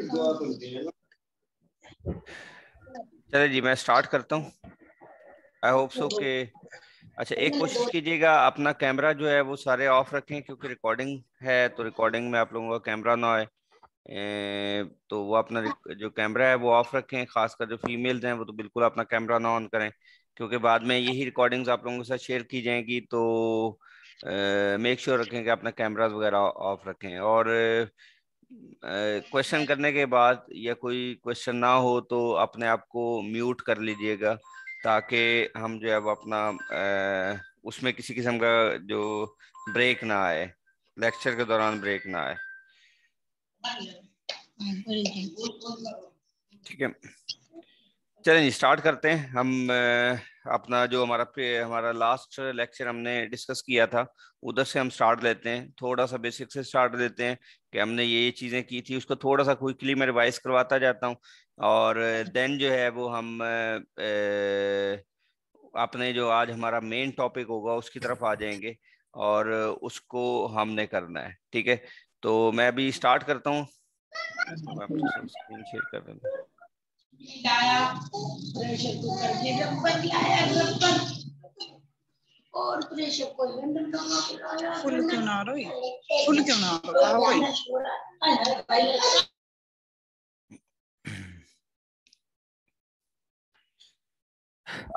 चले जी मैं स्टार्ट करता हूँ आई होप सो के अच्छा एक कोशिश कीजिएगा अपना कैमरा जो है वो सारे ऑफ रखें क्योंकि रिकॉर्डिंग है तो रिकॉर्डिंग में आप लोगों का कैमरा ना आए तो वो अपना जो कैमरा है वो ऑफ रखें खासकर जो फीमेल्स हैं वो तो बिल्कुल अपना कैमरा ना ऑन करें क्योंकि बाद में यही रिकॉर्डिंग्स आप लोगों के साथ शेयर की जाएंगी तो मेक श्योर sure रखें कि अपना कैमराज वगैरह ऑफ रखें और uh, क्वेश्चन करने के बाद या कोई क्वेश्चन ना हो तो अपने आप को म्यूट कर लीजिएगा ताकि हम जो है अपना उसमें किसी किस्म का जो ब्रेक ना आए लेक्चर के दौरान ब्रेक ना आए ठीक है चलें जी स्टार्ट करते हैं हम अपना जो हमारा हमारा लास्ट लेक्चर हमने डिस्कस किया था उधर से हम स्टार्ट लेते हैं थोड़ा सा बेसिक से स्टार्ट लेते हैं कि हमने ये चीज़ें की थी उसको थोड़ा सा क्विकली मैं रिवाइज करवाता जाता हूँ और देन जो है वो हम अपने जो आज हमारा मेन टॉपिक होगा उसकी तरफ आ जाएंगे और उसको हमने करना है ठीक है तो मैं अभी स्टार्ट करता हूँ शेयर हाँ कर हूँ लाया प्रेशर कुकर लाया और प्रेशर को फुल क्यों ना फुल क्यों ना भाई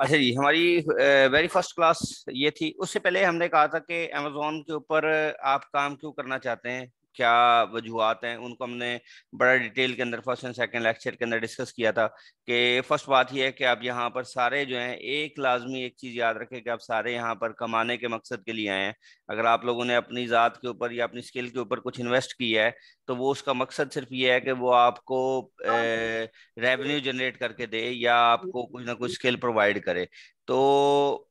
अच्छा जी हमारी वेरी फर्स्ट क्लास ये थी उससे पहले हमने कहा था कि अमेजोन के ऊपर आप काम क्यों करना चाहते हैं क्या वजूहत हैं उनको हमने बड़ा डिटेल के अंदर फर्स्ट एंड सेकेंड लेक्चर के अंदर डिस्कस किया था कि फर्स्ट बात यह है कि आप यहाँ पर सारे जो हैं एक लाजमी एक चीज़ याद रखें कि आप सारे यहाँ पर कमाने के मकसद के लिए आए हैं अगर आप लोगों ने अपनी ज़ात के ऊपर या अपनी स्किल के ऊपर कुछ इन्वेस्ट किया है तो वो उसका मकसद सिर्फ ये है कि वो आपको रेवेन्यू जनरेट हाँ। करके दे या आपको कुछ ना कुछ स्किल प्रोवाइड करे तो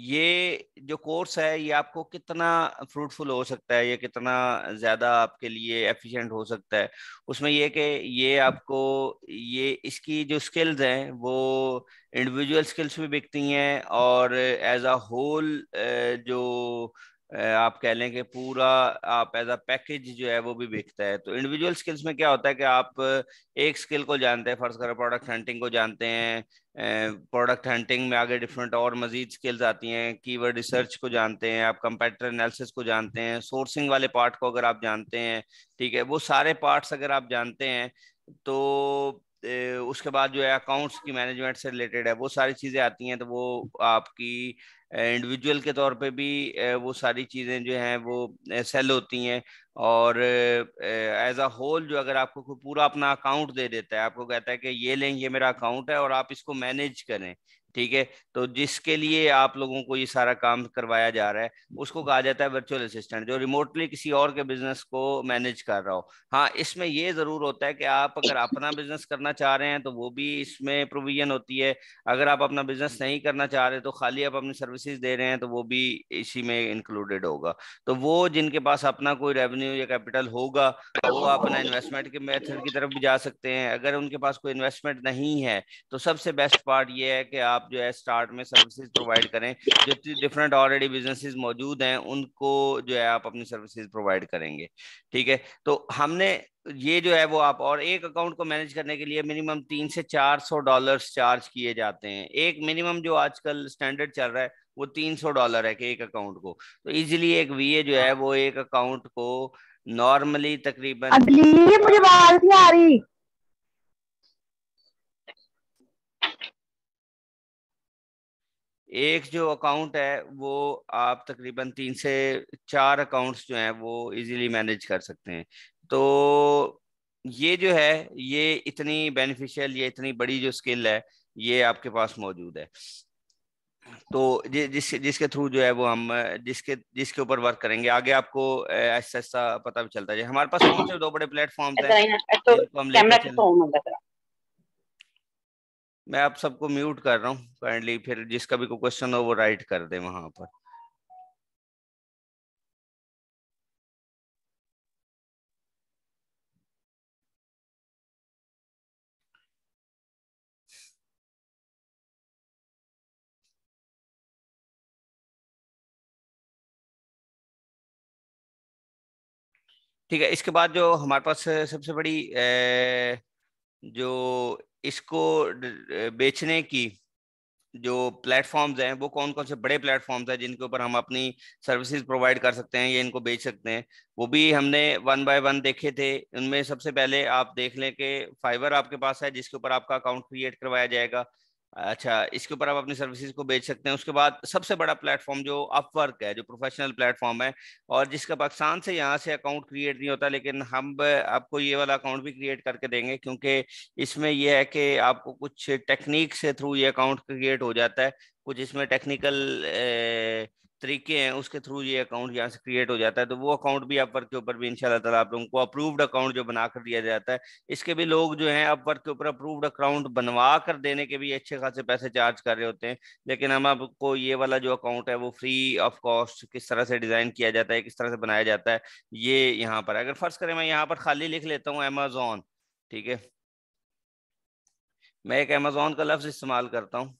ये जो कोर्स है ये आपको कितना फ्रूटफुल हो सकता है ये कितना ज़्यादा आपके लिए एफिशिएंट हो सकता है उसमें ये कि ये आपको ये इसकी जो स्किल्स हैं वो इंडिविजुअल स्किल्स भी बिकती हैं और एज अ होल जो आप कह लें कि पूरा आप एज अ पैकेज जो है वो भी बिकता है तो इंडिविजुअल स्किल्स में क्या होता है कि आप एक स्किल को जानते हैं फर्स्ट कर प्रोडक्ट हंटिंग को जानते हैं प्रोडक्ट हंटिंग में आगे डिफरेंट और मजीद स्किल्स आती हैं कीवर्ड रिसर्च को जानते हैं आप कंपेटर एनालिसिस को जानते हैं सोर्सिंग वाले पार्ट को अगर आप जानते हैं ठीक है वो सारे पार्ट्स अगर आप जानते हैं तो उसके बाद जो है अकाउंट्स की मैनेजमेंट से रिलेटेड है वो सारी चीज़ें आती हैं तो वो आपकी इंडिविजुअल के तौर पे भी वो सारी चीज़ें जो हैं वो सेल होती हैं और एज अ होल जो अगर आपको कोई पूरा अपना अकाउंट दे देता है आपको कहता है कि ये लें ये मेरा अकाउंट है और आप इसको मैनेज करें ठीक है तो जिसके लिए आप लोगों को ये सारा काम करवाया जा रहा है उसको कहा जाता है वर्चुअल असिस्टेंट जो रिमोटली किसी और के बिजनेस को मैनेज कर रहा हो हाँ इसमें ये जरूर होता है कि आप अगर अपना बिजनेस करना चाह रहे हैं तो वो भी इसमें प्रोविजन होती है अगर आप अपना बिजनेस नहीं करना चाह रहे तो खाली आप अपनी सर्विसेज दे रहे हैं तो वो भी इसी में इंक्लूडेड होगा तो वो जिनके पास अपना कोई रेवेन्यू या कैपिटल होगा तो वो अपना इन्वेस्टमेंट के मेथड की तरफ भी जा सकते हैं अगर उनके पास कोई इन्वेस्टमेंट नहीं है तो सबसे बेस्ट पार्ट ये है कि आप आप जो है स्टार्ट में सर्विसेज प्रोवाइड करें जितनी डिफरेंट ऑलरेडी बिजनेसेस मौजूद हैं उनको जो है आप अपनी सर्विसेज प्रोवाइड करेंगे ठीक है तो हमने ये जो है वो आप और एक अकाउंट को मैनेज करने के लिए मिनिमम तीन से चार सौ डॉलर चार्ज किए जाते हैं एक मिनिमम जो आजकल स्टैंडर्ड चल रहा है वो तीन सौ डॉलर है कि एक अकाउंट को तो इजीली एक वीए जो है वो एक अकाउंट को नॉर्मली तकरीबन मुझे आ रही एक जो अकाउंट है वो आप तकरीबन तीन से चार अकाउंट्स जो हैं वो इजीली मैनेज कर सकते हैं तो ये जो है ये इतनी बेनिफिशियल ये इतनी बड़ी जो स्किल है ये आपके पास मौजूद है तो जि, जिस जिसके थ्रू जो है वो हम जिसके जिसके ऊपर वर्क करेंगे आगे आपको ऐसा ऐसा पता भी चलता है हमारे पास कौन हाँ। से दो बड़े प्लेटफॉर्म हैं मैं आप सबको म्यूट कर रहा हूँ काइंडली फिर जिसका भी कोई क्वेश्चन हो वो राइट कर दे वहां पर ठीक है इसके बाद जो हमारे पास सबसे बड़ी ए, जो इसको बेचने की जो प्लेटफॉर्म्स हैं वो कौन कौन से बड़े प्लेटफॉर्म्स हैं जिनके ऊपर हम अपनी सर्विसेज प्रोवाइड कर सकते हैं या इनको बेच सकते हैं वो भी हमने वन बाय वन देखे थे उनमें सबसे पहले आप देख लें कि फाइबर आपके पास है जिसके ऊपर आपका अकाउंट क्रिएट करवाया जाएगा अच्छा इसके ऊपर आप अपनी सर्विसेज को बेच सकते हैं उसके बाद सबसे बड़ा प्लेटफॉर्म जो अपवर्क है जो प्रोफेशनल प्लेटफॉर्म है और जिसका पाकिस्तान से यहाँ से अकाउंट क्रिएट नहीं होता लेकिन हम आपको ये वाला अकाउंट भी क्रिएट करके देंगे क्योंकि इसमें यह है कि आपको कुछ टेक्निक से थ्रू ये अकाउंट क्रिएट हो जाता है कुछ इसमें टेक्निकल ए, तरीके हैं उसके थ्रू ये अकाउंट यहाँ से क्रिएट हो जाता है तो वो अकाउंट भी अपवर्क के ऊपर भी इंशाल्लाह ताला आप लोगों को अप्रूव्ड अकाउंट जो बना कर दिया जाता है इसके भी लोग जो हैं अपवर्क के ऊपर अप्रूव्ड अकाउंट बनवा कर देने के भी अच्छे खासे पैसे चार्ज कर रहे होते हैं लेकिन हम आपको ये वाला जो अकाउंट है वो फ्री ऑफ कॉस्ट किस तरह से डिज़ाइन किया जाता है किस तरह से बनाया जाता है ये यहाँ पर अगर फ़र्ज़ करें मैं यहाँ पर खाली लिख लेता हूँ अमेजोन ठीक है मैं एक अमेजोन का लफ्ज़ इस्तेमाल करता हूँ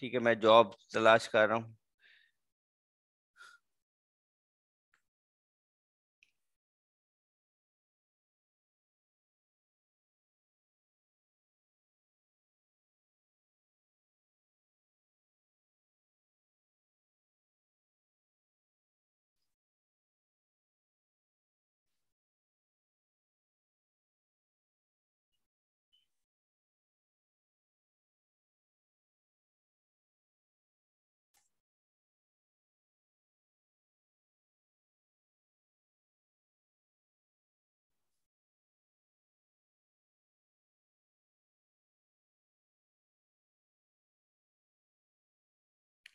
ठीक है मैं जॉब तलाश कर रहा हूँ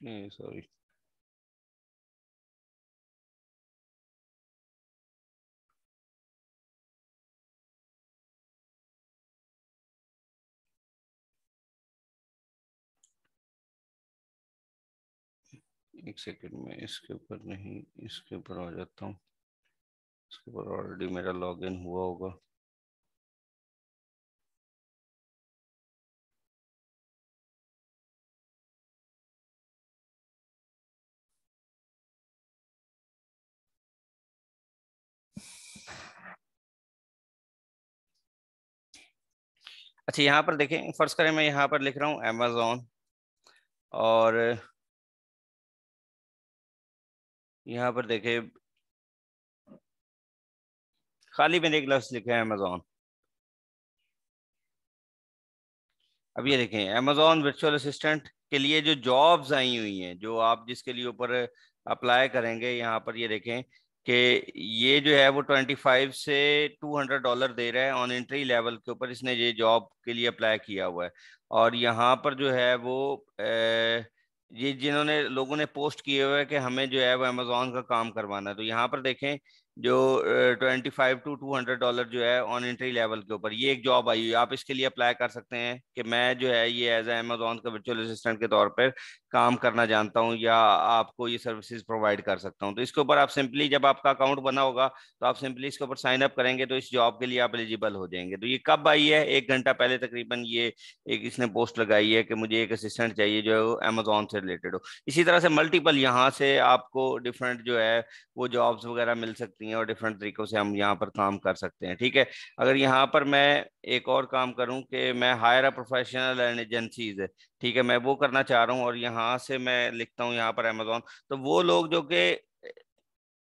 Nee, एक सेकेंड में इसके ऊपर नहीं इसके ऊपर आ जाता हूँ इसके ऊपर ऑलरेडी मेरा लॉगिन हुआ होगा अच्छा यहाँ पर देखें फर्स्ट करें मैं यहाँ पर लिख रहा हूँ अमेजोन और यहाँ पर देखें खाली मैंने एक लफ्ज़ लिखा है अमेजोन अब ये देखें अमेजोन वर्चुअल असिस्टेंट के लिए जो जॉब्स आई हुई हैं जो आप जिसके लिए ऊपर अप्लाई करेंगे यहाँ पर ये देखें कि ये जो है वो 25 से 200 डॉलर दे रहा है ऑन एंट्री लेवल के ऊपर इसने ये जॉब के लिए अप्लाई किया हुआ है और यहाँ पर जो है वो ये जिन्होंने लोगों ने पोस्ट किए हुए है कि हमें जो है वो अमेजोन का काम करवाना है तो यहाँ पर देखें जो 25 टू 200 डॉलर जो है ऑन एंट्री लेवल के ऊपर ये एक जॉब आई हुई आप इसके लिए अप्लाई कर सकते हैं कि मैं जो है ये एज अमेजोन का वर्चुअल असिस्टेंट के तौर पर काम करना जानता हूँ या आपको ये सर्विसेज प्रोवाइड कर सकता हूँ तो इसके ऊपर आप सिंपली जब आपका अकाउंट बना होगा तो आप सिंपली इसके ऊपर साइन अप करेंगे तो इस जॉब के लिए आप एलिजिबल हो जाएंगे तो ये कब आई है एक घंटा पहले तकरीबन ये एक इसने पोस्ट लगाई है कि मुझे एक असिस्टेंट चाहिए जो है अमेजोन से रिलेटेड हो इसी तरह से मल्टीपल यहाँ से आपको डिफरेंट जो है वो जॉब्स वगैरह मिल सकती हैं और डिफरेंट तरीक़ों से हम यहाँ पर काम कर सकते हैं ठीक है अगर यहाँ पर मैं एक और काम करूँ कि मैं hire a professional and agencies ठीक है मैं वो करना चाह रहा हूँ और यहाँ से मैं लिखता हूँ यहाँ पर अमेजोन तो वो लोग जो कि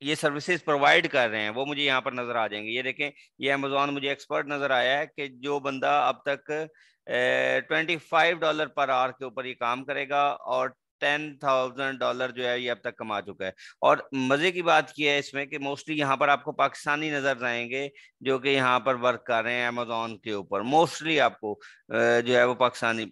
ये सर्विसेज प्रोवाइड कर रहे हैं वो मुझे यहाँ पर नज़र आ जाएंगे ये देखें ये अमेजोन मुझे एक्सपर्ट नज़र आया है कि जो बंदा अब तक twenty five dollar per hour के ऊपर ये काम करेगा और टेन थाउजेंड डॉलर जो है ये अब तक कमा चुका है और मजे की बात की है इसमें कि मोस्टली यहाँ पर आपको पाकिस्तानी नजर आएंगे जो कि यहाँ पर वर्क कर रहे हैं अमेजोन के ऊपर मोस्टली आपको जो है वो पाकिस्तानी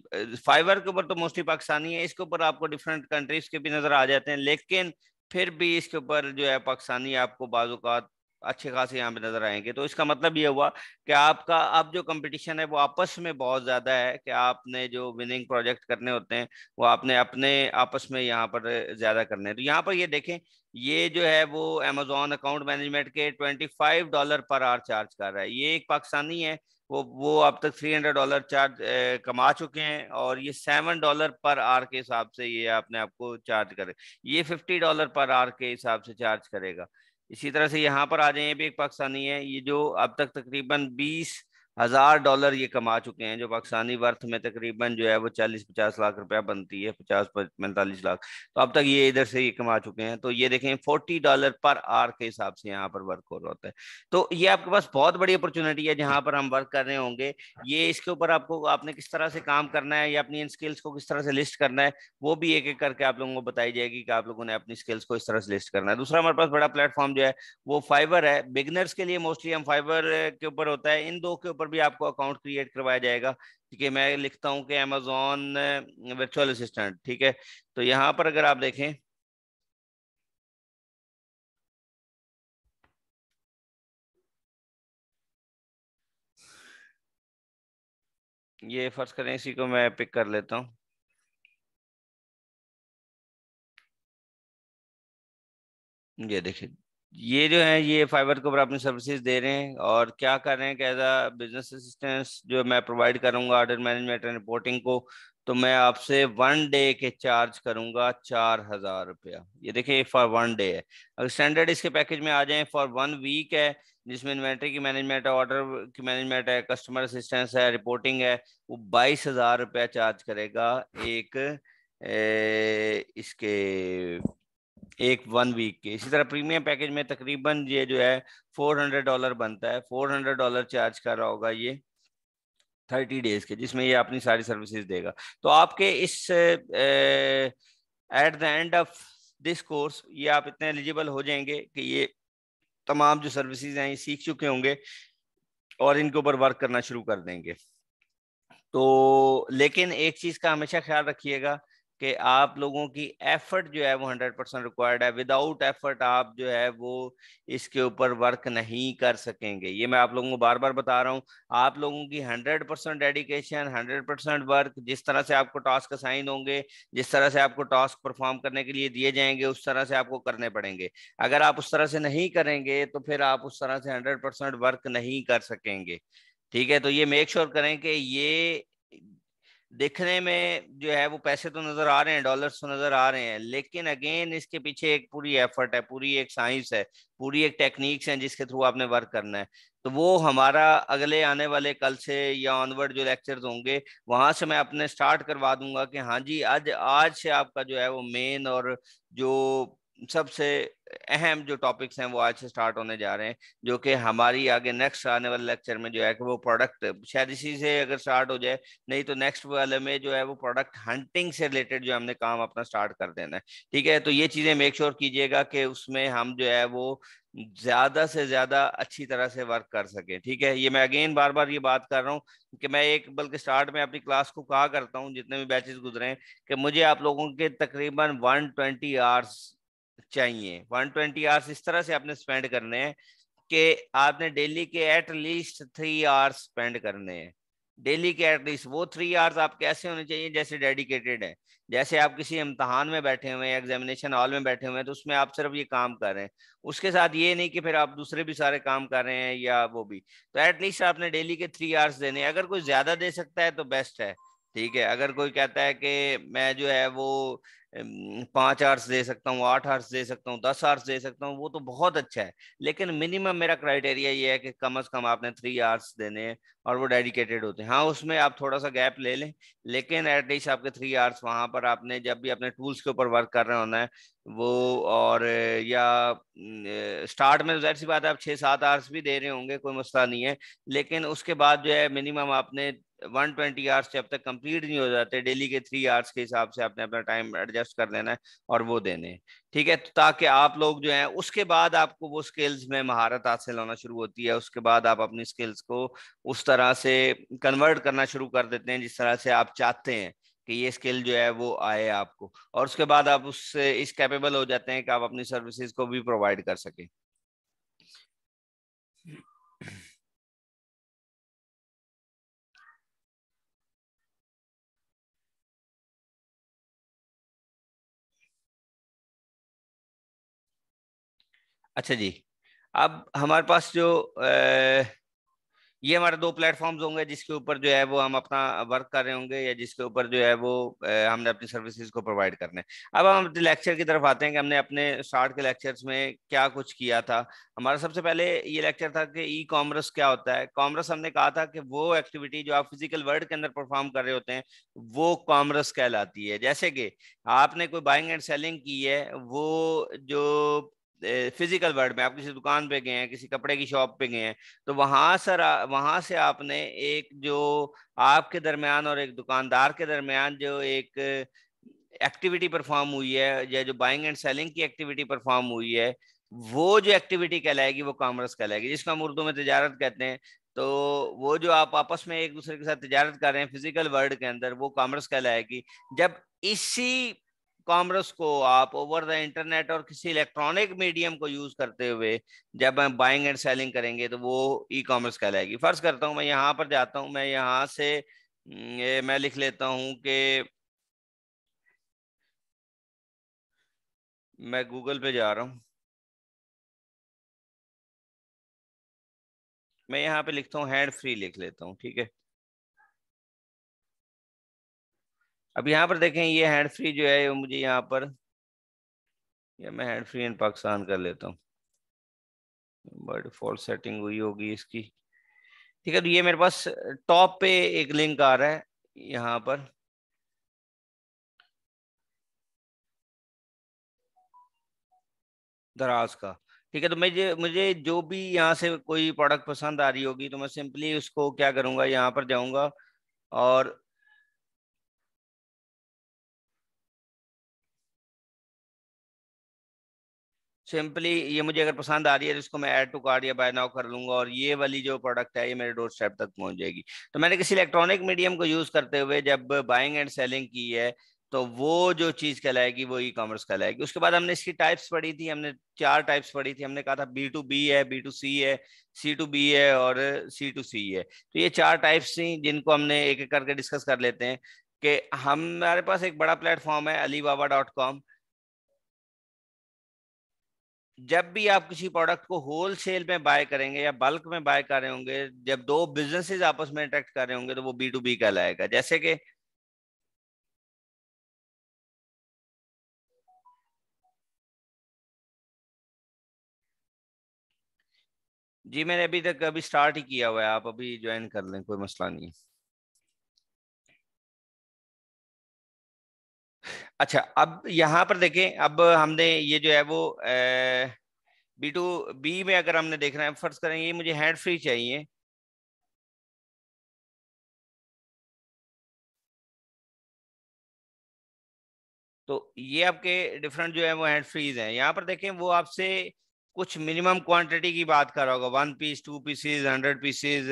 फाइबर के ऊपर तो मोस्टली पाकिस्तानी है इसके ऊपर आपको डिफरेंट कंट्रीज के भी नजर आ जाते हैं लेकिन फिर भी इसके ऊपर जो है पाकिस्तानी आपको बाजूकात अच्छे खासे यहाँ पे नजर आएंगे तो इसका मतलब ये हुआ कि आपका अब जो कंपटीशन है वो आपस में बहुत ज़्यादा है कि आपने जो विनिंग प्रोजेक्ट करने होते हैं वो आपने अपने आपस में यहाँ पर ज़्यादा करने हैं तो यहाँ पर ये देखें ये जो है वो अमेजोन अकाउंट मैनेजमेंट के twenty five dollar per hour charge कर रहा है ये एक पाकिस्तानी है वो वो अब तक थ्री हंड्रेड डॉलर चार्ज कमा चुके हैं और ये सेवन डॉलर पर आर के हिसाब से ये आपने आपको चार्ज करे ये फिफ्टी डॉलर पर आर के हिसाब से चार्ज करेगा इसी तरह से यहाँ पर आ जाए भी एक पाकिस्तानी है ये जो अब तक तकरीबन बीस हज़ार डॉलर ये कमा चुके हैं जो पाकिस्तानी वर्थ में तकरीबन जो है वो चालीस पचास लाख रुपया बनती है पचास पैंतालीस लाख तो अब तक ये इधर से ये कमा चुके हैं तो ये देखें फोर्टी डॉलर पर आर के हिसाब से यहाँ पर वर्क हो रहा होता है तो ये आपके पास बहुत बड़ी अपॉर्चुनिटी है जहाँ पर हम वर्क कर रहे होंगे ये इसके ऊपर आपको आपने किस तरह से काम करना है या अपनी इन स्किल्स को किस तरह से लिस्ट करना है वो भी एक एक करके आप लोगों को बताई जाएगी कि आप लोगों ने अपनी स्किल्स को इस तरह से लिस्ट करना है दूसरा हमारे पास बड़ा प्लेटफॉर्म जो है वो फाइबर है बिगनर्स के लिए मोस्टली हम फाइबर के ऊपर होता है इन दो के ऊपर भी आपको अकाउंट क्रिएट करवाया जाएगा ठीक है मैं लिखता हूँ कि अमेजोन वर्चुअल असिस्टेंट ठीक है तो यहाँ पर अगर आप देखें ये फर्स्ट करें इसी को मैं पिक कर लेता हूँ ये देखिए ये जो है ये फाइबर ऊपर अपनी सर्विसेज दे रहे हैं और क्या कर रहे हैं एज अ बिजनेस असिस्टेंस जो मैं प्रोवाइड करूंगा ऑर्डर मैनेजमेंट एंड रिपोर्टिंग को तो मैं आपसे वन डे के चार्ज करूंगा चार हजार रुपया ये देखिए फॉर वन डे है अगर स्टैंडर्ड इसके पैकेज में आ जाए फॉर वन वीक है जिसमें इन्वेंट्री की मैनेजमेंट है ऑर्डर की मैनेजमेंट है कस्टमर असिस्टेंस है रिपोर्टिंग है वो बाईस हजार रुपया चार्ज करेगा एक ए, इसके एक वन वीक के इसी तरह प्रीमियम पैकेज में तकरीबन ये जो है फोर हंड्रेड डॉलर बनता है फोर हंड्रेड डॉलर चार्ज कर रहा होगा ये थर्टी डेज के जिसमें ये अपनी सारी सर्विसेज देगा तो आपके इस at the end of this course ये आप इतने एलिजिबल हो जाएंगे कि ये तमाम जो सर्विसेज हैं ये सीख चुके होंगे और इनके ऊपर वर्क करना शुरू कर देंगे तो लेकिन एक चीज़ का हमेशा ख्याल रखिएगा कि आप लोगों की एफर्ट जो है वो हंड्रेड परसेंट रिक्वायर्ड है विदाउट एफर्ट आप जो है वो इसके ऊपर वर्क नहीं कर सकेंगे ये मैं आप लोगों को बार बार बता रहा हूँ आप लोगों की hundred percent dedication hundred percent work जिस तरह से आपको टास्क असाइन होंगे जिस तरह से आपको टास्क परफॉर्म करने के लिए दिए जाएंगे उस तरह से आपको करने पड़ेंगे अगर आप उस तरह से नहीं करेंगे तो फिर आप उस तरह से हंड्रेड वर्क नहीं कर सकेंगे ठीक है तो ये मेक श्योर sure करें कि ये देखने में जो है वो पैसे तो नजर आ रहे हैं डॉलर्स तो नजर आ रहे हैं लेकिन अगेन इसके पीछे एक पूरी एफर्ट है पूरी एक साइंस है पूरी एक टेक्निक्स हैं जिसके थ्रू आपने वर्क करना है तो वो हमारा अगले आने वाले कल से या ऑनवर्ड जो लेक्चर्स होंगे वहां से मैं अपने स्टार्ट करवा दूंगा कि हाँ जी आज आज से आपका जो है वो मेन और जो सबसे अहम जो टॉपिक्स हैं वो आज से स्टार्ट होने जा रहे हैं जो कि हमारी आगे नेक्स्ट आने वाले लेक्चर में जो है कि वो प्रोडक्ट शायद इसी से अगर स्टार्ट हो जाए नहीं तो नेक्स्ट वाले में जो है वो प्रोडक्ट हंटिंग से रिलेटेड जो हमने काम अपना स्टार्ट कर देना है ठीक है तो ये चीज़ें मेक श्योर कीजिएगा कि उसमें हम जो है वो ज्यादा से ज्यादा अच्छी तरह से वर्क कर सके ठीक है ये मैं अगेन बार बार ये बात कर रहा हूँ कि मैं एक बल्कि स्टार्ट में अपनी क्लास को कहा करता हूँ जितने भी बैचेस गुजरे हैं कि मुझे आप लोगों के तकरीबन 120 आवर्स चाहिए 120 ट्वेंटी आवर्स इस तरह से आपने स्पेंड करने हैं कि आपने डेली के at least three hours spend करने हैं डेली के एटलीस्ट वो थ्री आवर्स आप कैसे होने चाहिए जैसे डेडिकेटेड है जैसे आप किसी इम्तहान में बैठे हुए हैं एग्जामिनेशन हॉल में बैठे हुए हैं तो उसमें आप सिर्फ ये काम कर रहे हैं उसके साथ ये नहीं कि फिर आप दूसरे भी सारे काम कर रहे हैं या वो भी तो एटलीस्ट आपने डेली के थ्री आवर्स देने अगर कोई ज़्यादा दे सकता है तो बेस्ट है ठीक है अगर कोई कहता है कि मैं जो है वो पाँच आवर्स दे सकता हूँ आठ आवर्स दे सकता हूँ दस आवर्स दे सकता हूँ वो तो बहुत अच्छा है लेकिन मिनिमम मेरा क्राइटेरिया ये है कि कम अज़ कम आपने थ्री आवर्स देने हैं और वो डेडिकेटेड होते हैं हाँ उसमें आप थोड़ा सा गैप ले लें लेकिन एटलीस्ट आपके थ्री आवर्स वहाँ पर आपने जब भी अपने टूल्स के ऊपर वर्क कर रहे होना है वो और या स्टार्ट में जाहिर सी बात है आप छः सात आवर्स भी दे रहे होंगे कोई मसला नहीं है लेकिन उसके बाद जो है मिनिमम आपने वन ट्वेंटी आवर्स जब तक कंप्लीट नहीं हो जाते डेली के थ्री आवर्स के हिसाब से आपने अपना टाइम एडजस्ट कर लेना है और वो देने ठीक है तो ताकि आप लोग जो है उसके बाद आपको वो स्किल्स में महारत हासिल होना शुरू होती है उसके बाद आप अपनी स्किल्स को उस तरह से कन्वर्ट करना शुरू कर देते हैं जिस तरह से आप चाहते हैं कि ये स्किल जो है वो आए आपको और उसके बाद आप उससे इस कैपेबल हो जाते हैं कि आप अपनी सर्विसेज को भी प्रोवाइड कर सकें अच्छा जी अब हमारे पास जो ए, ये हमारे दो प्लेटफॉर्म्स होंगे जिसके ऊपर जो है वो हम अपना वर्क कर रहे होंगे या जिसके ऊपर जो है वो हमने अपनी सर्विसेज को प्रोवाइड करने अब हम अपने लेक्चर की तरफ आते हैं कि हमने अपने स्टार्ट के लेक्चर्स में क्या कुछ किया था हमारा सबसे पहले ये लेक्चर था कि ई कॉमर्स क्या होता है कॉमर्स हमने कहा था कि वो एक्टिविटी जो आप फिजिकल वर्ल्ड के अंदर परफॉर्म कर रहे होते हैं वो कॉमर्स कहलाती है जैसे कि आपने कोई बाइंग एंड सेलिंग की है वो जो फिजिकल वर्ल्ड में आप किसी दुकान पे गए हैं किसी कपड़े की शॉप पे गए हैं तो वहां सर वहां से आपने एक जो आपके दरमियान और एक दुकानदार के दरमियान जो एक एक्टिविटी परफॉर्म हुई है या जो बाइंग एंड सेलिंग की एक्टिविटी परफॉर्म हुई है वो जो एक्टिविटी कहलाएगी वो कॉमर्स कहलाएगी जिसको हम उर्दू में तजारत कहते हैं तो वो जो आप आपस में एक दूसरे के साथ तजारत कर रहे हैं फिजिकल वर्ल्ड के अंदर वो कॉमर्स कहलाएगी जब इसी कॉमर्स को आप ओवर द इंटरनेट और किसी इलेक्ट्रॉनिक मीडियम को यूज करते हुए जब हम बाइंग एंड सेलिंग करेंगे तो वो ई कॉमर्स कहलाएगी फर्ज करता हूँ मैं यहाँ पर जाता हूँ मैं यहाँ से हम्म, ये मैं लिख लेता हूँ कि मैं गूगल पे जा रहा हूँ मैं यहाँ पे लिखता हूँ हैंड फ्री लिख लेता हूँ ठीक है अब यहाँ पर देखें ये हैंड फ्री जो है मुझे यहाँ पर ये मैं हैंड फ्री इन पाकिस्तान कर लेता हूँ बट डिफॉल्ट सेटिंग हुई होगी इसकी ठीक है तो ये मेरे पास टॉप पे एक लिंक आ रहा है यहाँ पर दराज का ठीक है तो मैं मुझे जो भी यहाँ से कोई प्रोडक्ट पसंद आ रही होगी तो मैं सिंपली उसको क्या करूँगा यहाँ पर जाऊँगा और सिंपली ये मुझे अगर पसंद आ रही है तो इसको मैं ऐड टू कार्ड या बाय नाउ कर लूंगा और ये वाली जो प्रोडक्ट है ये मेरे डोर स्टेप तक पहुंच जाएगी तो मैंने किसी इलेक्ट्रॉनिक मीडियम को यूज करते हुए जब बाइंग एंड सेलिंग की है तो वो जो चीज कहलाएगी वो ई कॉमर्स कहलाएगी उसके बाद हमने इसकी टाइप्स पढ़ी थी हमने चार टाइप्स पढ़ी थी हमने कहा था बी टू बी है बी टू सी है सी टू बी है और सी टू सी है तो ये चार टाइप्स थी जिनको हमने एक एक करके डिस्कस कर लेते हैं कि हमारे पास एक बड़ा प्लेटफॉर्म है अली बाबा डॉट कॉम जब भी आप किसी प्रोडक्ट को होल सेल में बाय करेंगे या बल्क में बाय कर रहे होंगे जब दो बिजनेसेस आपस में अट्रैक्ट कर रहे होंगे तो वो बी टू बी कहलाएगा जैसे कि जी मैंने अभी तक अभी स्टार्ट ही किया हुआ है आप अभी ज्वाइन कर लें कोई मसला नहीं है अच्छा अब यहाँ पर देखें अब हमने ये जो है वो बी टू बी में अगर हमने देखना है फर्ज करें ये मुझे हैंड फ्री चाहिए तो ये आपके डिफरेंट जो है वो हैंड फ्रीज हैं यहाँ पर देखें वो आपसे कुछ मिनिमम क्वांटिटी की बात कर रहा होगा one piece two pieces hundred pieces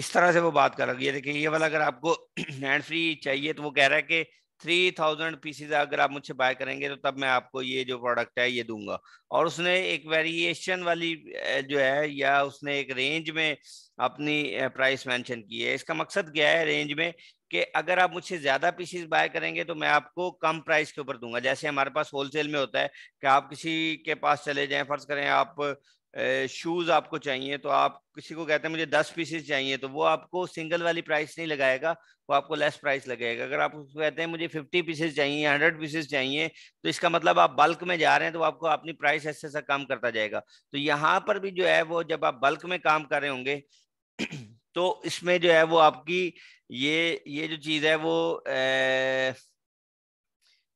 इस तरह से वो बात कर रहा होगा ये देखिए ये वाला अगर आपको हैंड फ्री चाहिए तो वो कह रहा है कि थ्री थाउजेंड पीसीज अगर आप मुझसे बाय करेंगे तो तब मैं आपको ये जो प्रोडक्ट है ये दूंगा और उसने एक वेरिएशन वाली जो है या उसने एक रेंज में अपनी प्राइस मेंशन की है इसका मकसद क्या है रेंज में कि अगर आप मुझसे ज़्यादा पीसीज बाय करेंगे तो मैं आपको कम प्राइस के ऊपर दूंगा जैसे हमारे पास होलसेल में होता है कि आप किसी के पास चले जाएं फर्ज करें आप शूज़ आपको चाहिए तो आप किसी को कहते हैं मुझे दस पीसेस चाहिए तो वो आपको सिंगल वाली प्राइस नहीं लगाएगा वो आपको लेस प्राइस लगेगा अगर आप उसको कहते हैं मुझे फिफ्टी पीसेस चाहिए हंड्रेड पीसेस चाहिए तो इसका मतलब आप बल्क में जा रहे हैं तो आपको अपनी प्राइस ऐसे ऐसा काम करता जाएगा तो यहाँ पर भी जो है वो जब आप बल्क में काम कर रहे होंगे तो इसमें जो है वो आपकी ये ये जो चीज़ है वो ए,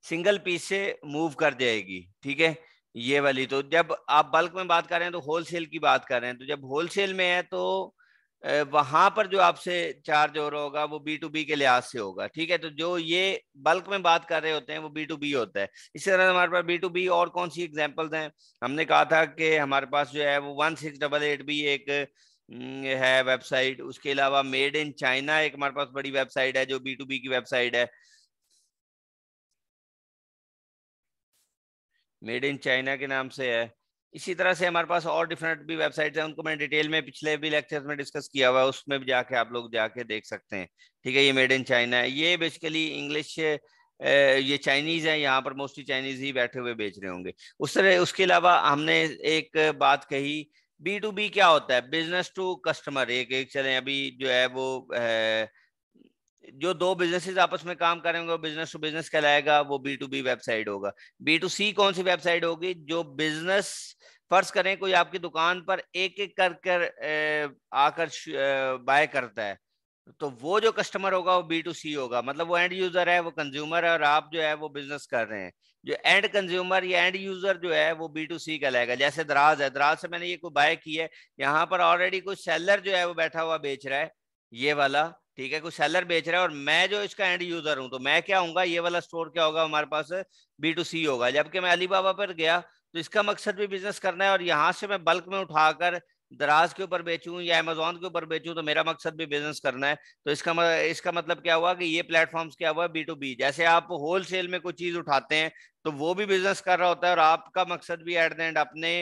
सिंगल पीस से मूव कर जाएगी ठीक है ये वाली तो जब आप बल्क में बात कर रहे हैं तो होलसेल की बात कर रहे हैं तो जब होलसेल में है तो वहां पर जो आपसे चार्ज हो रहा होगा वो बी टू बी के लिहाज से होगा ठीक है तो जो ये बल्क में बात कर रहे होते हैं वो बी टू बी होता है इसी तरह हमारे पास बी टू बी और कौन सी एग्जाम्पल्स हैं हमने कहा था कि हमारे पास जो है वो वन सिक्स डबल एट भी एक है वेबसाइट उसके अलावा मेड इन चाइना एक हमारे पास बड़ी वेबसाइट है जो बी टू बी की वेबसाइट है मेड इन चाइना के नाम से है इसी तरह से हमारे पास और डिफरेंट भी वेबसाइट हैं उनको मैंने डिटेल में पिछले भी लेक्चर में डिस्कस किया हुआ है उसमें भी जाके आप लोग जाके देख सकते हैं ठीक है ये मेड इन चाइना है ये बेसिकली इंग्लिश ये चाइनीज है यहाँ पर मोस्टली चाइनीज ही बैठे हुए बेच रहे होंगे उस तरह उसके अलावा हमने एक बात कही बी टू बी क्या होता है बिजनेस टू कस्टमर एक एक चले अभी जो है वो है, जो दो बिजनेसेस आपस में काम करेंगे वो बिजनेस टू बिजनेस कहलाएगा वो बी टू बी वेबसाइट होगा बी टू सी कौन सी वेबसाइट होगी जो बिजनेस फर्ज करें कोई आपकी दुकान पर एक एक कर कर आकर बाय करता है तो वो जो कस्टमर होगा वो बी टू सी होगा मतलब वो एंड यूजर है वो कंज्यूमर है और आप जो है वो बिजनेस कर रहे हैं जो एंड कंज्यूमर या एंड यूजर जो है वो बी टू सी कहलाएगा जैसे दराज है दराज से मैंने ये कोई बाय की है यहाँ पर ऑलरेडी कोई सेलर जो है वो बैठा हुआ बेच रहा है ये वाला ठीक है कोई सेलर बेच रहा है और मैं जो इसका एंड यूजर हूं तो मैं क्या हूँ ये वाला स्टोर क्या होगा हमारे पास बी टू सी होगा जबकि मैं अलीबाबा पर गया तो इसका मकसद भी बिजनेस करना है और यहाँ से मैं बल्क में उठाकर दराज के ऊपर बेचूं या अमेजोन के ऊपर बेचूं तो मेरा मकसद भी बिजनेस करना है तो इसका मतलब इसका मतलब क्या हुआ कि ये प्लेटफॉर्म्स क्या हुआ बी टू बी जैसे आप होल सेल में कोई चीज उठाते हैं तो वो भी बिजनेस कर रहा होता है और आपका मकसद भी एट द एंड अपने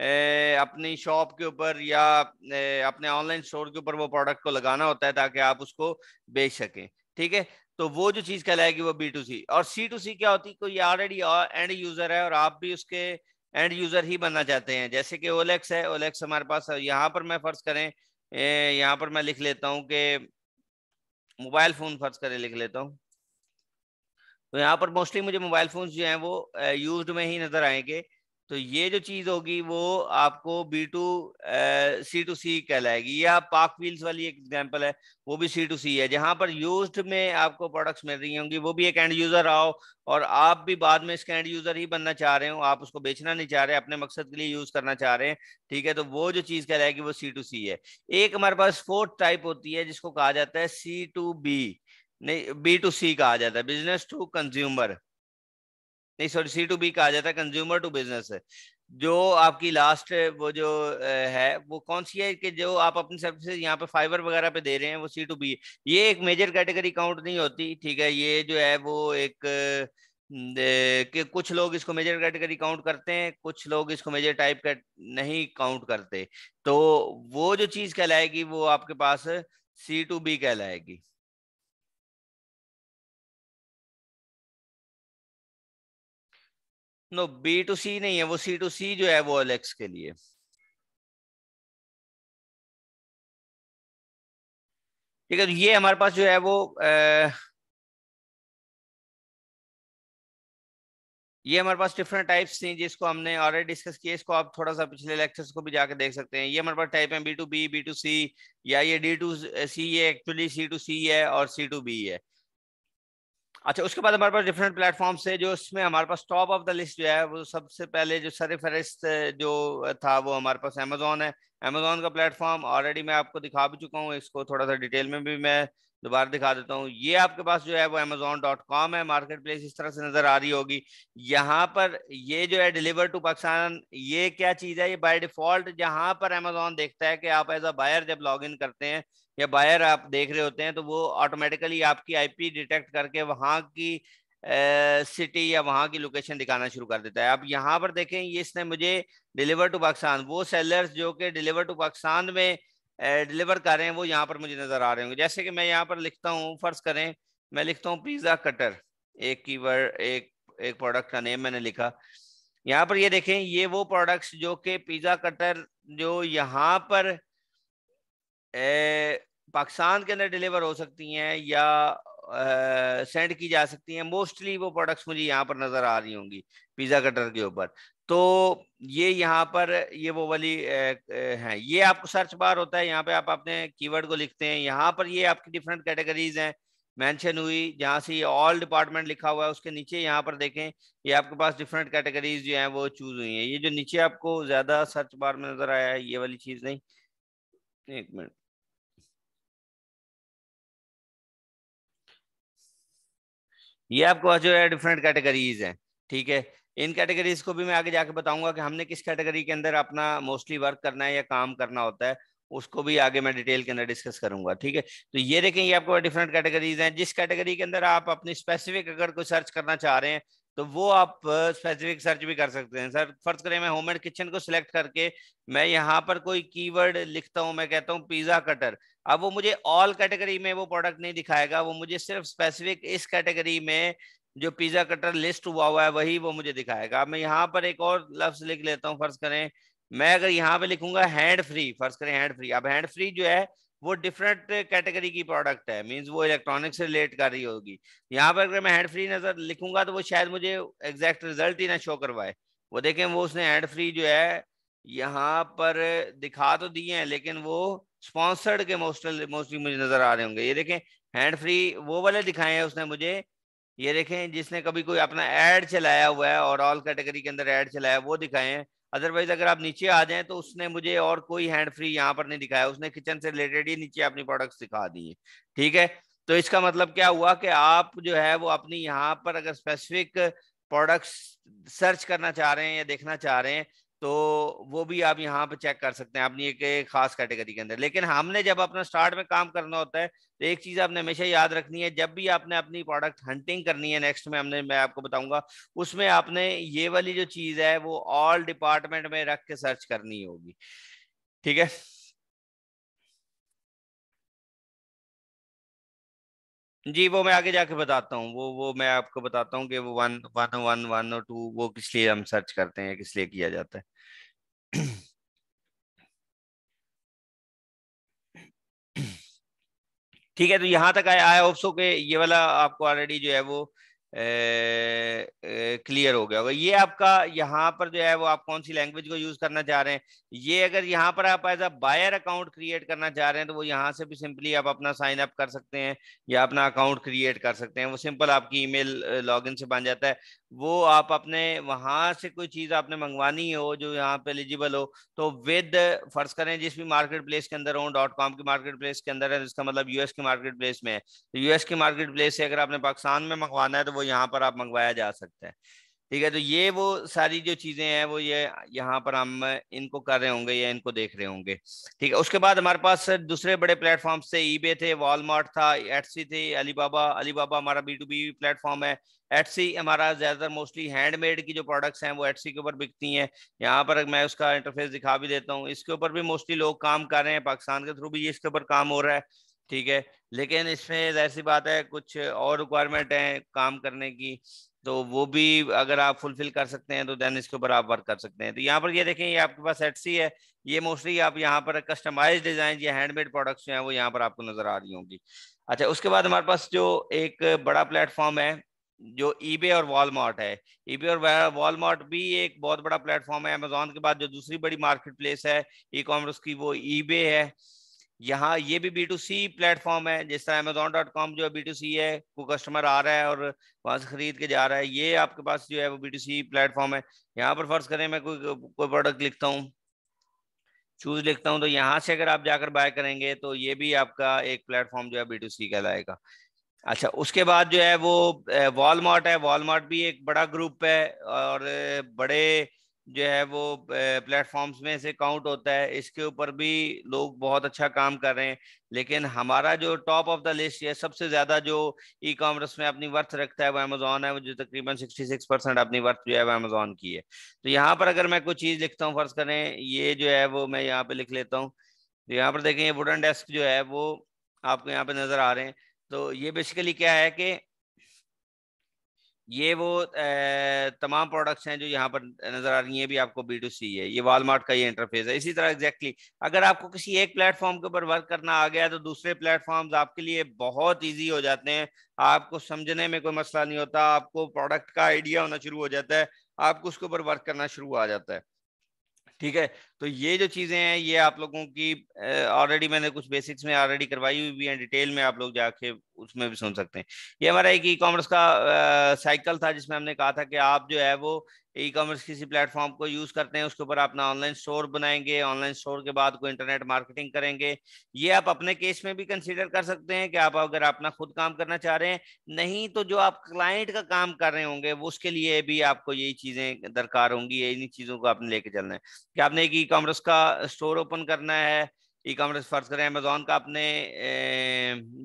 ए, अपनी शॉप के ऊपर या ए, अपने ऑनलाइन स्टोर के ऊपर वो प्रोडक्ट को लगाना होता है ताकि आप उसको बेच सकें ठीक है तो वो जो चीज़ कहलाएगी वो बी टू सी और सी टू सी क्या होती है कोई ऑलरेडी एंड यूज़र है और आप भी उसके एंड यूज़र ही बनना चाहते हैं जैसे कि ओलेक्स है ओलेक्स हमारे पास यहाँ पर मैं फ़र्ज़ करें यहाँ पर मैं लिख लेता हूँ कि मोबाइल फ़ोन फ़र्ज़ करें लिख लेता हूँ तो यहाँ पर मोस्टली मुझे मोबाइल फ़ोन जो हैं वो यूज में ही नज़र आएंगे तो ये जो चीज होगी वो आपको B to C to C कहलाएगी या पार्क व्हील्स वाली एक एग्जांपल है वो भी सी टू सी है जहां पर यूज्ड में आपको प्रोडक्ट्स मिल रही होंगी वो भी एक एंड यूजर आओ और आप भी बाद में इसका एंड यूजर ही बनना चाह रहे हो आप उसको बेचना नहीं चाह रहे अपने मकसद के लिए यूज करना चाह रहे हैं ठीक है तो वो जो चीज कहलाएगी वो सी टू सी है एक हमारे पास फोर्थ टाइप होती है जिसको कहा जाता है सी टू बी नहीं बी टू सी कहा जाता है बिजनेस टू कंज्यूमर नहीं सॉरी सी टू बी कहा जाता है कंज्यूमर टू बिजनेस है जो आपकी लास्ट वो जो है वो कौन सी है कि जो आप अपनी सर्विसेज यहाँ पे फाइबर वगैरह पे दे रहे हैं वो सी टू बी ये एक मेजर कैटेगरी काउंट नहीं होती ठीक है ये जो है वो एक के कुछ लोग इसको मेजर कैटेगरी काउंट करते हैं कुछ लोग इसको मेजर टाइप का नहीं काउंट करते तो वो जो चीज़ कहलाएगी वो आपके पास सी टू बी कहलाएगी नो बी टू सी नहीं है वो सी टू सी जो है वो एलेक्स के लिए ठीक है तो ये हमारे पास जो है वो आ, ये हमारे पास डिफरेंट टाइप्स थी जिसको हमने ऑलरेडी डिस्कस किया इसको आप थोड़ा सा पिछले लेक्चर्स को भी जाके देख सकते हैं ये हमारे पास टाइप है B to B B to C या ये डी टू सी ये एक्चुअली सी टू सी है और सी टू बी है अच्छा उसके बाद हमारे पास डिफरेंट प्लेटफॉर्म है जो उसमें हमारे पास टॉप ऑफ द लिस्ट जो है वो सबसे पहले जो सर फहरिस्त जो था वो हमारे पास अमेजोन है अमेजोन का प्लेटफॉर्म ऑलरेडी मैं आपको दिखा भी चुका हूँ इसको थोड़ा सा डिटेल में भी मैं दोबारा दिखा देता हूँ ये आपके पास जो है वो अमेजोन डॉट कॉम है मार्केट प्लेस इस तरह से नजर आ रही होगी यहाँ पर ये जो है डिलीवर टू पाकिस्तान ये क्या चीज़ है ये बाय डिफॉल्ट जहाँ पर अमेजोन देखता है कि आप एज अ बायर जब लॉग इन करते हैं या बायर आप देख रहे होते हैं तो वो ऑटोमेटिकली आपकी आईपी डिटेक्ट करके वहां की सिटी या वहां की लोकेशन दिखाना शुरू कर देता है आप यहाँ पर देखें ये इसने मुझे डिलीवर टू पाकिस्तान वो सेलर्स जो कि डिलीवर टू पाकिस्तान में डिलीवर कर रहे हैं वो यहाँ पर मुझे नज़र आ रहे होंगे जैसे कि मैं यहाँ पर लिखता हूँ फ़र्ज़ करें मैं लिखता हूँ पिज़्ज़ा कटर एक की वर्ड एक एक प्रोडक्ट का नेम मैंने लिखा यहाँ पर ये देखें ये वो प्रोडक्ट्स जो कि पिज़्ज़ा कटर जो यहाँ पर पाकिस्तान के अंदर डिलीवर हो सकती हैं या सेंड की जा सकती हैं मोस्टली वो प्रोडक्ट्स मुझे यहाँ पर नज़र आ रही होंगी पिज़्ज़ा कटर के ऊपर तो ये यहाँ पर ये वो वाली हैं ये आपको सर्च बार होता है यहाँ पे आप अपने कीवर्ड को लिखते हैं यहाँ पर ये आपकी डिफरेंट कैटेगरीज हैं मेंशन हुई जहाँ से ये ऑल डिपार्टमेंट लिखा हुआ है उसके नीचे यहाँ पर देखें ये आपके पास डिफरेंट कैटेगरीज जो हैं वो चूज हुई हैं ये जो नीचे आपको ज़्यादा सर्च बार में नज़र आया है ये वाली चीज़ नहीं एक मिनट ये आपको जो है डिफरेंट कैटेगरीज हैं ठीक है इन कैटेगरीज को भी मैं आगे जाके बताऊंगा कि हमने किस कैटेगरी के अंदर अपना मोस्टली वर्क करना है या काम करना होता है उसको भी आगे मैं डिटेल के अंदर डिस्कस करूंगा ठीक है तो ये देखें ये आपको डिफरेंट कैटेगरीज हैं जिस कैटेगरी के अंदर आप अपनी स्पेसिफिक अगर कोई सर्च करना चाह रहे हैं तो वो आप स्पेसिफिक सर्च भी कर सकते हैं सर फर्ज करें मैं होम एंड किचन को सिलेक्ट करके मैं यहाँ पर कोई कीवर्ड लिखता हूँ मैं कहता हूँ पिज्जा कटर अब वो मुझे ऑल कैटेगरी में वो प्रोडक्ट नहीं दिखाएगा वो मुझे सिर्फ स्पेसिफिक इस कैटेगरी में जो पिज्जा कटर लिस्ट हुआ हुआ है वही वो मुझे दिखाएगा मैं यहाँ पर एक और लफ्ज लिख लेता हूँ फर्ज करें मैं अगर यहाँ पे लिखूंगा हैंड फ्री फर्ज करें हैंड फ्री अब हैंड फ्री जो है वो डिफरेंट कैटेगरी की प्रोडक्ट है मीन्स वो इलेक्ट्रॉनिक से रिलेट कर रही होगी यहाँ पर अगर मैं हैंड फ्री नजर लिखूंगा तो वो शायद मुझे एग्जैक्ट रिजल्ट ही ना शो करवाए वो देखें वो उसने हैंड फ्री जो है यहाँ पर दिखा तो दिए हैं लेकिन वो स्पॉन्सर्ड के मोस्टल मोस्टली मुझे नजर आ रहे होंगे ये देखें हैंड फ्री वो वाले दिखाए हैं उसने मुझे ये देखें जिसने कभी कोई अपना एड चलाया हुआ है और ऑल कैटेगरी के अंदर एड चलाया वो दिखाए हैं अदरवाइज अगर आप नीचे आ जाएं तो उसने मुझे और कोई हैंड फ्री यहाँ पर नहीं दिखाया उसने किचन से रिलेटेड ही नीचे अपनी प्रोडक्ट्स दिखा दिए ठीक है तो इसका मतलब क्या हुआ कि आप जो है वो अपनी यहाँ पर अगर स्पेसिफिक प्रोडक्ट्स सर्च करना चाह रहे हैं या देखना चाह रहे हैं तो वो भी आप यहाँ पे चेक कर सकते हैं अपनी एक खास कैटेगरी के अंदर लेकिन हमने जब अपना स्टार्ट में काम करना होता है तो एक चीज़ आपने हमेशा याद रखनी है जब भी आपने अपनी प्रोडक्ट हंटिंग करनी है नेक्स्ट में हमने मैं आपको बताऊंगा उसमें आपने ये वाली जो चीज़ है वो ऑल डिपार्टमेंट में रख के सर्च करनी होगी ठीक है जी वो मैं आगे जाके बताता हूँ वो वो मैं आपको बताता हूँ कि वो वन वन वन वन और टू वो किस लिए हम सर्च करते हैं किस लिए किया जाता है ठीक है तो यहां तक आया आई होप सो के ये वाला आपको ऑलरेडी जो है वो क्लियर हो गया होगा ये आपका यहाँ पर जो है वो आप कौन सी लैंग्वेज को यूज करना चाह रहे हैं ये अगर यहाँ पर आप as a buyer account create करना चाह रहे हैं तो वो यहाँ से भी सिंपली आप अपना साइन अप कर सकते हैं या अपना अकाउंट क्रिएट कर सकते हैं वो सिंपल आपकी ईमेल लॉगिन से बन जाता है वो आप अपने वहां से कोई चीज आपने मंगवानी हो जो यहाँ पे एलिजिबल हो तो विद फर्ज करें जिस भी मार्केट प्लेस के अंदर हो डॉट कॉम की मार्केट प्लेस के अंदर है इसका मतलब यूएस की मार्केट प्लेस में है तो यूएस की मार्केट प्लेस से अगर आपने पाकिस्तान में मंगवाना है तो वो यहाँ पर आप मंगवाया जा सकते हैं ठीक है तो ये वो सारी जो चीजें हैं वो ये यहाँ पर हम इनको कर रहे होंगे या इनको देख रहे होंगे ठीक है उसके बाद हमारे पास दूसरे बड़े प्लेटफॉर्म थे ईबे थे वॉलमार्ट था एटसी थे अलीबाबा अलीबाबा हमारा बी टू बी प्लेटफॉर्म है एटसी हमारा ज्यादातर मोस्टली हैंडमेड की जो प्रोडक्ट्स हैं वो एटसी के ऊपर बिकती हैं यहाँ पर मैं उसका इंटरफेस दिखा भी देता हूँ इसके ऊपर भी मोस्टली लोग काम कर रहे हैं पाकिस्तान के थ्रू भी इसके ऊपर काम हो रहा है ठीक है लेकिन इसमें ऐसी बात है कुछ और रिक्वायरमेंट है काम करने की तो वो भी अगर आप फुलफिल कर सकते हैं तो देन इसके ऊपर आप वर्क कर सकते हैं तो यहाँ पर ये यह देखें ये आपके पास एटसी है ये मोस्टली आप यहाँ पर कस्टमाइज डिज़ाइन या हैंडमेड प्रोडक्ट्स जो हैं वो यहाँ पर आपको नज़र आ रही होंगी अच्छा उसके बाद हमारे पास जो एक बड़ा प्लेटफॉर्म है जो ईबे और वॉलमार्ट है ईबे और वॉलमार्ट भी एक बहुत बड़ा प्लेटफॉर्म है अमेजोन के बाद जो दूसरी बड़ी मार्केट प्लेस है ई कॉमर्स की वो ईबे है यहाँ ये भी बी टू सी प्लेटफॉर्म है जिस तरह अमेजोन डॉट कॉम जो है बी टू सी है वो कस्टमर आ रहा है और वहाँ से खरीद के जा रहा है ये आपके पास जो है वो बी टू सी प्लेटफॉर्म है यहाँ पर फर्ज करें मैं कोई कोई प्रोडक्ट लिखता हूँ चूज लिखता हूँ तो यहाँ से अगर आप जाकर बाय करेंगे तो ये भी आपका एक प्लेटफॉर्म जो है बी टू सी कहलाएगा अच्छा उसके बाद जो है वो वॉलमार्ट है वॉलमार्ट भी एक बड़ा ग्रुप है और बड़े जो है वो प्लेटफॉर्म्स में से काउंट होता है इसके ऊपर भी लोग बहुत अच्छा काम कर रहे हैं लेकिन हमारा जो टॉप ऑफ द लिस्ट है सबसे ज़्यादा जो ई कॉमर्स में अपनी वर्थ रखता है वो अमेजोन है वो जो तकरीबन 66 परसेंट अपनी वर्थ जो है वो अमेजोन की है तो यहाँ पर अगर मैं कोई चीज़ लिखता हूँ फ़र्ज़ करें ये जो है वो मैं यहाँ पे लिख लेता हूँ तो यहाँ पर देखें ये वुडन डेस्क जो है वो आपको यहाँ पे नज़र आ रहे हैं तो ये बेसिकली क्या है कि ये वो तमाम प्रोडक्ट्स हैं जो यहाँ पर नजर आ रही हैं भी आपको बी टू सी है ये वालमार्ट का ये इंटरफेस है इसी तरह एग्जैक्टली exactly, अगर आपको किसी एक प्लेटफॉर्म के ऊपर वर्क करना आ गया तो दूसरे प्लेटफॉर्म्स आपके लिए बहुत ईजी हो जाते हैं आपको समझने में कोई मसला नहीं होता आपको प्रोडक्ट का आइडिया होना शुरू हो जाता है आपको उसके ऊपर वर्क करना शुरू आ जाता है ठीक है तो ये जो चीज़ें हैं ये आप लोगों की ऑलरेडी मैंने कुछ बेसिक्स में ऑलरेडी करवाई हुई भी है डिटेल में आप लोग जाके उसमें भी सुन सकते हैं ये हमारा एक ई कॉमर्स का साइकिल था जिसमें हमने कहा था कि आप जो है वो ई कॉमर्स किसी प्लेटफॉर्म को यूज़ करते हैं उसके ऊपर अपना ऑनलाइन स्टोर बनाएंगे ऑनलाइन स्टोर के बाद कोई इंटरनेट मार्केटिंग करेंगे ये आप अपने केस में भी कंसिडर कर सकते हैं कि आप अगर अपना खुद काम करना चाह रहे हैं नहीं तो जो आप क्लाइंट का काम कर रहे होंगे वो उसके लिए भी आपको यही चीज़ें दरकार होंगी इन्हीं चीज़ों को आपने लेके चलना है कि आपने एक ई कॉमर्स का स्टोर ओपन करना है ई कॉमर्स फर्ज करें अमेजोन का आपने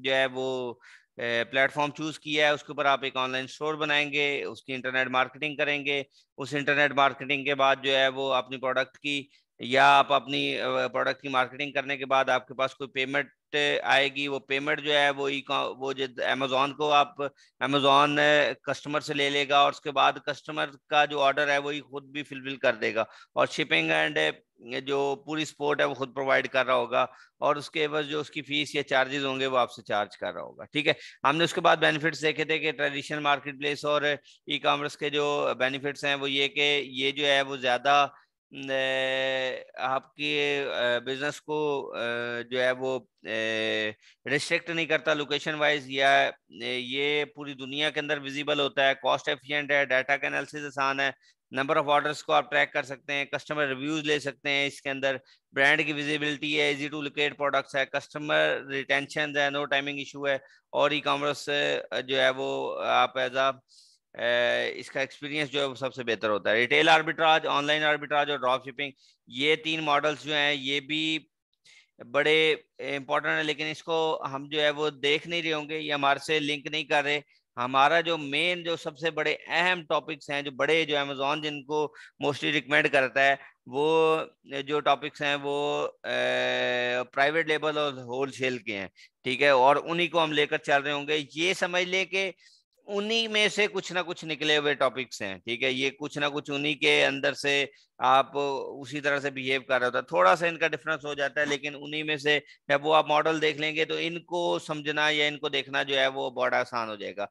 जो है वो प्लेटफॉर्म चूज़ किया है उसके ऊपर आप एक ऑनलाइन स्टोर बनाएंगे उसकी इंटरनेट मार्केटिंग करेंगे उस इंटरनेट मार्केटिंग के बाद जो है वो अपनी प्रोडक्ट की या आप अपनी प्रोडक्ट की मार्केटिंग करने के बाद आपके पास कोई पेमेंट आएगी वो पेमेंट जो है वो ई वो जो अमेजोन को आप अमेजोन कस्टमर से ले लेगा और उसके बाद कस्टमर का जो ऑर्डर है वो ही खुद भी फिलफिल कर देगा और शिपिंग एंड जो पूरी सपोर्ट है वो खुद प्रोवाइड कर रहा होगा और उसके बस जो उसकी फीस या चार्जेस होंगे वो आपसे चार्ज कर रहा होगा ठीक है हमने उसके बाद बेनिफिट्स देखे थे कि ट्रेडिशनल मार्केट प्लेस और ई कॉमर्स के जो बेनिफिट्स हैं वो ये कि ये जो है वो ज़्यादा आपकी बिजनेस को जो है वो रिस्ट्रिक्ट नहीं करता लोकेशन वाइज या ये पूरी दुनिया के अंदर विजिबल होता है कॉस्ट एफिशिएंट है डाटा का एनालिसिस आसान है नंबर ऑफ ऑर्डर्स को आप ट्रैक कर सकते हैं कस्टमर रिव्यूज ले सकते हैं इसके अंदर ब्रांड की विजिबिलिटी है इजी टू लोकेट प्रोडक्ट्स है कस्टमर रिटेंशन है नो टाइमिंग इशू है और ई कॉमर्स जो है वो आप एज आ इसका एक्सपीरियंस जो है वो सबसे बेहतर होता है रिटेल आर्बिट्राज ऑनलाइन आर्बिट्राज और ड्रॉप शिपिंग ये तीन मॉडल्स जो हैं ये भी बड़े इंपॉर्टेंट है लेकिन इसको हम जो है वो देख नहीं रहे होंगे ये हमारे से लिंक नहीं कर रहे हमारा जो मेन जो सबसे बड़े अहम टॉपिक्स हैं जो बड़े जो अमेजोन जिनको मोस्टली रिकमेंड करता है वो जो टॉपिक्स हैं वो प्राइवेट लेबल और होल सेल के हैं ठीक है और उन्हीं को हम लेकर चल रहे होंगे ये समझ लें कि उन्हीं में से कुछ ना कुछ निकले हुए टॉपिक्स हैं ठीक है ये कुछ ना कुछ उन्हीं के अंदर से आप उसी तरह से बिहेव कर रहे होता है थोड़ा सा इनका डिफरेंस हो जाता है लेकिन उन्हीं में से जब वो आप मॉडल देख लेंगे तो इनको समझना या इनको देखना जो है वो बड़ा आसान हो जाएगा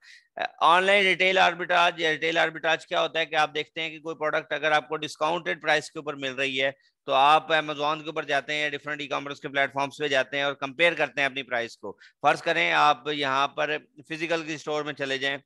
ऑनलाइन रिटेल आर्बिट्राज या रिटेल आर्बिट्राज क्या होता है कि आप देखते हैं कि कोई प्रोडक्ट अगर आपको डिस्काउंटेड प्राइस के ऊपर मिल रही है तो आप अमेजोन के ऊपर जाते हैं डिफरेंट ई कॉमर्स के प्लेटफॉर्म्स पे जाते हैं और कंपेयर करते हैं अपनी प्राइस को फर्ज करें आप यहाँ पर फिजिकल स्टोर में चले जाएं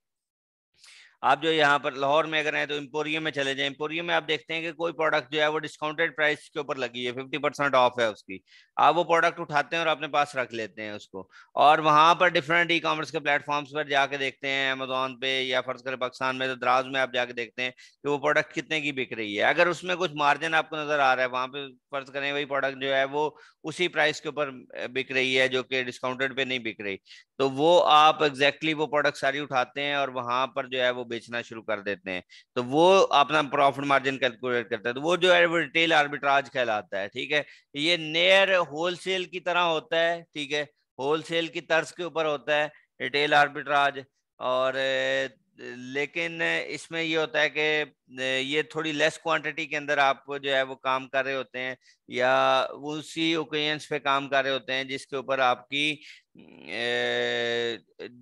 आप जो यहाँ पर लाहौर में अगर हैं तो एम्पोरियम में चले जाएं एम्पोरियम में आप देखते हैं कि कोई प्रोडक्ट जो है वो डिस्काउंटेड प्राइस के ऊपर लगी है फिफ्टी परसेंट ऑफ है उसकी आप वो प्रोडक्ट उठाते हैं और अपने पास रख लेते हैं उसको और वहाँ पर डिफरेंट ई कॉमर्स के प्लेटफॉर्म्स पर जाके देखते हैं अमेजोन पे या फर्ज करें पाकिस्तान में तो द्राज में आप जाके देखते हैं कि वो प्रोडक्ट कितने की बिक रही है अगर उसमें कुछ मार्जिन आपको नजर आ रहा है वहाँ पे फर्ज करें वही प्रोडक्ट जो है वो उसी प्राइस के ऊपर बिक रही है जो कि डिस्काउंटेड पे नहीं बिक रही तो वो आप एग्जैक्टली exactly वो प्रोडक्ट सारी उठाते हैं और वहां पर जो है वो बेचना शुरू कर देते हैं तो वो अपना प्रॉफिट मार्जिन कैलकुलेट करता है तो वो जो है वो रिटेल आर्बिट्राज कहलाता है ठीक है ये नेयर होलसेल की तरह होता है ठीक है होलसेल की तर्ज के ऊपर होता है रिटेल आर्बिट्राज और लेकिन इसमें ये होता है कि ये थोड़ी लेस क्वांटिटी के अंदर आप जो है वो काम कर रहे होते हैं या उसी ओकेजन्स पे काम कर रहे होते हैं जिसके ऊपर आपकी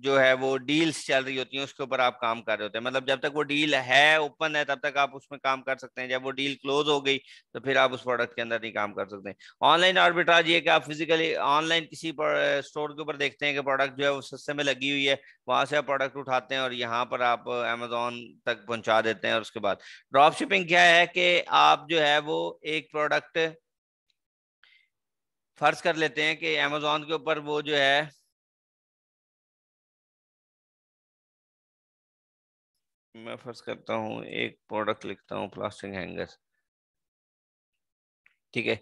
जो है वो डील्स चल रही होती हैं उसके ऊपर आप काम कर रहे होते हैं मतलब जब तक वो डील है ओपन है तब तक आप उसमें काम कर सकते हैं जब वो डील क्लोज हो गई तो फिर आप उस प्रोडक्ट के अंदर नहीं काम कर सकते ऑनलाइन ऑर्बिट्राज ये कि आप फिजिकली ऑनलाइन किसी स्टोर के ऊपर देखते हैं कि प्रोडक्ट जो है वो सस्ते में लगी हुई है वहाँ से आप प्रोडक्ट उठाते हैं और यहाँ पर आप अमेजोन तक पहुँचा देते हैं और उसके बाद ड्रॉप शिपिंग क्या है कि आप जो है वो एक प्रोडक्ट फर्ज कर लेते हैं कि अमेजोन के ऊपर वो जो है मैं फर्ज करता हूं एक प्रोडक्ट लिखता हूँ प्लास्टिक हैंगर ठीक है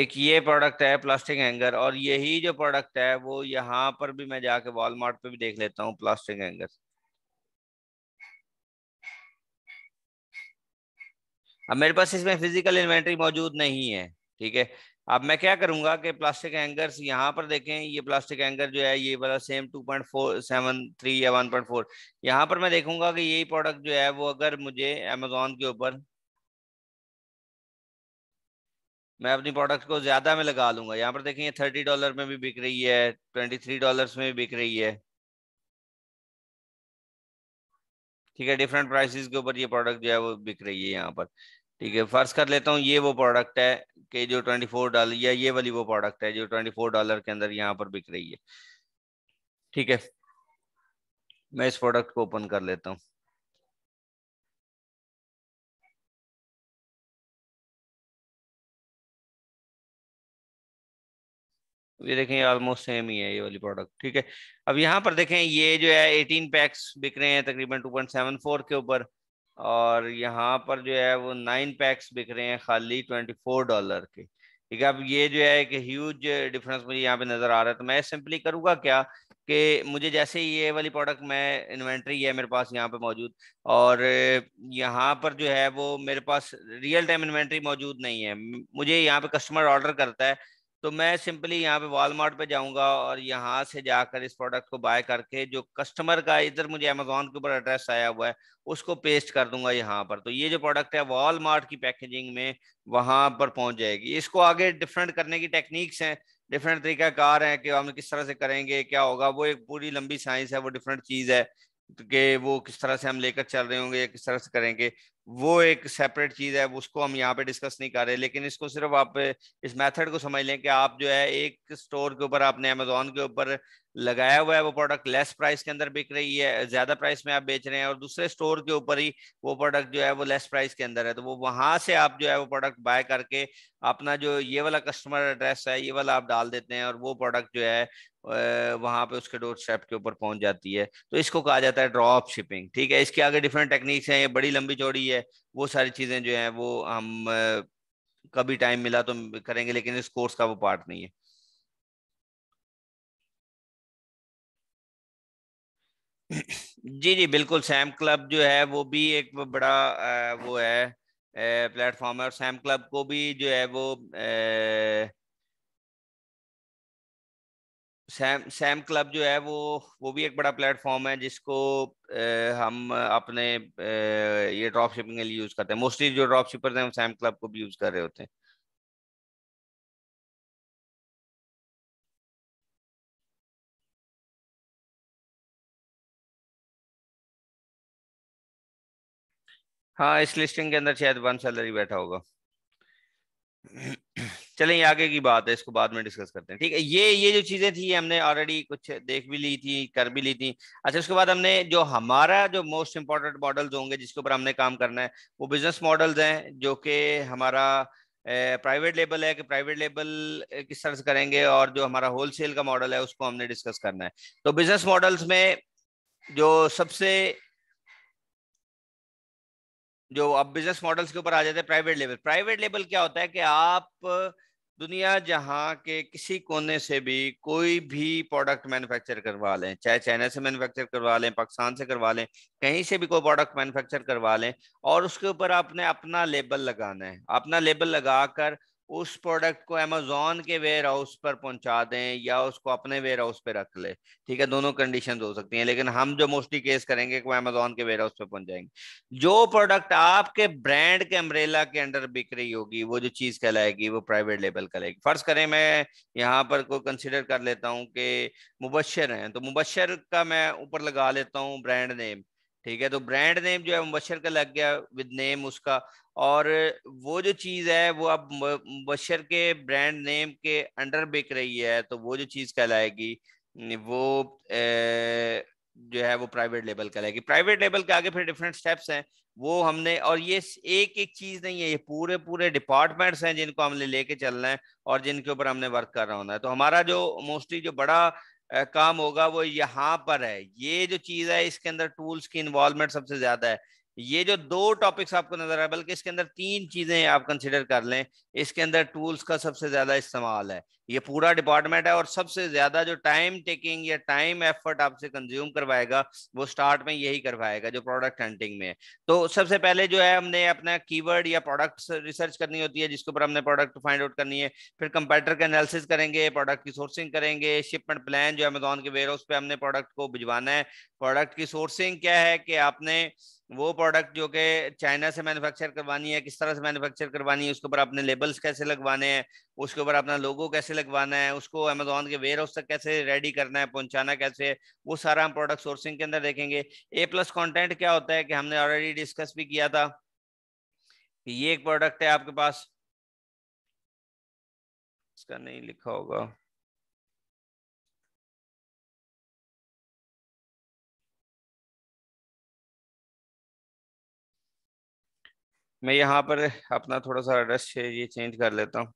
एक ये प्रोडक्ट है प्लास्टिक हैंगर और यही जो प्रोडक्ट है वो यहाँ पर भी मैं जाके वॉलमार्ट पे भी देख लेता हूँ प्लास्टिक हैंगर अब मेरे पास इसमें फिजिकल इन्वेंट्री मौजूद नहीं है ठीक है अब मैं क्या करूंगा कि प्लास्टिक एंगर्स यहाँ पर देखें ये प्लास्टिक एंगर जो है ये वाला सेम 2.473 या 1.4 यहाँ पर मैं देखूंगा कि यही प्रोडक्ट जो है वो अगर मुझे अमेजोन के ऊपर मैं अपनी प्रोडक्ट को ज्यादा में लगा लूंगा यहाँ पर देखें ये थर्टी डॉलर में भी बिक रही है ट्वेंटी थ्री डॉलर में भी बिक रही है ठीक है डिफरेंट प्राइसेस के ऊपर ये प्रोडक्ट जो है वो बिक रही है यहाँ पर ठीक है फर्ज कर लेता हूँ ये वो प्रोडक्ट है कि जो ट्वेंटी फोर डॉलर या ये वाली वो प्रोडक्ट है जो ट्वेंटी फोर डॉलर के अंदर यहाँ पर बिक रही है ठीक है मैं इस प्रोडक्ट को ओपन कर लेता हूँ ये देखें ऑलमोस्ट सेम ही है ये वाली प्रोडक्ट ठीक है अब यहाँ पर देखें ये जो है 18 पैक्स बिक रहे हैं तकरीबन 2.74 के ऊपर और यहाँ पर जो है वो नाइन पैक्स बिक रहे हैं खाली ट्वेंटी फोर डॉलर के ठीक है अब ये जो है एक ह्यूज डिफरेंस मुझे यहाँ पे नज़र आ रहा है तो मैं सिंपली करूँगा क्या कि मुझे जैसे ये वाली प्रोडक्ट मैं इन्वेंट्री है मेरे पास यहाँ पे मौजूद और यहाँ पर जो है वो मेरे पास रियल टाइम इन्वेंट्री मौजूद नहीं है मुझे यहाँ पे कस्टमर ऑर्डर करता है तो मैं सिंपली यहाँ पे वॉलमार्ट पे जाऊंगा और यहाँ से जाकर इस प्रोडक्ट को बाय करके जो कस्टमर का इधर मुझे अमेजोन के ऊपर एड्रेस आया हुआ है उसको पेस्ट कर दूंगा यहाँ पर तो ये जो प्रोडक्ट है वॉलमार्ट की पैकेजिंग में वहां पर पहुंच जाएगी इसको आगे डिफरेंट करने की टेक्निक्स हैं डिफरेंट तरीका कार है कि हम किस तरह से करेंगे क्या होगा वो एक पूरी लंबी साइंस है वो डिफरेंट चीज़ है કે વો કિસ તરહ સે હમ લેકર ચલ રહે હોંગે કે સર્ચ કરેંગે વો એક સેપરેટ ચીઝ હે ઉસકો હમ યહાં પે ડિસ્કસ નહીં કર રહે લેકિન ઇસકો સિર્ફ આપ ઇસ મેથડ કો સમજી લે કે આપ જો હે એક સ્ટોર કે ઉપર આપને Amazon કે ઉપર લગાયા ہوا હે વો પ્રોડક્ટ લેસ પ્રાઈસ કે અંદર बिक રહી હૈ જ્યાદા પ્રાઈસ મે આપ બેચ રહે હે ઓર દૂસરે સ્ટોર કે ઉપર હી વો પ્રોડક્ટ જો હે વો લેસ પ્રાઈસ કે અંદર હે તો વો વહા સે આપ જો હે વો પ્રોડક્ટ બાય કરકે અપના જો યે વાલા કસ્ટமர் ایڈ્રેસ હે યે વાલા આપ ડાલ દેતે હે ઓર વો પ્રોડક્ટ જો હે वहां पे उसके डोर स्टेप के ऊपर पहुंच जाती है तो इसको कहा जाता है ड्रॉप शिपिंग ठीक है इसके आगे डिफरेंट टेक्निक्स हैं ये बड़ी लंबी चौड़ी है वो सारी चीजें जो है वो हम कभी टाइम मिला तो करेंगे लेकिन इस कोर्स का वो पार्ट नहीं है जी जी बिल्कुल सैम क्लब जो है वो भी एक बड़ा वो है प्लेटफॉर्म है और सैम क्लब को भी जो है वो ए, सैम सैम क्लब जो है वो वो भी एक बड़ा प्लेटफॉर्म है जिसको ए, हम अपने ए, ये ड्रॉप शिपिंग के लिए यूज करते हैं मोस्टली जो ड्रॉप शिपर्स हैं वो सैम क्लब को भी यूज कर रहे होते हैं हाँ इस लिस्टिंग के अंदर शायद वन सैलरी बैठा होगा चलें ये आगे की बात है इसको बाद में डिस्कस करते हैं ठीक है ये ये जो चीज़ें थी हमने ऑलरेडी कुछ देख भी ली थी कर भी ली थी अच्छा उसके बाद हमने जो हमारा जो मोस्ट इंपॉर्टेंट मॉडल्स होंगे जिसके ऊपर हमने काम करना है वो बिजनेस मॉडल्स हैं जो कि हमारा प्राइवेट लेबल है कि प्राइवेट लेबल किस तरह से करेंगे और जो हमारा होलसेल का मॉडल है उसको हमने डिस्कस करना है तो बिजनेस मॉडल्स में जो सबसे जो अब बिजनेस मॉडल्स के ऊपर आ जाते हैं प्राइवेट लेवल प्राइवेट लेवल क्या होता है कि आप दुनिया जहां के किसी कोने से भी कोई भी प्रोडक्ट मैन्युफैक्चर करवा लें चाहे चाइना से मैन्युफैक्चर करवा लें पाकिस्तान से करवा लें कहीं से भी कोई प्रोडक्ट मैन्युफैक्चर करवा लें और उसके ऊपर आपने अपना लेबल लगाना है अपना लेबल लगाकर उस प्रोडक्ट को अमेजोन के वेयर हाउस पर पहुंचा दें या उसको अपने वेयर हाउस पर रख ले ठीक है दोनों कंडीशन हो सकती हैं लेकिन हम जो मोस्टली केस करेंगे वो अमेजोन के वेयर हाउस पर पहुंच जाएंगे जो प्रोडक्ट आपके ब्रांड के अम्ब्रेला के अंडर बिक रही होगी वो जो चीज कहलाएगी वो प्राइवेट लेबल कहलाएगी फर्ज करें मैं यहाँ पर को कंसिडर कर लेता हूँ कि मुबशर हैं तो मुबशर का मैं ऊपर लगा लेता हूँ ब्रांड नेम ठीक है तो ब्रांड नेम जो है मुबशर का लग गया विद नेम उसका और वो जो चीज है वो अब मुबशर के ब्रांड नेम के अंडर बिक रही है तो वो जो चीज कहलाएगी वो ए, जो है वो प्राइवेट लेबल कहलाएगी प्राइवेट लेबल के आगे फिर डिफरेंट स्टेप्स हैं वो हमने और ये एक एक चीज नहीं है ये पूरे पूरे डिपार्टमेंट्स हैं जिनको हमने लेके चलना है और जिनके ऊपर हमने वर्क कर रहा होना है तो हमारा जो मोस्टली जो बड़ा काम होगा वो यहाँ पर है ये जो चीज है इसके अंदर टूल्स की इन्वॉल्वमेंट सबसे ज्यादा है ये जो दो टॉपिक्स आपको नजर आए बल्कि इसके अंदर तीन चीजें आप कंसिडर कर लें इसके अंदर टूल्स का सबसे ज्यादा इस्तेमाल है ये पूरा डिपार्टमेंट है और सबसे ज्यादा जो टाइम टेकिंग या टाइम एफर्ट आपसे कंज्यूम करवाएगा वो स्टार्ट में यही करवाएगा जो प्रोडक्ट हंटिंग में है तो सबसे पहले जो है हमने अपना कीवर्ड या प्रोडक्ट रिसर्च करनी होती है जिसके ऊपर हमने प्रोडक्ट फाइंड आउट करनी है फिर कंप्यूटर का एनालिसिस करेंगे प्रोडक्ट की सोर्सिंग करेंगे शिपमेंट प्लान जो अमेजोन के वेयर हाउस पे हमने प्रोडक्ट को भिजवाना है प्रोडक्ट की सोर्सिंग क्या है कि आपने वो प्रोडक्ट जो कि चाइना से मैन्युफैक्चर करवानी है किस तरह से मैन्युफैक्चर करवानी है उसके ऊपर अपने लेबल्स कैसे लगवाने हैं उसके ऊपर अपना लोगो कैसे लगवाना है उसको अमेजोन के वेयर हाउस तक कैसे रेडी करना है पहुंचाना कैसे है वो सारा हम प्रोडक्ट सोर्सिंग के अंदर देखेंगे ए प्लस कॉन्टेंट क्या होता है कि हमने ऑलरेडी डिस्कस भी किया था कि ये एक प्रोडक्ट है आपके पास इसका नहीं लिखा होगा मैं यहाँ पर अपना थोड़ा सा एड्रेस ये चेंज कर लेता हूँ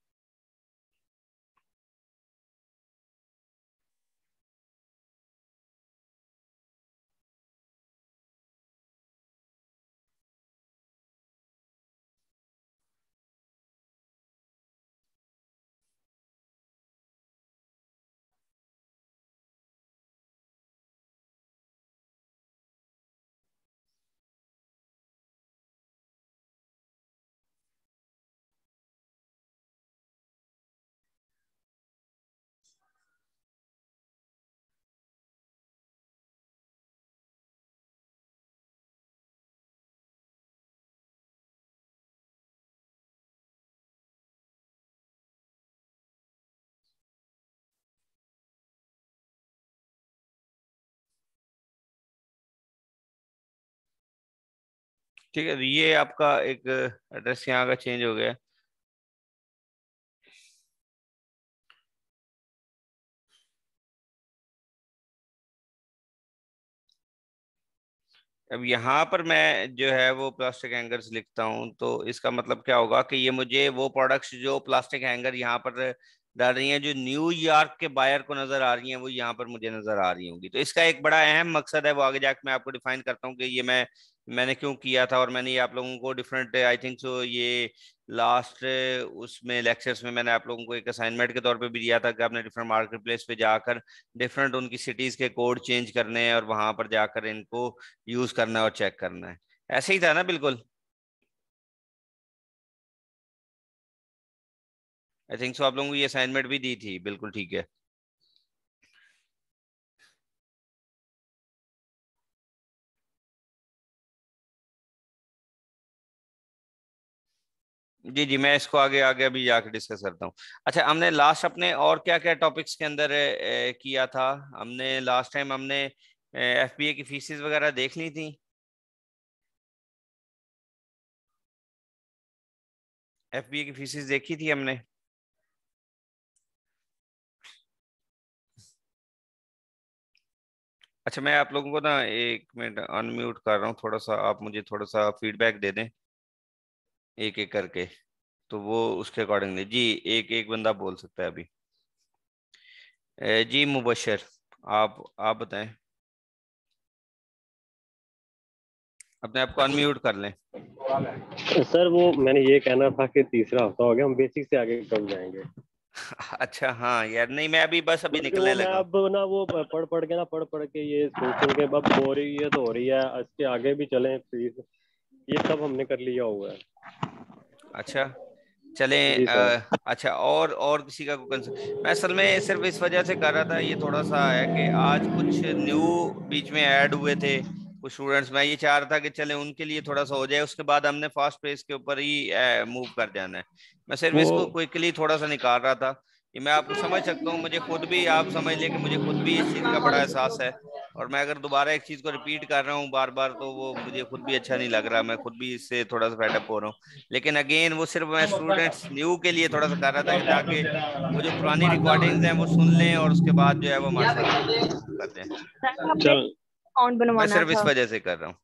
ठीक है तो ये आपका एक एड्रेस यहाँ का चेंज हो गया अब यहाँ पर मैं जो है वो प्लास्टिक हैंगर्स लिखता हूँ तो इसका मतलब क्या होगा कि ये मुझे वो प्रोडक्ट्स जो प्लास्टिक हैंगर यहाँ पर डाल रही हैं जो न्यूयॉर्क के बायर को नजर आ रही हैं वो यहाँ पर मुझे नजर आ रही होंगी तो इसका एक बड़ा अहम मकसद है वो आगे जाकर मैं आपको डिफाइन करता हूँ कि ये मैं मैंने क्यों किया था और मैंने ये आप लोगों को डिफरेंट आई थिंक सो ये लास्ट उसमें लेक्चर्स में मैंने आप लोगों को एक असाइनमेंट के तौर पे भी दिया था कि आपने डिफरेंट मार्केट प्लेस पे जाकर डिफरेंट उनकी सिटीज़ के कोड चेंज करने हैं और वहां पर जाकर इनको यूज़ करना है और चेक करना है ऐसे ही था ना बिल्कुल आई थिंक सो आप लोगों को ये असाइनमेंट भी दी थी बिल्कुल ठीक है जी जी मैं इसको आगे आगे अभी जाके डिस्कस करता हूँ अच्छा हमने लास्ट अपने और क्या क्या टॉपिक्स के अंदर ए, किया था हमने लास्ट टाइम हमने एफ बी ए की फीसिस वगैरह देख ली थी एफ बी ए की फीसिस देखी थी हमने अच्छा मैं आप लोगों को ना एक मिनट अनम्यूट कर रहा हूँ थोड़ा सा आप मुझे थोड़ा सा फीडबैक दे दें एक एक करके तो वो उसके अकॉर्डिंग दे जी एक एक बंदा बोल सकता है अभी जी मुबशर आप आप बताएं अपने आप को अनम्यूट कर लें सर वो मैंने ये कहना था कि तीसरा हफ्ता हो गया हम बेसिक से आगे कब जाएंगे अच्छा हाँ यार नहीं मैं अभी बस अभी निकलने लगा अब ना वो पढ़ पढ़ के ना पढ़ पढ़ के ये सोच के बस हो रही है तो हो रही है इसके आगे भी चले प्लीज ये सब हमने कर लिया हुआ है अच्छा चले आ, अच्छा और और किसी का कोई मैं असल में सिर्फ इस वजह से कर रहा था ये थोड़ा सा है कि आज कुछ न्यू बीच में ऐड हुए थे कुछ स्टूडेंट्स मैं ये चाह रहा था कि चले उनके लिए थोड़ा सा हो जाए उसके बाद हमने फास्ट पेस के ऊपर ही मूव कर जाना है मैं सिर्फ इसको क्विकली थोड़ा सा निकाल रहा था कि मैं आपको समझ सकता हूँ मुझे खुद भी आप समझ लें कि मुझे खुद भी इस चीज़ का बड़ा एहसास है और मैं अगर दोबारा एक चीज़ को रिपीट कर रहा हूँ बार बार तो वो मुझे खुद भी अच्छा नहीं लग रहा मैं खुद भी इससे थोड़ा सा फेडअप हो रहा हूँ लेकिन अगेन वो सिर्फ मैं स्टूडेंट्स न्यू के लिए थोड़ा सा कर रहा था ताकि वो जो पुरानी रिकॉर्डिंग्स हैं वो सुन लें और उसके बाद जो है वो हमारे साथ करते हैं अकाउंट बनवाना था सर्विस वजह से कर रहा हूँ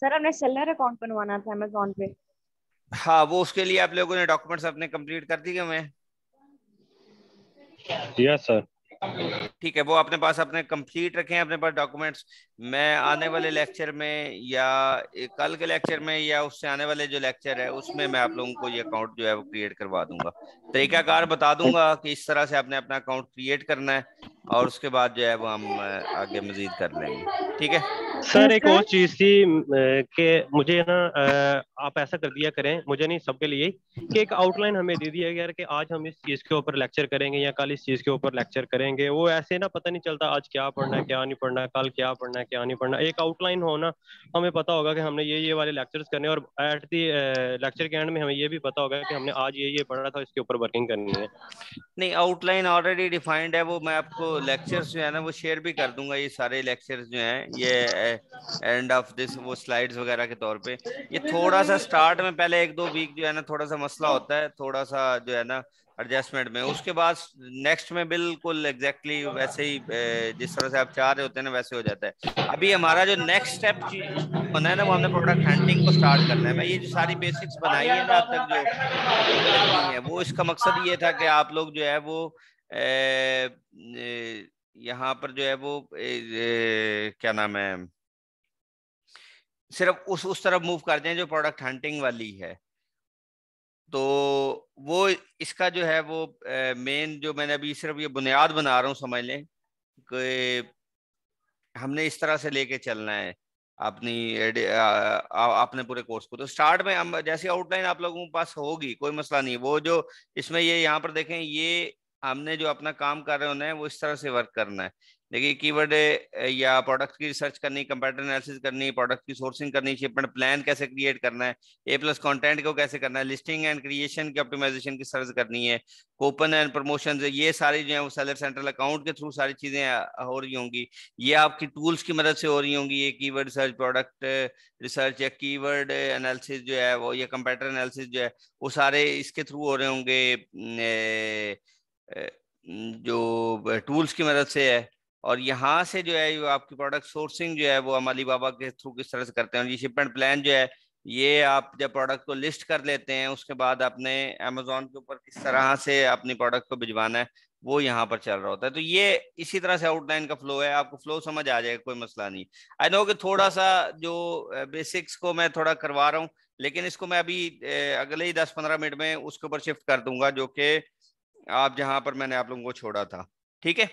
सर हमने सेलर अकाउंट बनवाना था अमेजोन पे हाँ वो उसके लिए आप लोगों ने डॉक्यूमेंट्स अपने कंप्लीट कर दिए मैं यस सर ठीक है वो अपने पास अपने कंप्लीट रखे हैं अपने पास डॉक्यूमेंट्स मैं आने वाले लेक्चर में या कल के लेक्चर में या उससे आने वाले जो लेक्चर है उसमें मैं आप लोगों को ये अकाउंट जो है वो क्रिएट करवा दूंगा तरीकाकार बता दूंगा कि इस तरह से आपने अपना अकाउंट क्रिएट करना है और उसके बाद जो है वो हम आगे मजीद कर लेंगे ठीक है सर एक और चीज थी कि मुझे ना आप ऐसा कर दिया करें मुझे नहीं सबके लिए कि एक आउटलाइन हमें दे दिया गया कि आज हम इस चीज के ऊपर लेक्चर करेंगे या कल इस चीज के ऊपर लेक्चर करेंगे वो ऐसे ना पता नहीं चलता आज क्या पढ़ना है क्या नहीं पढ़ना कल क्या पढ़ना है क्या नहीं पढ़ना एक आउटलाइन होना हमें पता होगा कि हमने ये ये वाले लेक्चर करने और एट दी लेक्चर के एंड में हमें ये भी पता होगा कि हमने आज ये ये पढ़ना था इसके ऊपर वर्किंग करनी है नहीं आउटलाइन ऑलरेडी डिफाइंड है वो मैं आपको लेक्चर जो है ना वो शेयर भी कर दूंगा ये सारे लेक्चर जो है ये है एंड ऑफ दिस वो स्लाइड्स वगैरह के तौर पे ये थोड़ा सा स्टार्ट में पहले एक दो वीक जो है ना थोड़ा सा मसला होता है थोड़ा सा जो है ना एडजस्टमेंट में उसके बाद नेक्स्ट में बिल्कुल एग्जैक्टली exactly वैसे ही जिस तरह से आप चाह रहे होते हैं ना वैसे हो जाता है अभी हमारा जो नेक्स्ट स्टेप होना है ना वो हमने प्रोडक्ट हैंडलिंग को स्टार्ट करना है मैं ये जो सारी बेसिक्स बनाई है ना तक जो है वो इसका मकसद ये था कि आप लोग जो है वो यहाँ पर जो है वो ए, ए, क्या नाम है सिर्फ उस उस तरफ मूव कर दें जो प्रोडक्ट हंटिंग वाली है तो वो इसका जो है वो मेन जो मैंने अभी सिर्फ ये बुनियाद बना रहा हूँ समझ लें कि हमने इस तरह से लेके चलना है अपनी अपने पूरे कोर्स को तो स्टार्ट में हम जैसे आउटलाइन आप लोगों के पास होगी कोई मसला नहीं वो जो इसमें ये यहाँ पर देखें ये हमने जो अपना काम कर रहे होना है वो इस तरह से वर्क करना है देखिए कीवर्ड या प्रोडक्ट की रिसर्च करनी कंप्यूटर एनालिसिस करनी प्रोडक्ट की सोर्सिंग करनी शिपमेंट प्लान कैसे क्रिएट करना है ए प्लस कंटेंट को कैसे करना है लिस्टिंग एंड क्रिएशन की ऑप्टिमाइजेशन की सर्च करनी है कोपन एंड प्रमोशन ये सारी जो है वो सेलर सेंट्रल अकाउंट के थ्रू सारी चीज़ें हो रही होंगी ये आपकी टूल्स की मदद से हो रही होंगी ये कीवर्ड रिसर्च प्रोडक्ट रिसर्च या कीवर्ड एनालिसिस जो है वो या कंप्यूटर एनालिसिस जो है वो सारे इसके थ्रू हो रहे होंगे जो टूल्स की मदद से है और यहाँ से जो है आपकी प्रोडक्ट सोर्सिंग जो है वो हम अली बाबा के थ्रू किस तरह से करते हैं ये शिपमेंट प्लान जो है ये आप जब प्रोडक्ट को लिस्ट कर लेते हैं उसके बाद आपने अमेजोन के ऊपर किस तरह से अपनी प्रोडक्ट को भिजवाना है वो यहाँ पर चल रहा होता है तो ये इसी तरह से आउटलाइन का फ्लो है आपको फ्लो समझ आ जाएगा कोई मसला नहीं आई नो कि थोड़ा सा जो बेसिक्स को मैं थोड़ा करवा रहा हूँ लेकिन इसको मैं अभी अगले ही दस पंद्रह मिनट में उसके ऊपर शिफ्ट कर दूंगा जो कि आप जहाँ पर मैंने आप लोगों को छोड़ा था ठीक है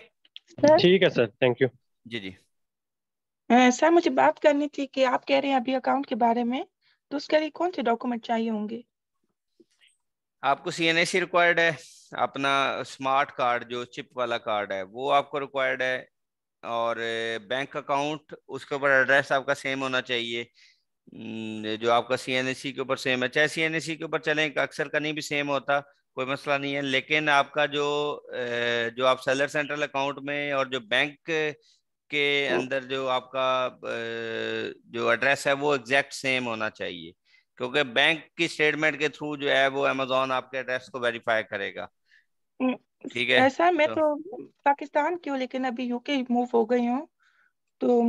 ठीक है सर थैंक यू जी जी सर मुझे बात करनी थी कि आप कह रहे हैं अभी अकाउंट के बारे में तो उसके लिए कौन से डॉक्यूमेंट चाहिए होंगे आपको सी एन रिक्वायर्ड है अपना स्मार्ट कार्ड जो चिप वाला कार्ड है वो आपको रिक्वायर्ड है और बैंक अकाउंट उसके ऊपर एड्रेस आपका सेम होना चाहिए जो आपका सी के ऊपर सेम है चाहे सी के ऊपर चलें अक्सर का नहीं भी सेम होता कोई मसला नहीं है लेकिन आपका जो जो आप सेलर सेंट्रल अकाउंट में और जो बैंक के अंदर जो आपका जो एड्रेस है वो एग्जैक्ट सेम होना चाहिए क्योंकि बैंक की स्टेटमेंट के थ्रू जो है वो अमेजोन आपके एड्रेस को वेरीफाई करेगा हम्म। ठीक है ऐसा मैं तो, तो पाकिस्तान की हूँ लेकिन अभी यूके मूव हो गई हूँ तो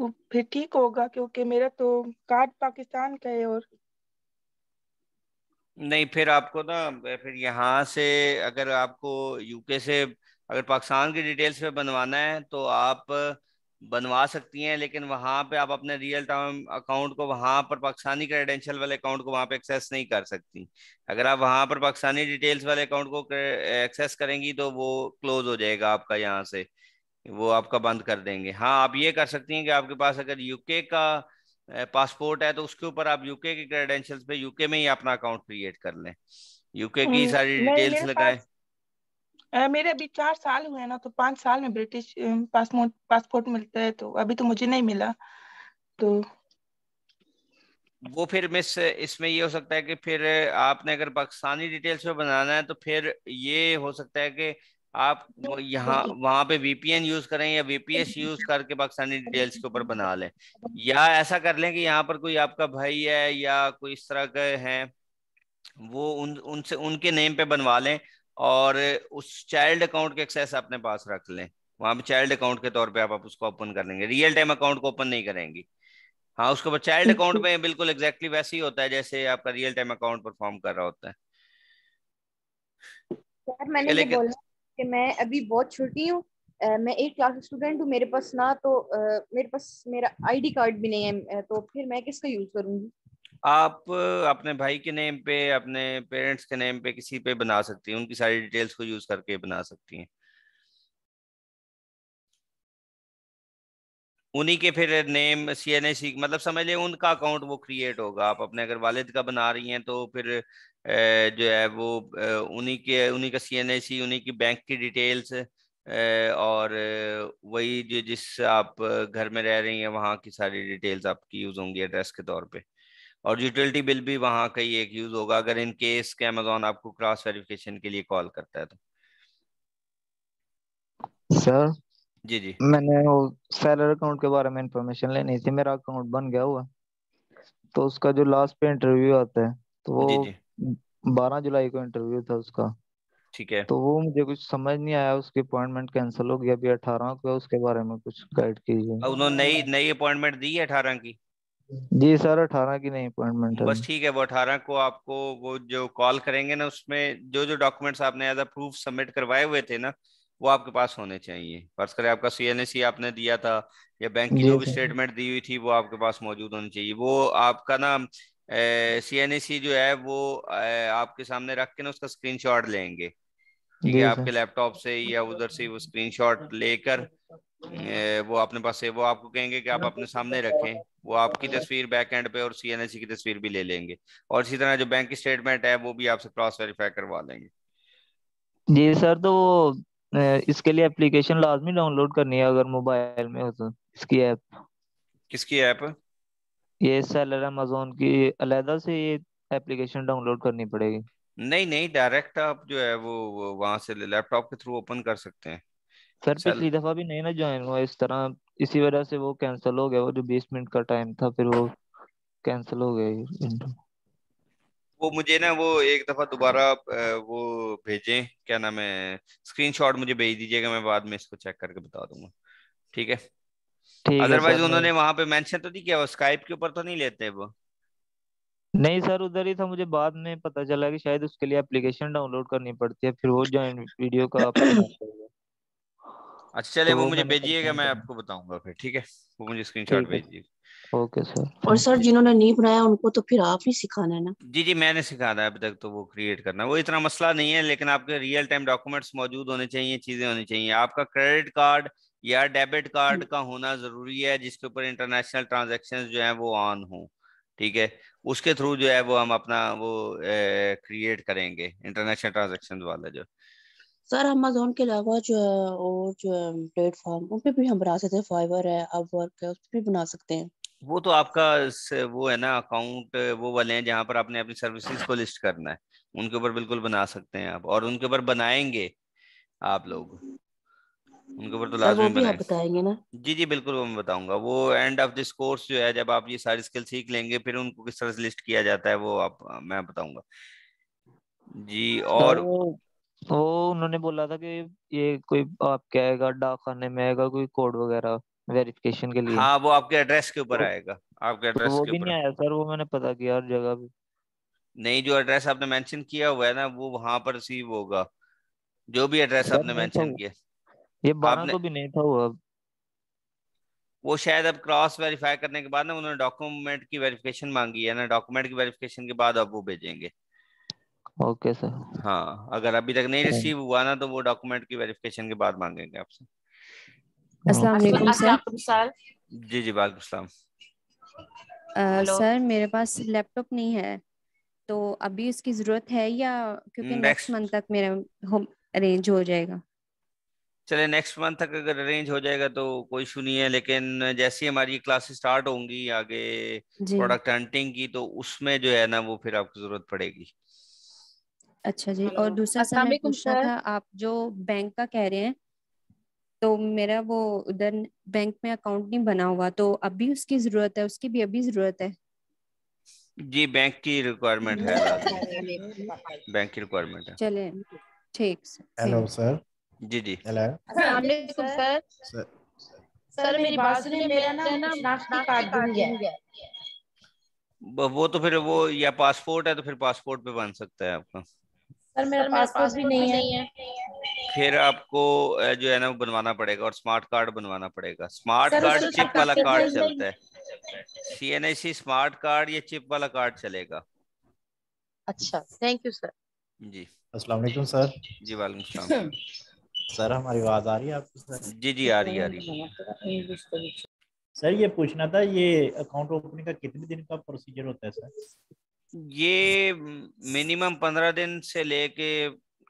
वो फिर ठीक होगा क्योंकि मेरा तो कार्ड पाकिस्तान का है और नहीं फिर आपको ना फिर यहाँ से अगर आपको यूके से अगर पाकिस्तान की डिटेल्स पे बनवाना है तो आप बनवा सकती हैं लेकिन वहाँ पे आप अपने रियल टाइम अकाउंट को वहाँ पर पाकिस्तानी क्रेडेंशियल वाले अकाउंट को वहाँ पे एक्सेस नहीं कर सकती अगर आप वहाँ पर पाकिस्तानी डिटेल्स वाले अकाउंट को एक्सेस करेंगी तो वो क्लोज हो जाएगा आपका यहाँ से वो आपका बंद कर देंगे हाँ आप ये कर सकती हैं कि आपके पास अगर यूके का पासपोर्ट है तो उसके ऊपर आप यूके के क्रेडेंशियल्स पे यूके में ही अपना अकाउंट क्रिएट कर लें यूके की हम्म, सारी डिटेल्स लगाएं मेरे अभी चार साल हुए ना तो पांच साल में ब्रिटिश पासपोर्ट पासपोर्ट मिलता है तो अभी तो मुझे नहीं मिला तो वो फिर मिस इसमें ये हो सकता है कि फिर आपने अगर पाकिस्तानी डिटेल्स में बनाना है तो फिर ये हो सकता है कि आप तो तो यहाँ वहां पे वीपीएन यूज करें या वीपीएस यूज तो करके पाकिस्तानी डिटेल्स के ऊपर बना लें या ऐसा कर लें कि यहाँ पर कोई आपका भाई है या कोई इस तरह के हैं वो उन उनसे उनके नेम पे बनवा लें और उस चाइल्ड अकाउंट के एक्सेस अपने पास रख लें वहां पे चाइल्ड अकाउंट के तौर पे आप, आप उसको ओपन कर लेंगे रियल टाइम अकाउंट को ओपन नहीं करेंगी हाँ उसके ऊपर चाइल्ड अकाउंट में बिल्कुल एग्जैक्टली वैसे ही होता है जैसे आपका रियल टाइम अकाउंट परफॉर्म कर रहा होता है मैंने बोला कि मैं अभी बहुत छोटी हूँ मैं एक क्लास स्टूडेंट हूँ मेरे पास ना तो मेरे पास मेरा आईडी कार्ड भी नहीं है तो फिर मैं किसका यूज करूँगी आप अपने भाई के नेम पे अपने पेरेंट्स के नेम पे किसी पे बना सकती हैं उनकी सारी डिटेल्स को यूज करके बना सकती हैं उन्हीं के फिर नेम सी एन ए सी मतलब समझ लें उनका अकाउंट वो क्रिएट होगा आप अपने अगर वालिद का बना रही हैं तो फिर जो है वो उन्हीं के उन्हीं का सी एन ए सी उन्हीं की बैंक की डिटेल्स और वही जो जिस आप घर में रह रही हैं वहाँ की सारी डिटेल्स आपकी यूज़ होंगी एड्रेस के तौर पे और यूटिलिटी बिल भी वहाँ का ही एक यूज़ होगा अगर इन केस के अमेजोन आपको क्रॉस वेरिफिकेशन के लिए कॉल करता है तो सर जी जी मैंने वो सैलर अकाउंट के बारे में इंफॉर्मेशन लेनी थी मेरा अकाउंट बन गया हुआ तो उसका जो लास्ट पे इंटरव्यू आता है तो वो बारह जुलाई को इंटरव्यू था उसका ठीक है तो वो मुझे कुछ समझ नहीं आया उसकी अपॉइंटमेंट कैंसिल हो गई अभी अठारह को उसके बारे में कुछ गाइड कीजिए उन्होंने नई नई अपॉइंटमेंट दी है अठारह की जी सर अठारह की नई अपॉइंटमेंट बस ठीक है वो अठारह को आपको वो जो कॉल करेंगे ना उसमें जो जो डॉक्यूमेंट्स आपने एज अ प्रूफ सबमिट करवाए हुए थे ना वो आपके पास होने चाहिए फर्ज करें आपका सी आपने दिया था या बैंक की जो भी स्टेटमेंट दी हुई थी वो आपके पास मौजूद होनी चाहिए वो आपका ना सी जो है वो ए, आपके सामने रख के ना उसका स्क्रीनशॉट लेंगे ठीक है आपके लैपटॉप से या उधर से वो स्क्रीनशॉट लेकर वो अपने पास से वो आपको कहेंगे कि आप अपने सामने रखें वो आपकी तस्वीर बैक एंड पे और सीएनएससी की तस्वीर भी ले लेंगे और इसी तरह जो बैंक की स्टेटमेंट है वो भी आपसे क्रॉस वेरीफाई करवा लेंगे जी सर तो इसके लिए एप्लीकेशन लाजमी डाउनलोड करनी है अगर मोबाइल में हो तो इसकी ऐप किसकी ऐप ये सेलर अमेजोन की अलहदा से ये एप्लीकेशन डाउनलोड करनी पड़ेगी नहीं नहीं डायरेक्ट आप जो है वो वहाँ से लैपटॉप के थ्रू ओपन कर सकते हैं सर पिछली दफा भी नहीं ना ज्वाइन हुआ इस तरह इसी वजह से वो कैंसिल हो गया वो जो बीस मिनट का टाइम था फिर वो कैंसिल हो गया वो मुझे ना वो एक दफा दोबारा वो भेजें क्या नाम है स्क्रीनशॉट मुझे भेज दीजिएगा मैं बाद में इसको चेक करके बता दूंगा ठीक है अदरवाइज उन्होंने वहां पे मेंशन तो नहीं किया वो स्काइप के ऊपर तो नहीं लेते वो नहीं सर उधर ही था मुझे बाद में पता चला कि शायद उसके लिए एप्लीकेशन डाउनलोड करनी पड़ती है फिर वो ज्वाइन वीडियो का अच्छा चले तो वो, वो मुझे भेजिएगा मैं आपको बताऊंगा फिर ठीक है वो मुझे स्क्रीनशॉट भेज भेजिएगा ओके सर और सर जिन्होंने नहीं बनाया उनको तो फिर आप ही सिखाना है ना जी जी मैंने सिखाना है अभी तक तो वो क्रिएट करना वो इतना मसला नहीं है लेकिन आपके रियल टाइम डॉक्यूमेंट्स मौजूद होने चाहिए चीजें होनी चाहिए आपका क्रेडिट कार्ड या डेबिट कार्ड का होना जरूरी है जिसके ऊपर इंटरनेशनल ट्रांजेक्शन जो है वो ऑन हो ठीक है उसके थ्रू जो है वो हम अपना वो क्रिएट करेंगे इंटरनेशनल ट्रांजेक्शन वाला जो सर अमेजोन के अलावा जो और जो प्लेटफॉर्म उन पे भी हम बना सकते हैं फाइवर है अब वर्क है उस पर भी बना सकते हैं वो तो आपका वो है ना अकाउंट वो वाले हैं जहाँ पर आपने अपनी सर्विसेज को लिस्ट करना है उनके ऊपर बिल्कुल बना सकते हैं आप और उनके ऊपर बनाएंगे आप लोग उनके ऊपर तो लाजमी बनाएंगे बताएंगे ना जी जी बिल्कुल वो मैं बताऊंगा वो एंड ऑफ दिस कोर्स जो है जब आप ये सारी स्किल सीख लेंगे फिर उनको किस तरह से लिस्ट किया जाता है वो आप मैं बताऊंगा जी और वो उन्होंने बोला था कि ये कोई आप क्या डाक खाने में आएगा कोई कोड वगैरह वेरिफिकेशन के लिए हाँ वो आपके एड्रेस के ऊपर तो आएगा आपके तो एड्रेस वो भी नहीं आया सर वो मैंने पता किया और जगह भी नहीं जो एड्रेस आपने मेंशन किया हुआ है ना वो वहां पर रिसीव होगा जो भी एड्रेस आपने मेंशन किया ये बारह तो भी नहीं था वो अब वो शायद अब क्रॉस वेरीफाई करने के बाद ना उन्होंने डॉक्यूमेंट की वेरिफिकेशन मांगी है ना डॉक्यूमेंट की वेरिफिकेशन के बाद अब वो भेजेंगे ओके सर हाँ अगर अभी तक नहीं रिसीव हुआ ना तो वो डॉक्यूमेंट की वेरिफिकेशन के बाद मांगेंगे आपसे हाँ, जी जी वालेकुम सलाम सर मेरे पास लैपटॉप नहीं है तो अभी उसकी जरूरत है या क्योंकि नेक्स्ट मंथ तक मेरा होम अरेंज हो जाएगा चले नेक्स्ट मंथ तक अगर अरेंज हो जाएगा तो कोई इशू नहीं है लेकिन जैसी हमारी क्लासेस स्टार्ट होंगी आगे प्रोडक्ट हंटिंग की तो उसमें जो है ना वो फिर आपको जरूरत पड़ेगी अच्छा जी और दूसरा सर मैं पूछना था आप जो बैंक का कह रहे हैं तो मेरा वो उधर बैंक में अकाउंट नहीं बना हुआ तो अभी उसकी जरूरत है उसकी भी अभी जरूरत है जी बैंक की रिक्वायरमेंट है बैंक की रिक्वायरमेंट है चले ठीक हेलो सर जी जी हेलो सर सर मेरी बात सुनिए मेरा ना कार्ड बन गया वो तो फिर वो या पासपोर्ट है तो फिर पासपोर्ट पे बन सकता है आपका सर मेरा पासपोर्ट भी नहीं है फिर आपको जो है ना वो बनवाना पड़ेगा और स्मार्ट कार्ड बनवाना पड़ेगा स्मार्ट कार्ड चिप वाला कार्ड चलता है C N I C smart card या चिप वाला कार्ड चलेगा अच्छा थैंक यू सर जी अस्सलाम वालेकुम सर जी वालेकुम सलाम सर हमारी आवाज आ रही है आपको सर जी जी आ रही आ रही सर ये पूछना था ये अकाउंट ओपनिंग का कितने दिन का प्रोसीजर होता है सर ये मिनिमम पंद्रह दिन से लेके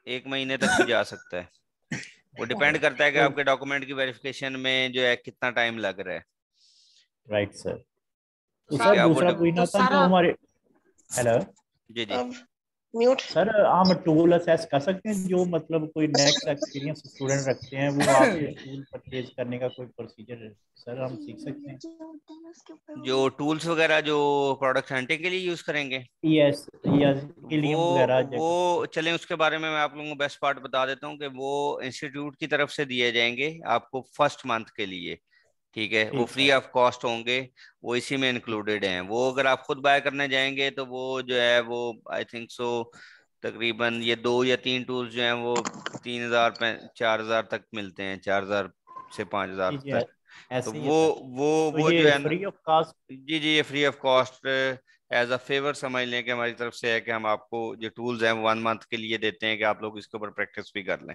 एक महीने तक भी जा सकता है वो डिपेंड करता है कि आपके डॉक्यूमेंट की वेरिफिकेशन में जो है कितना टाइम लग रहा है राइट सर सर दूसरा कोई ना तो था हमारे हेलो जी जी म्यूट सर हम टूल असेस कर सकते हैं जो मतलब कोई नेक्स्ट एक्सपीरियंस स्टूडेंट रखते हैं वो आप टूल परचेज करने का कोई प्रोसीजर सर हम सीख सकते हैं जो टूल्स वगैरह जो प्रोडक्ट हंटिंग के लिए यूज करेंगे यस यस के लिए वो वो चलें उसके बारे में मैं आप लोगों को बेस्ट पार्ट बता देता हूं कि वो इंस्टीट्यूट की तरफ से दिए जाएंगे आपको फर्स्ट मंथ के लिए ठीक है वो फ्री ऑफ कॉस्ट होंगे वो इसी में इंक्लूडेड हैं वो अगर आप खुद बाय करने जाएंगे तो वो जो है वो आई थिंक सो तकरीबन ये दो या तीन टूल्स जो हैं वो तीन हजार चार हजार तक मिलते हैं चार हजार से पांच हजार तक तो वो वो तो वो जो है फ्री ऑफ कॉस्ट जी जी ये free of cost as a favour समझ लें कि हमारी तरफ से है कि हम आपको जो टूल्स हैं वन मंथ के लिए देते हैं कि आप लोग इसके ऊपर प्रैक्टिस भी कर लें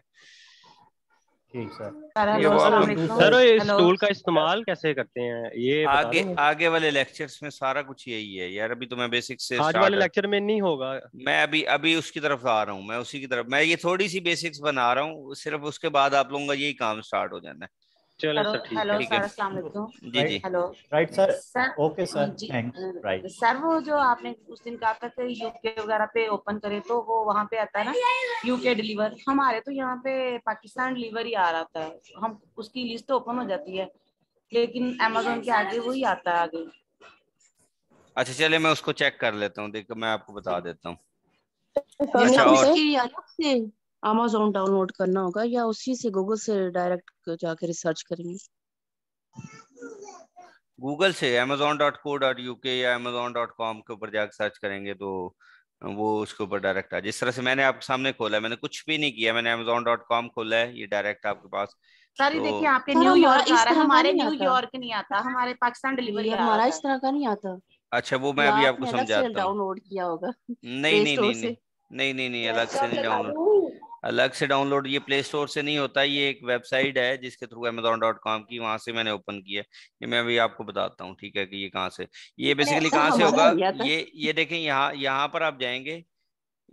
सर ये इस टूल का इस्तेमाल कैसे करते हैं ये आगे आगे वाले लेक्चर्स में सारा कुछ यही है यार अभी तो मैं बेसिक से आज वाले लेक्चर में नहीं होगा मैं अभी अभी उसकी तरफ आ रहा हूँ मैं उसी की तरफ मैं ये थोड़ी सी बेसिक्स बना रहा हूँ सिर्फ उसके बाद आप लोगों का यही काम स्टार्ट हो जाना है sir hello right sir okay sir sir वो जो आपने उस दिन कहा था यूके वगैरह पे ओपन करे तो वो वहाँ पे आता है ना यूके डिलीवर हमारे तो यहाँ पे पाकिस्तान डिलीवर ही आ रहा था हम उसकी लिस्ट तो ओपन हो जाती है लेकिन अमेजोन के आगे वही आता है आगे अच्छा चले मैं उसको चेक कर लेता हूँ देखो मैं आपको बता देता हूँ तो अच्छा अमेजोन डाउनलोड करना होगा या उसी से गूगल से डायरेक्ट जाके रिसर्च करेंगे गूगल से अमेजोन डॉट को डॉट के या अमेजोन डॉट कॉम के ऊपर जाकर सर्च करेंगे तो वो उसके ऊपर डायरेक्ट आ जिस तरह से मैंने आपके सामने खोला मैंने कुछ भी नहीं किया मैंने अमेजोन डॉट कॉम खोला है ये डायरेक्ट आपके पास सारी तो... देखिए आपके न्यूयॉर्क आ रहा है हमारे न्यूयॉर्क नहीं आता हमारे पाकिस्तान डिलीवरी हमारा इस तरह का नहीं आता अच्छा वो मैं अभी आपको समझाता हूँ डाउनलोड किया होगा नहीं नहीं नहीं नहीं नहीं नहीं अलग से नहीं डाउनलोड अलग से डाउनलोड ये प्ले स्टोर से नहीं होता ये एक वेबसाइट है जिसके थ्रू अमेजोन डॉट कॉम की वहां से मैंने ओपन किया ये मैं अभी आपको बताता हूँ ठीक है कि ये कहाँ से ये बेसिकली अच्छा कहाँ से होगा ये ये देखें यहाँ यहाँ पर आप जाएंगे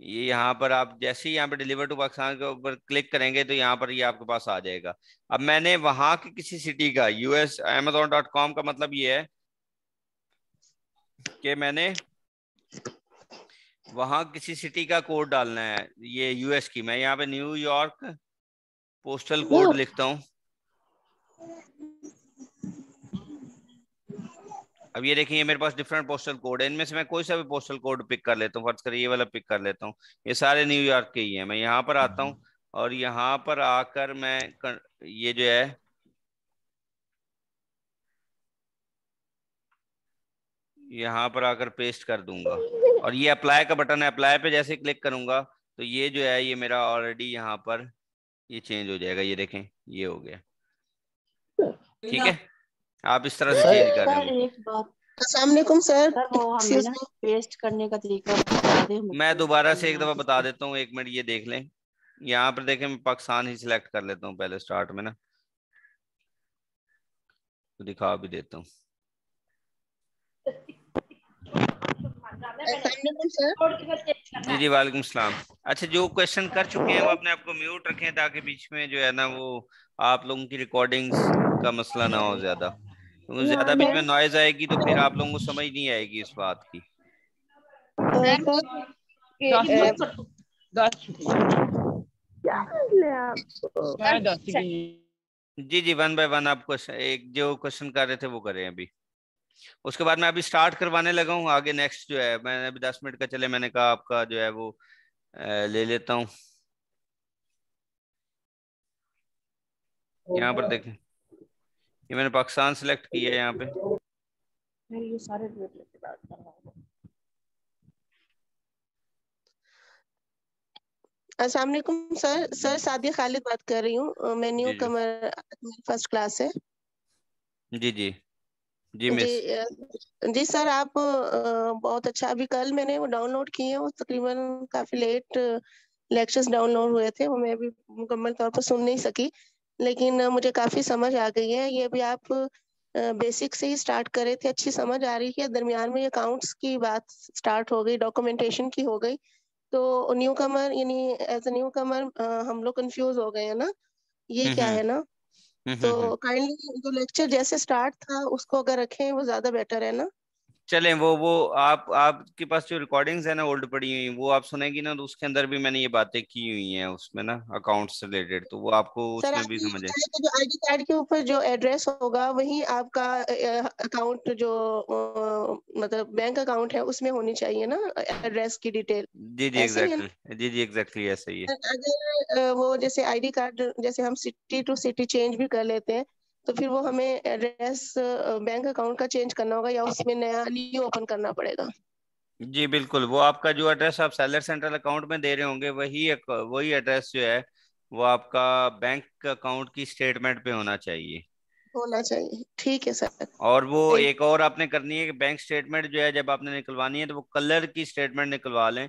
ये यहाँ पर आप जैसे ही यहाँ पे डिलीवर टू पाकिस्तान के ऊपर क्लिक करेंगे तो यहाँ पर ये यह आपके पास आ जाएगा अब मैंने वहां की किसी सिटी का यूएस अमेजोन डॉट कॉम का मतलब ये है कि मैंने वहां किसी सिटी का कोड डालना है ये यूएस की मैं यहाँ पे न्यूयॉर्क पोस्टल कोड लिखता हूँ अब ये देखिए मेरे पास डिफरेंट पोस्टल कोड है इनमें से मैं कोई सा भी पोस्टल कोड पिक कर लेता हूँ फर्ज करिए ये वाला पिक कर लेता हूँ ये सारे न्यूयॉर्क के ही है मैं यहाँ पर आता हूँ हम्म। और यहाँ पर आकर मैं कर, ये जो है यहाँ पर आकर पेस्ट कर दूंगा और ये अप्लाई का बटन है अप्लाई पे जैसे क्लिक करूंगा तो ये जो है ये मेरा ऑलरेडी यहाँ पर ये चेंज हो जाएगा ये देखें ये हो गया ठीक है आप इस तरह से चेंज कर रहे मैं दोबारा से एक दफा बता देता हूँ एक मिनट ये देख लें यहाँ पर देखें मैं पाकिस्तान ही सिलेक्ट कर लेता हूँ पहले स्टार्ट में ना तो दिखा भी देता हूँ जी जी वालेकुम सलाम अच्छा जो क्वेश्चन कर चुके हैं वो अपने आप को म्यूट रखें ताकि बीच में जो है ना वो आप लोगों की रिकॉर्डिंग्स का मसला ना हो ज्यादा तो ज्यादा बीच में नॉइज आएगी तो फिर आप लोगों को समझ नहीं आएगी इस बात की जी जी वन बाय वन आप क्वेश्चन एक जो क्वेश्चन कर रहे थे वो करें अभी उसके बाद मैं अभी स्टार्ट करवाने लगा हूँ आगे नेक्स्ट जो है मैंने अभी दस मिनट का चले मैंने कहा आपका जो है वो ले लेता हूँ यहाँ पर देखें ये मैंने पाकिस्तान सेलेक्ट किया है यहाँ पे ये सर सर सादिया खालिद बात कर रही हूँ मैं न्यू कमर फर्स्ट क्लास है जी जी जी मिस जी सर आप बहुत अच्छा अभी कल मैंने वो डाउनलोड किए हैं वो तकरीबन काफी लेट लेक्चर्स डाउनलोड हुए थे वो मैं अभी मुकम्मल तौर पर सुन नहीं सकी लेकिन मुझे काफी समझ आ गई है ये भी आप बेसिक से ही स्टार्ट करे थे अच्छी समझ आ रही है दरमियान में अकाउंट्स की बात स्टार्ट हो गई डॉक्यूमेंटेशन की हो गई तो न्यू कमर यानी एज ए न्यू कमर हम लोग कंफ्यूज हो गए हैं ना ये हम्म, क्या हम्म। है ना हम्म, हम्म, तो काइंडली हम्म। जो लेक्चर जैसे स्टार्ट था उसको अगर रखें वो ज्यादा बेटर है ना चले वो वो आप आपके पास जो रिकॉर्डिंग्स है ना ओल्ड पड़ी हुई वो आप सुनेगी ना तो उसके अंदर भी मैंने ये बातें की हुई हैं उसमें ना अकाउंट से रिलेटेड तो वो आपको उसमें भी समझ जो आईडी कार्ड के ऊपर जो एड्रेस होगा वही आपका अकाउंट जो मतलब बैंक अकाउंट है उसमें होनी चाहिए ना एड्रेस की डिटेल जी जी एग्जैक्टली जी जी एग्जैक्टली ऐसा ही अगर वो जैसे आईडी कार्ड जैसे हम सिटी टू सिटी चेंज भी कर लेते हैं तो फिर वो हमें एड्रेस बैंक अकाउंट का चेंज करना होगा या उसमें नया न्यू ओपन करना पड़ेगा जी बिल्कुल वो आपका जो एड्रेस आप सैलर सेंट्रल अकाउंट में दे रहे होंगे वही वही एड्रेस जो है वो आपका बैंक अकाउंट की स्टेटमेंट पे होना चाहिए होना चाहिए ठीक है सर और वो एक और आपने करनी है कि बैंक स्टेटमेंट जो है जब आपने निकलवानी है तो वो कलर की स्टेटमेंट निकलवा लें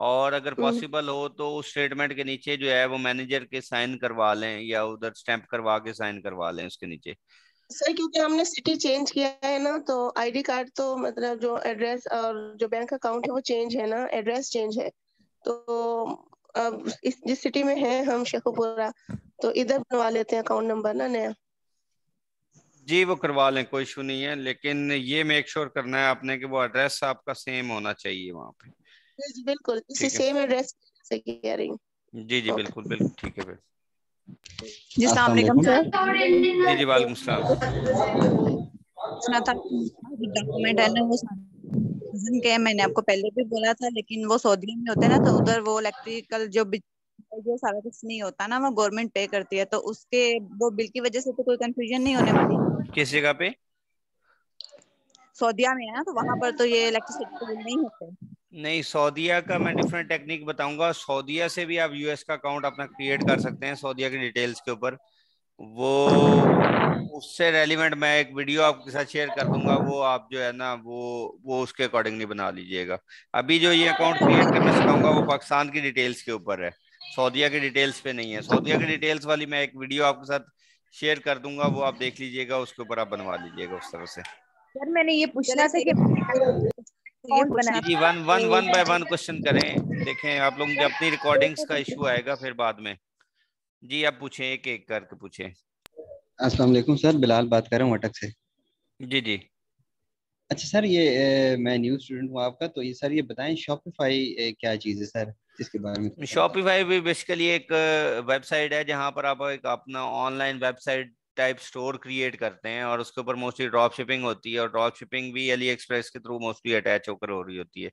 और अगर हम्म। पॉसिबल हो तो उस स्टेटमेंट के नीचे जो है वो मैनेजर के साइन करवा लें या उधर स्टैंप करवा के साइन करवा लें उसके नीचे सर क्योंकि हमने सिटी चेंज किया है ना तो आईडी कार्ड तो मतलब जो एड्रेस और जो बैंक अकाउंट है वो चेंज है ना एड्रेस चेंज है तो अब इस जिस सिटी में है हम शेखुपुरा तो इधर बनवा लेते हैं अकाउंट नंबर ना नया जी वो करवा लें कोई इशू नहीं है लेकिन ये मेक श्योर sure करना है आपने कि वो एड्रेस आपका सेम होना चाहिए वहाँ पे बिल्कुल इसी सेम एड्रेस से केयरिंग जी जी बिल्कुल बिल्कुल ठीक है जी सामने कम सर जी जी वालेकुम सलाम सुना था डॉक्यूमेंट है ना वो कजन के मैंने आपको पहले भी बोला था लेकिन वो सऊदी में होते हैं ना तो उधर वो इलेक्ट्रिकल जो जो सारा कुछ नहीं होता ना वो गवर्नमेंट पे करती है तो उसके वो बिल की वजह से तो कोई कंफ्यूजन नहीं होने वाली किस जगह पे सऊदीया में है ना तो वहाँ पर तो ये इलेक्ट्रिसिटी बिल नहीं होते नहीं सऊदिया का मैं डिफरेंट टेक्निक बताऊंगा सऊदिया से भी आप यूएस का अकाउंट अपना क्रिएट कर सकते हैं सऊदीया के डिटेल्स के ऊपर वो उससे रेलिवेंट मैं एक वीडियो आपके साथ शेयर कर दूंगा वो आप जो है ना वो वो उसके अकॉर्डिंगली बना लीजिएगा अभी जो ये अकाउंट क्रिएट करना सिखाऊंगा वो पाकिस्तान की डिटेल्स के ऊपर है सऊदिया की डिटेल्स पे नहीं है सऊदिया की डिटेल्स वाली मैं एक वीडियो आपके साथ शेयर कर दूंगा वो आप देख लीजिएगा उसके ऊपर आप बनवा लीजिएगा उस तरह से सर मैंने ये पूछना था कि जी क्वेश्चन करें देखें आप लोग अपनी रिकॉर्डिंग्स का इशू आएगा फिर बाद में जी आप पूछें एक एक करके पूछें अस्सलाम वालेकुम सर बिलाल बात कर रहा हूँ अटक से जी जी अच्छा सर ये ए, मैं न्यू स्टूडेंट हूँ आपका तो ये सर ये बताएं शॉपिफाई क्या चीज़ है सर इसके बारे में शॉपिफाई भी बेसिकली एक वेबसाइट है जहाँ पर आप एक अपना online website type store create करते हैं और उसके ऊपर मोस्टली ड्रॉप शिपिंग होती है और ड्रॉप शिपिंग भी अली एक्सप्रेस के थ्रू मोस्टली अटैच होकर हो रही होती है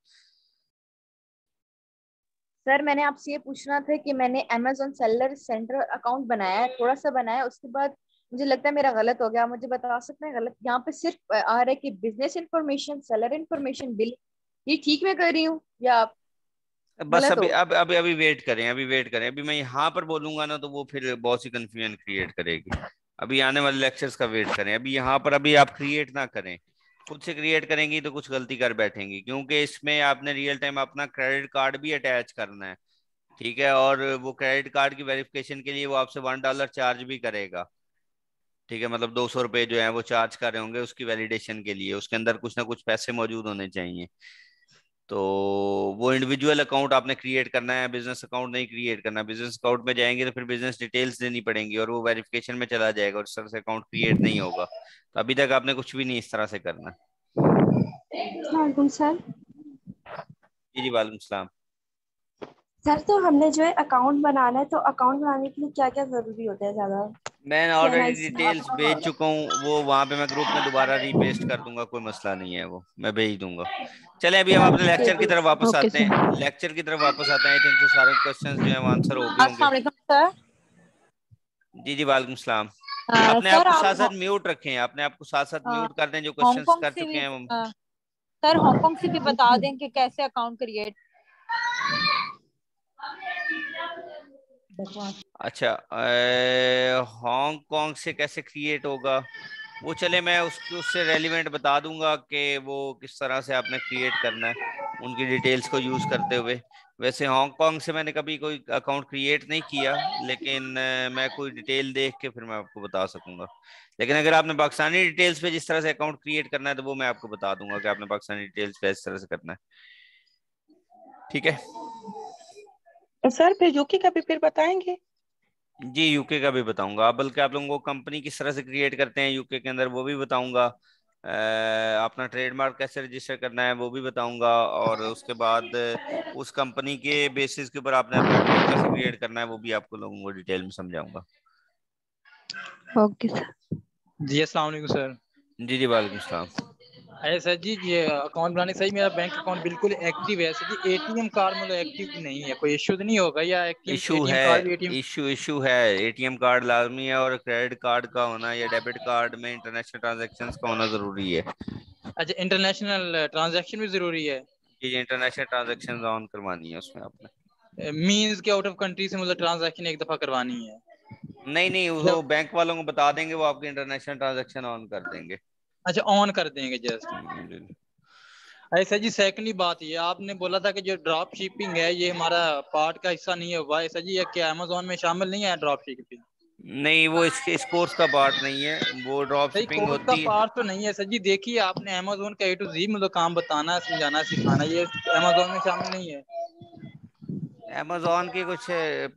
सर मैंने आपसे ये पूछना था कि मैंने अमेजोन सेलर सेंटर अकाउंट बनाया थोड़ा सा बनाया उसके बाद मुझे लगता है मेरा गलत हो गया मुझे बता सकते हैं गलत यहाँ पे सिर्फ आ रहा है कि business information seller information bill ये ठीक मैं कर रही हूँ या आप बस अभी अब अभी अभी वेट करें अभी वेट करें अभी मैं यहाँ पर बोलूंगा ना तो वो फिर बहुत सी कंफ्यूजन क्रिएट करेगी अभी आने वाले लेक्चर्स का वेट करें अभी यहाँ पर अभी आप क्रिएट ना करें खुद से क्रिएट करेंगी तो कुछ गलती कर बैठेंगी क्योंकि इसमें आपने रियल टाइम अपना क्रेडिट कार्ड भी अटैच करना है ठीक है और वो क्रेडिट कार्ड की वेरिफिकेशन के लिए वो आपसे वन डॉलर चार्ज भी करेगा ठीक है मतलब दो सौ रुपये जो है वो चार्ज कर रहे होंगे उसकी वैलिडेशन के लिए उसके अंदर कुछ ना कुछ पैसे मौजूद होने चाहिए तो वो इंडिविजुअल अकाउंट आपने क्रिएट करना है बिजनेस अकाउंट नहीं क्रिएट करना बिजनेस अकाउंट में जाएंगे तो फिर बिजनेस डिटेल्स देनी पड़ेंगी और वो वेरिफिकेशन में चला जाएगा और इस तरह से अकाउंट क्रिएट नहीं होगा तो अभी तक आपने कुछ भी नहीं इस तरह से करना सर जी जी वालेकुम सलाम सर तो हमने जो है अकाउंट बनाना है तो अकाउंट बनाने के लिए क्या क्या जरूरी होता है ज्यादा मैं ऑलरेडी डिटेल्स भेज चुका हूँ वो वहाँ पे मैं ग्रुप में दोबारा रीपेस्ट कर दूंगा कोई मसला नहीं है वो मैं भेज दूंगा चले अभी हम अपने लेक्चर की तरफ वापस आते हैं लेक्चर की तरफ वापस आते हैं तो सारे क्वेश्चंस जो है आंसर हो गए होंगे जी जी वालेकुम सलाम अपने आप को साथ साथ म्यूट रखें अपने आप को साथ साथ म्यूट कर दें जो क्वेश्चन कर चुके हैं सर हांगकांग से भी बता दें कि कैसे अकाउंट क्रिएट अच्छा हांगकांग से कैसे क्रिएट होगा वो चले मैं उसके उससे रेलिवेंट बता दूंगा कि वो किस तरह से आपने क्रिएट करना है उनकी डिटेल्स को यूज़ करते हुए वैसे हांगकांग से मैंने कभी कोई अकाउंट क्रिएट नहीं किया लेकिन मैं कोई डिटेल देख के फिर मैं आपको बता सकूंगा लेकिन अगर आपने पाकिस्तानी डिटेल्स पे जिस तरह से अकाउंट क्रिएट करना है तो वो मैं आपको बता दूंगा कि आपने पाकिस्तानी डिटेल्स पे इस तरह से करना है ठीक है सर फिर यूके का भी फिर बताएंगे जी यूके का भी बताऊंगा बल्कि आप लोगों को कंपनी किस तरह से क्रिएट करते हैं यूके के अंदर वो भी बताऊंगा अपना ट्रेडमार्क कैसे रजिस्टर करना है वो भी बताऊंगा और उसके बाद उस कंपनी के बेसिस के ऊपर आपने कैसे क्रिएट करना है वो भी आपको लोगों को डिटेल में समझाऊंगा ओके सर जी अस्सलाम वालेकुम सर जी जी वालेकुम अस्सलाम है सर जी ये अकाउंट बनाने सही मेरा बैंक अकाउंट बिल्कुल एक्टिव है सर जी एटीएम कार्ड मतलब एक्टिव नहीं है कोई इशू तो नहीं होगा या इशू है इशू इशू है एटीएम कार्ड लाजमी है और क्रेडिट कार्ड का होना या डेबिट कार्ड में इंटरनेशनल ट्रांजेक्शन का होना जरूरी है अच्छा इंटरनेशनल ट्रांजेक्शन भी जरूरी है इंटरनेशनल ट्रांजेक्शन ऑन करवानी है उसमें आपने मींस के आउट ऑफ कंट्री से मतलब ट्रांजेक्शन एक दफा करवानी है नहीं नहीं वो तो बैंक वालों को बता देंगे वो आपके इंटरनेशनल ट्रांजेक्शन ऑन कर देंगे अच्छा ऑन कर देंगे जस्ट ऐसा जी सेकंडली बात ये आपने बोला था कि जो ड्रॉप शिपिंग है ये हमारा पार्ट का हिस्सा नहीं है वाई ऐसा जी ये क्या अमेजोन में शामिल नहीं है ड्रॉप शिपिंग नहीं वो इसके इस कोर्स का पार्ट नहीं है वो ड्रॉप शिपिंग होती का है पार्ट तो नहीं है सर जी देखिए आपने अमेजोन का ए टू जी मतलब काम बताना समझाना सिखाना ये अमेजोन में शामिल नहीं है अमेजोन की कुछ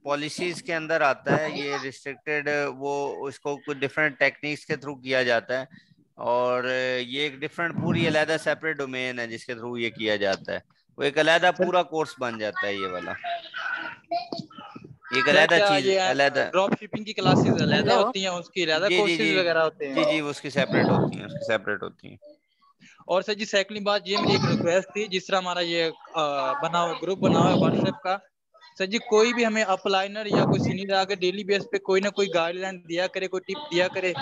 पॉलिसीज के अंदर आता है ये रिस्ट्रिक्टेड वो उसको कुछ डिफरेंट टेक्निक्स के थ्रू किया जाता है और ये एक डिफरेंट पूरी अलहदा सेपरेट डोमेन है जिसके थ्रू ये किया जाता है वो एक अलहदा पूरा कोर्स बन जाता है ये वाला एक अलहदा चीज अलहदा ड्रॉप शिपिंग की क्लासेस अलहदा होती हैं उसकी अलहदा कोर्सेज वगैरह होते हैं जी जी उसकी सेपरेट होती हैं उसकी सेपरेट होती हैं और सर जी सेकंड बात ये मेरी एक रिक्वेस्ट थी जिस तरह हमारा ये बना हुआ ग्रुप बना हुआ है व्हाट्सएप का सर जी कोई भी हमें अपलाइनर या कोई सीनियर आकर डेली बेस पे कोई ना कोई गाइडलाइन दिया करे कोई टिप दिया करे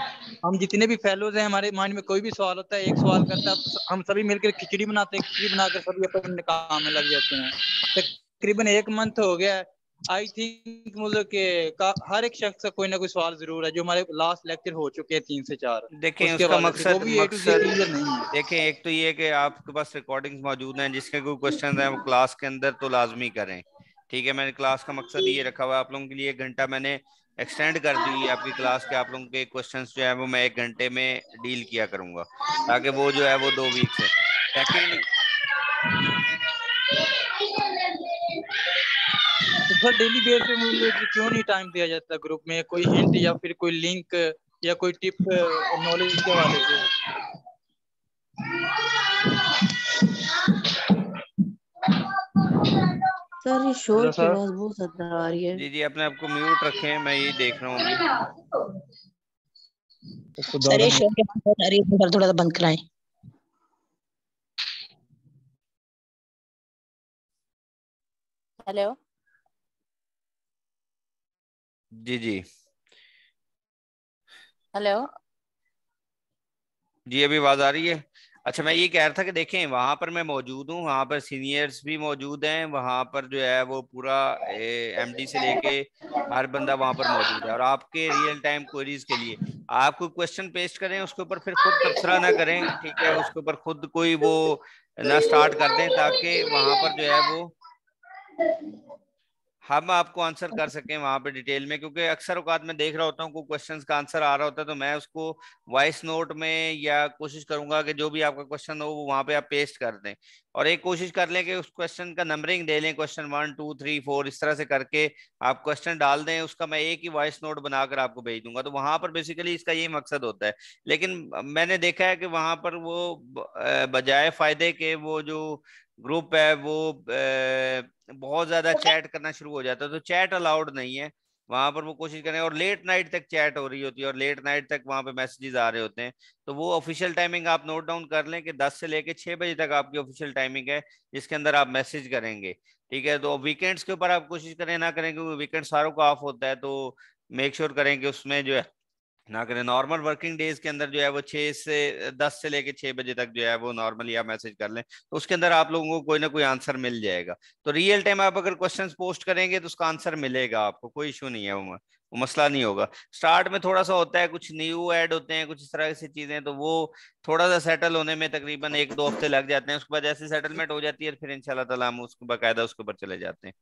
हम जितने भी फेलोज हैं हमारे माइंड में कोई भी सवाल होता है एक सवाल करता है तो हम सभी मिलकर खिचड़ी बनाते हैं खिचड़ी बनाकर सभी अपने काम में लग जाते हैं तकरीबन एक मंथ हो गया है आई थिंक मतलब के हर एक शख्स का कोई ना कोई सवाल जरूर है जो हमारे लास्ट लेक्चर हो चुके हैं तीन से चार देखें उसका मकसद वो भी मकसद नहीं है देखें एक तो ये कि आपके पास रिकॉर्डिंग्स मौजूद हैं जिसके कोई क्वेश्चन है वो क्लास के अंदर तो लाजमी करें ठीक है मैंने क्लास का मकसद ये रखा हुआ है आप लोगों के लिए एक घंटा मैंने एक्सटेंड कर दी आपकी क्लास के आप लोगों के क्वेश्चंस जो है वो मैं एक घंटे में डील किया करूंगा ताकि वो जो है वो दो वीक से सेकेंड सर डेली बेस पे मुझे क्यों नहीं टाइम दिया जाता ग्रुप में कोई हिंट या फिर कोई लिंक या कोई टिप नॉलेज के वाले से सर ये शोर की आवाज बहुत ज्यादा आ रही है जी जी अपने आप को म्यूट रखें मैं ये देख रहा हूँ सर ये शोर की आवाज आ रही है थोड़ा सा बंद कराएं हेलो जी जी हेलो जी अभी आवाज आ रही है अच्छा मैं ये कह रहा था कि देखें वहां पर मैं मौजूद हूँ वहाँ पर सीनियर्स भी मौजूद हैं वहां पर जो है वो पूरा एम डी से लेके हर बंदा वहां पर मौजूद है और आपके रियल टाइम क्वेरीज के लिए आप कोई क्वेश्चन पेस्ट करें उसके ऊपर फिर खुद तबसरा ना करें ठीक है उसके ऊपर खुद कोई वो ना स्टार्ट कर दें ताकि वहां पर जो है वो हम आपको आंसर कर अच्छा। सकें वहां पे डिटेल में क्योंकि अक्सर अवकात मैं देख रहा होता हूँ क्वेश्चन का आंसर आ रहा होता है तो मैं उसको वॉइस नोट में या कोशिश करूंगा कि जो भी आपका क्वेश्चन हो वो वहां पे आप पेस्ट कर दें और एक कोशिश कर लें कि उस क्वेश्चन का नंबरिंग दे लें question one two three four इस तरह से करके आप क्वेश्चन डाल दें उसका मैं एक ही वॉइस नोट बनाकर आपको भेज दूंगा तो वहां पर बेसिकली इसका यही मकसद होता है लेकिन मैंने देखा है कि वहां पर वो बजाय फायदे के वो जो ग्रुप है वो बहुत ज्यादा चैट करना शुरू हो जाता है तो चैट अलाउड नहीं है वहां पर वो कोशिश करें और लेट नाइट तक चैट हो रही होती है और लेट नाइट तक वहां पे मैसेजेस आ रहे होते हैं तो वो ऑफिशियल टाइमिंग आप नोट डाउन कर लें कि 10 से लेके 6 बजे तक आपकी ऑफिशियल टाइमिंग है जिसके अंदर आप मैसेज करेंगे ठीक है तो वीकेंड्स के ऊपर आप कोशिश करें ना करें क्योंकि वीकेंड सारों का ऑफ होता है तो मेक श्योर sure करें कि उसमें जो है ना करें नॉर्मल वर्किंग डेज के अंदर जो है वो छः से दस से लेके छः बजे तक जो है वो नॉर्मली आप मैसेज कर लें तो उसके अंदर आप लोगों को कोई ना कोई आंसर मिल जाएगा तो रियल टाइम आप अगर क्वेश्चन पोस्ट करेंगे तो उसका आंसर मिलेगा आपको कोई इशू नहीं है वो मसला नहीं होगा स्टार्ट में थोड़ा सा होता है कुछ न्यू ऐड होते हैं कुछ इस तरह से चीज़ें तो वो थोड़ा सा सेटल होने में तकरीबन एक दो हफ्ते लग जाते हैं उसके बाद जैसे सेटलमेंट हो जाती है फिर इन ताला हम उसको बाकायदा उसके ऊपर चले जाते हैं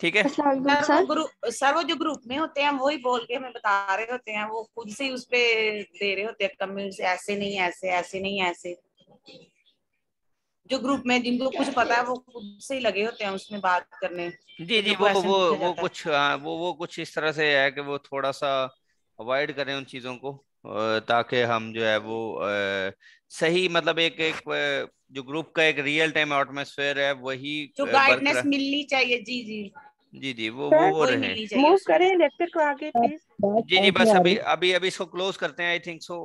ठीक है सर ग्रुप सर वो जो ग्रुप में होते हैं वो ही बोल के हमें बता रहे होते हैं वो खुद से उस पे दे रहे होते हैं से ऐसे नहीं ऐसे ऐसे नहीं ऐसे जो ग्रुप में जिनको कुछ पता है वो खुद से ही लगे होते हैं उसमें बात करने जी जी तो वो वो वो कुछ आ, हाँ, वो वो कुछ इस तरह से है कि वो थोड़ा सा अवॉइड करें उन चीजों को ताकि हम जो है वो आ, सही मतलब एक एक जो ग्रुप का एक रियल टाइम एटमोसफेयर है वही जो गाइडनेस मिलनी चाहिए जी जी जी जी वो वो वो रहे मूव करें लेक्चर को आगे प्लीज जी जी बस अभी अभी अभी इसको क्लोज करते हैं आई थिंक सो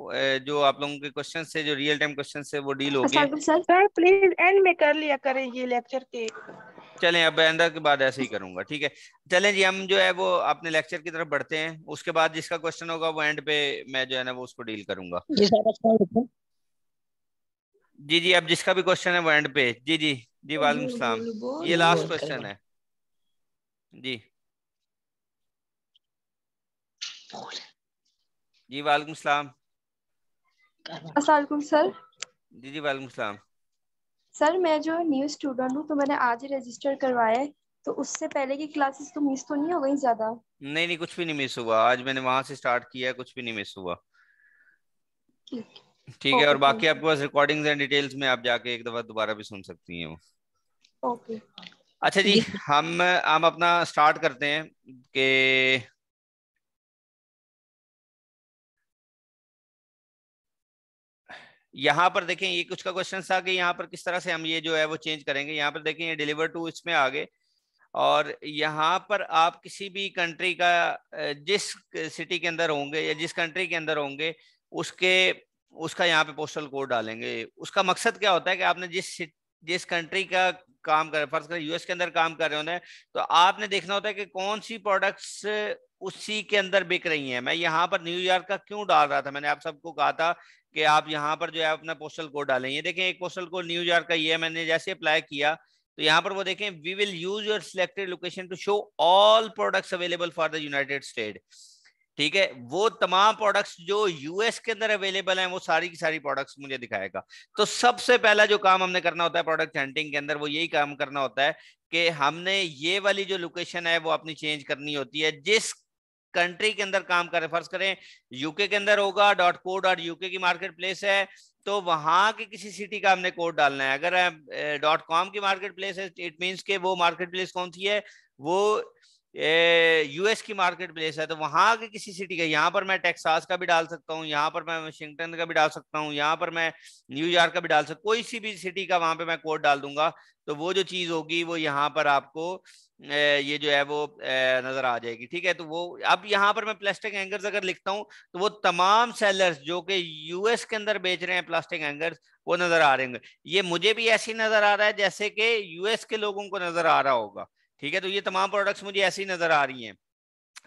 जो आप लोगों के क्वेश्चन से जो रियल टाइम क्वेश्चन से वो डील हो गए सर प्लीज एंड में कर लिया करें ये लेक्चर के चलें अब अंदर के बाद ऐसे ही करूंगा ठीक है चलें जी हम जो है वो अपने लेक्चर की तरफ बढ़ते हैं उसके बाद जिसका क्वेश्चन होगा वो एंड पे मैं जो है ना वो उसको डील करूंगा जी अच्छा जी जी अब जिसका भी क्वेश्चन है वो एंड पे जी जी जी वालेकुम सलाम ये लास्ट क्वेश्चन है जी जी वालेकुम सलाम असलकुम सर जी जी वालेकुम सलाम सर मैं जो न्यू स्टूडेंट हूँ तो मैंने आज ही रजिस्टर करवाया है तो उससे पहले की क्लासेस तो मिस तो नहीं हो गई ज्यादा नहीं नहीं कुछ भी नहीं मिस हुआ आज मैंने वहां से स्टार्ट किया कुछ भी नहीं मिस हुआ ठीक है और बाकी आपके पास रिकॉर्डिंग्स एंड डिटेल्स में आप जाके एक दफा दोबारा भी सुन सकती हैं वो ओके अच्छा जी हम हम अपना स्टार्ट करते हैं कि यहाँ पर देखें ये कुछ का क्वेश्चन था कि यहाँ पर किस तरह से हम ये जो है वो चेंज करेंगे यहाँ पर देखें ये डिलीवर टू इसमें आगे और यहाँ पर आप किसी भी कंट्री का जिस सिटी के अंदर होंगे या जिस कंट्री के अंदर होंगे उसके उसका यहाँ पे पोस्टल कोड डालेंगे उसका मकसद क्या होता है कि आपने जिस जिस कंट्री का काम कर रहे फर्ज करें यूएस के अंदर काम कर रहे होते हैं तो आपने देखना होता है कि कौन सी प्रोडक्ट्स उसी के अंदर बिक रही हैं मैं यहाँ पर न्यूयॉर्क का क्यों डाल रहा था मैंने आप सबको कहा था कि आप यहाँ पर जो है अपना पोस्टल कोड डालें ये देखें एक पोस्टल कोड न्यूयॉर्क का ये है मैंने जैसे अप्लाई किया तो यहाँ पर वो देखें we will use your selected location to show all products available for the United State ठीक है वो तमाम प्रोडक्ट्स जो यूएस के अंदर अवेलेबल हैं वो सारी की सारी प्रोडक्ट्स मुझे दिखाएगा तो सबसे पहला जो काम हमने करना होता है प्रोडक्ट हंटिंग के अंदर वो यही काम करना होता है कि हमने ये वाली जो लोकेशन है वो अपनी चेंज करनी होती है जिस कंट्री के अंदर काम करें फर्ज करें यूके के अंदर होगा डॉट को डॉट यूके की मार्केट प्लेस है तो वहां की किसी सिटी का हमने कोड डालना है अगर डॉट कॉम की मार्केट प्लेस है इट मीन्स के वो मार्केट प्लेस कौन सी है वो यूएस की मार्केट प्लेस है तो वहां के किसी सिटी का यहाँ पर मैं टेक्सास का भी डाल सकता हूँ यहाँ पर मैं वाशिंगटन का भी डाल सकता हूँ यहाँ पर मैं न्यूयॉर्क का भी डाल सकता कोई सी भी सिटी का वहां पे मैं कोड डाल दूंगा तो वो जो चीज होगी वो यहाँ पर आपको ये जो है वो नजर आ जाएगी ठीक है तो वो अब यहाँ पर मैं प्लास्टिक एंगर्स अगर लिखता हूँ तो वो तमाम सेलर्स जो कि यूएस के अंदर बेच रहे हैं प्लास्टिक एंगर्स वो नजर आ रहे हैं ये मुझे भी ऐसी नजर आ रहा है जैसे कि यूएस के लोगों को नजर आ रहा होगा ठीक है तो ये तमाम प्रोडक्ट्स मुझे ऐसी नजर आ रही हैं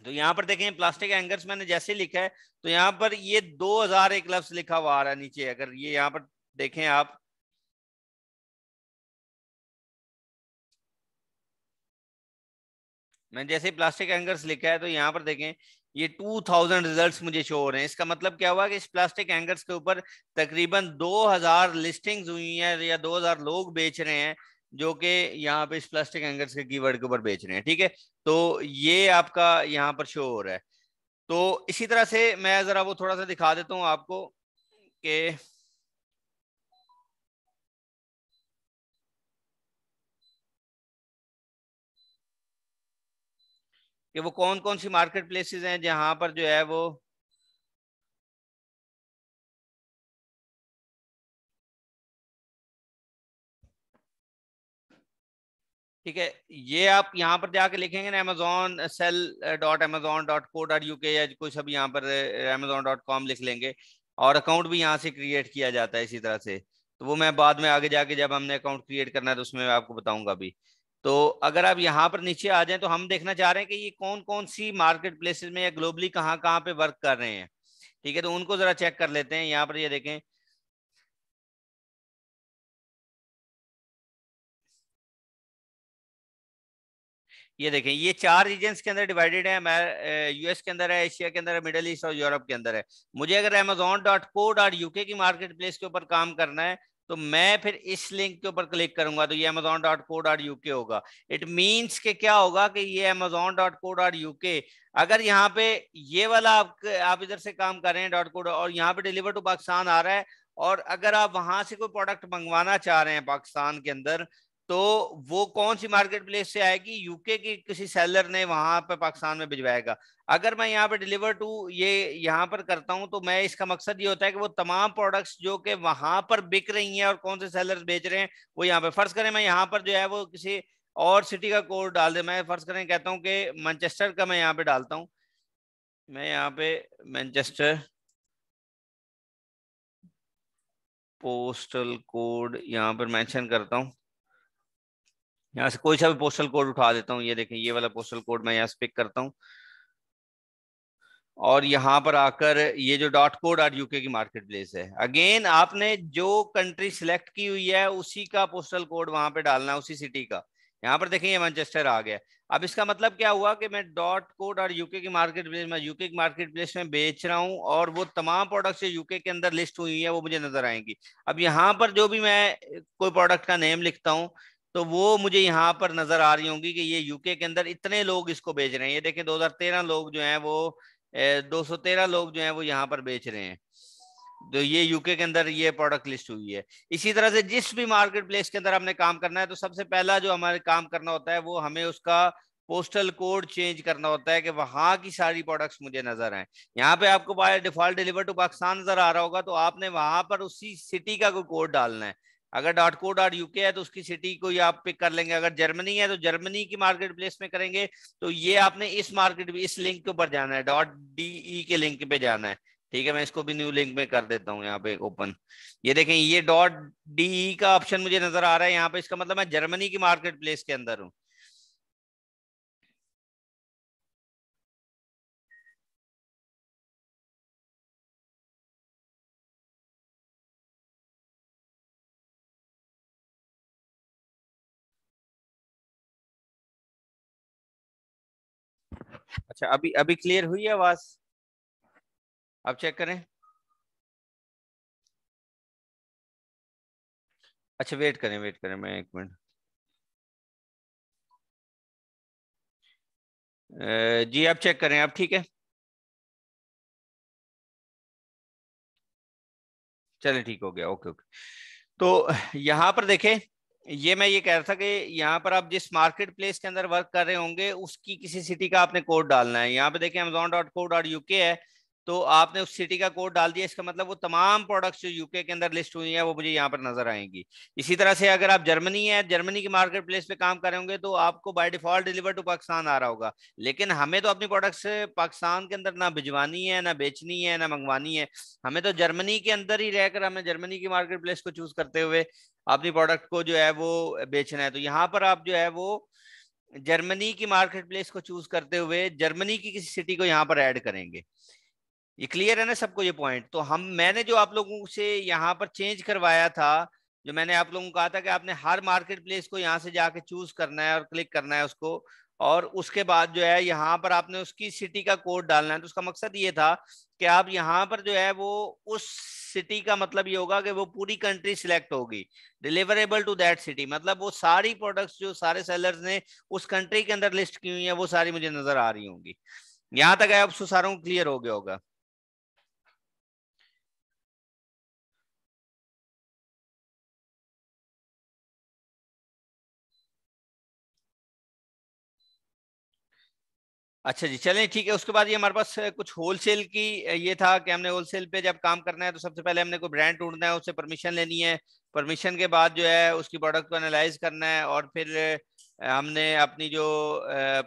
तो यहाँ पर देखें प्लास्टिक एंगर्स मैंने जैसे लिखा है तो यहाँ पर ये दो हजार एक लफ्स लिखा हुआ आ रहा है नीचे अगर ये यहाँ पर देखें आप मैंने जैसे प्लास्टिक एंगर्स लिखा है तो यहाँ पर देखें ये 2000 रिजल्ट्स मुझे शो हो रहे हैं इसका मतलब क्या हुआ कि इस प्लास्टिक एंगर्स के ऊपर तकरीबन 2000 लिस्टिंग्स हुई हैं या 2000 लोग बेच रहे हैं जो कि यहाँ पे इस प्लास्टिक एंगर्स के कीवर्ड के ऊपर बेच रहे हैं ठीक है तो ये आपका यहाँ पर शो हो रहा है तो इसी तरह से मैं जरा वो थोड़ा सा दिखा देता हूँ आपको के कि वो कौन कौन सी मार्केट प्लेसेस हैं जहां पर जो है वो ठीक है ये आप यहाँ पर जाके लिखेंगे ना Amazon sell dot Amazon dot co dot U K या कुछ अभी यहाँ पर अमेजोन डॉट कॉम लिख लेंगे और अकाउंट भी यहाँ से क्रिएट किया जाता है इसी तरह से तो वो मैं बाद में आगे जाके जब हमने अकाउंट क्रिएट करना है तो उसमें मैं आपको बताऊंगा अभी तो अगर आप यहाँ पर नीचे आ जाए तो हम देखना चाह रहे हैं कि ये कौन कौन सी मार्केट प्लेसेज में या ग्लोबली कहाँ कहाँ पे वर्क कर रहे हैं ठीक है तो उनको जरा चेक कर लेते हैं यहाँ पर ये देखें ये देखें ये चार रीजन के अंदर डिवाइडेड है यूएस के अंदर है एशिया के अंदर है मिडल ईस्ट और यूरोप के अंदर है मुझे अगर Amazon dot co dot UK की मार्केट प्लेस के ऊपर काम करना है तो मैं फिर इस लिंक के ऊपर क्लिक करूंगा तो ये Amazon dot co dot UK होगा इट मीन्स के क्या होगा कि ये Amazon dot co dot UK अगर यहाँ पे ये वाला आप आप इधर से काम कर रहे हैं डॉट को और यहाँ पे डिलीवर टू पाकिस्तान आ रहा है और अगर आप वहां से कोई प्रोडक्ट मंगवाना चाह रहे हैं पाकिस्तान के अंदर तो वो कौन सी मार्केट प्लेस से आएगी यूके की किसी सेलर ने वहां पर पाकिस्तान में भिजवाएगा अगर मैं यहाँ पर डिलीवर टू ये यहाँ पर करता हूँ तो मैं इसका मकसद ये होता है कि वो तमाम प्रोडक्ट्स जो कि वहां पर बिक रही हैं और कौन से सेलर्स बेच रहे हैं वो यहाँ पे फर्ज करें मैं यहाँ पर जो है वो किसी और सिटी का कोड डाल दे मैं फर्ज करें कहता हूँ कि मैनचेस्टर का मैं यहाँ पे डालता हूँ मैं यहाँ पे मैनचेस्टर पोस्टल कोड यहाँ पर मैंशन करता हूँ यहाँ से कोई सा भी पोस्टल कोड उठा देता हूँ ये देखें ये वाला पोस्टल कोड मैं यहाँ से पिक करता हूँ और यहाँ पर आकर ये जो डॉट कोड आर यूके की मार्केट प्लेस है अगेन आपने जो कंट्री सिलेक्ट की हुई है उसी का पोस्टल कोड वहां पे डालना है उसी सिटी का यहाँ पर देखें ये मैनचेस्टर आ गया अब इसका मतलब क्या हुआ कि मैं डॉट कोड और यूके की मार्केट प्लेस में यूके की मार्केट प्लेस में बेच रहा हूँ और वो तमाम प्रोडक्ट्स जो यूके के अंदर लिस्ट हुई है वो मुझे नजर आएंगी अब यहाँ पर जो भी मैं कोई प्रोडक्ट का नेम लिखता हूँ तो वो मुझे यहाँ पर नजर आ रही होंगी कि ये यूके के अंदर इतने लोग इसको बेच रहे हैं ये देखें 2013 लोग जो हैं वो 213 लोग जो हैं वो यहाँ पर बेच रहे हैं तो ये यूके के अंदर ये प्रोडक्ट लिस्ट हुई है इसी तरह से जिस भी मार्केट प्लेस के अंदर हमने काम करना है तो सबसे पहला जो हमारे काम करना होता है वो हमें उसका पोस्टल कोड चेंज करना होता है कि वहां की सारी प्रोडक्ट्स मुझे नजर आए यहाँ पे आपको by default deliver to Pakistan नजर आ रहा होगा तो आपने वहां पर उसी सिटी का कोई कोड डालना है अगर डॉट को डॉट यूके है तो उसकी सिटी को आप पिक कर लेंगे अगर जर्मनी है तो जर्मनी की मार्केट प्लेस में करेंगे तो ये आपने इस मार्केट इस लिंक के ऊपर जाना है डॉट डी के लिंक पे जाना है ठीक है मैं इसको भी न्यू लिंक में कर देता हूँ यहाँ पे ओपन ये देखें ये डॉट डी का ऑप्शन मुझे नजर आ रहा है यहाँ पे इसका मतलब मैं जर्मनी की मार्केट प्लेस के अंदर हूँ अच्छा अभी अभी क्लियर हुई है आवाज अब चेक करें अच्छा वेट करें वेट करें मैं एक मिनट जी आप चेक करें आप ठीक है चले ठीक हो गया ओके ओके तो यहां पर देखें ये मैं ये कह रहा था कि यहाँ पर आप जिस मार्केट प्लेस के अंदर वर्क कर रहे होंगे उसकी किसी सिटी का आपने कोड डालना है यहाँ पे देखिए Amazon dot co dot UK है तो आपने उस सिटी का कोड डाल दिया इसका मतलब वो तमाम प्रोडक्ट्स जो यूके के अंदर लिस्ट हुई है वो मुझे यहाँ पर नजर आएंगी इसी तरह से अगर आप जर्मनी है जर्मनी की मार्केट प्लेस पे काम करेंगे तो आपको by default deliver to Pakistan आ रहा होगा लेकिन हमें तो अपनी प्रोडक्ट्स पाकिस्तान के अंदर ना भिजवानी है ना बेचनी है ना मंगवानी है हमें तो जर्मनी के अंदर ही रहकर हमें जर्मनी की मार्केट प्लेस को चूज करते हुए अपनी प्रोडक्ट को जो है वो बेचना है तो यहाँ पर आप जो है वो जर्मनी की मार्केट प्लेस को चूज करते हुए जर्मनी की किसी सिटी को यहाँ पर ऐड करेंगे ये क्लियर है ना सबको ये पॉइंट तो हम मैंने जो आप लोगों से यहाँ पर चेंज करवाया था जो मैंने आप लोगों को कहा था कि आपने हर मार्केट प्लेस को यहाँ से जाके चूज करना है और क्लिक करना है उसको और उसके बाद जो है यहाँ पर आपने उसकी सिटी का कोड डालना है तो उसका मकसद ये था कि आप यहाँ पर जो है वो उस सिटी का मतलब ये होगा कि वो पूरी कंट्री सिलेक्ट होगी डिलीवरेबल टू दैट सिटी मतलब वो सारी प्रोडक्ट्स जो सारे सेलर्स ने उस कंट्री के अंदर लिस्ट की हुई है वो सारी मुझे नजर आ रही होंगी यहाँ तक आप सारों क्लियर हो गया होगा अच्छा जी चलें ठीक है उसके बाद ये हमारे पास कुछ होलसेल की ये था कि हमने होलसेल पे जब काम करना है तो सबसे पहले हमने कोई ब्रांड ढूंढना है उससे परमिशन लेनी है परमिशन के बाद जो है उसकी प्रोडक्ट को एनालाइज करना है और फिर हमने अपनी जो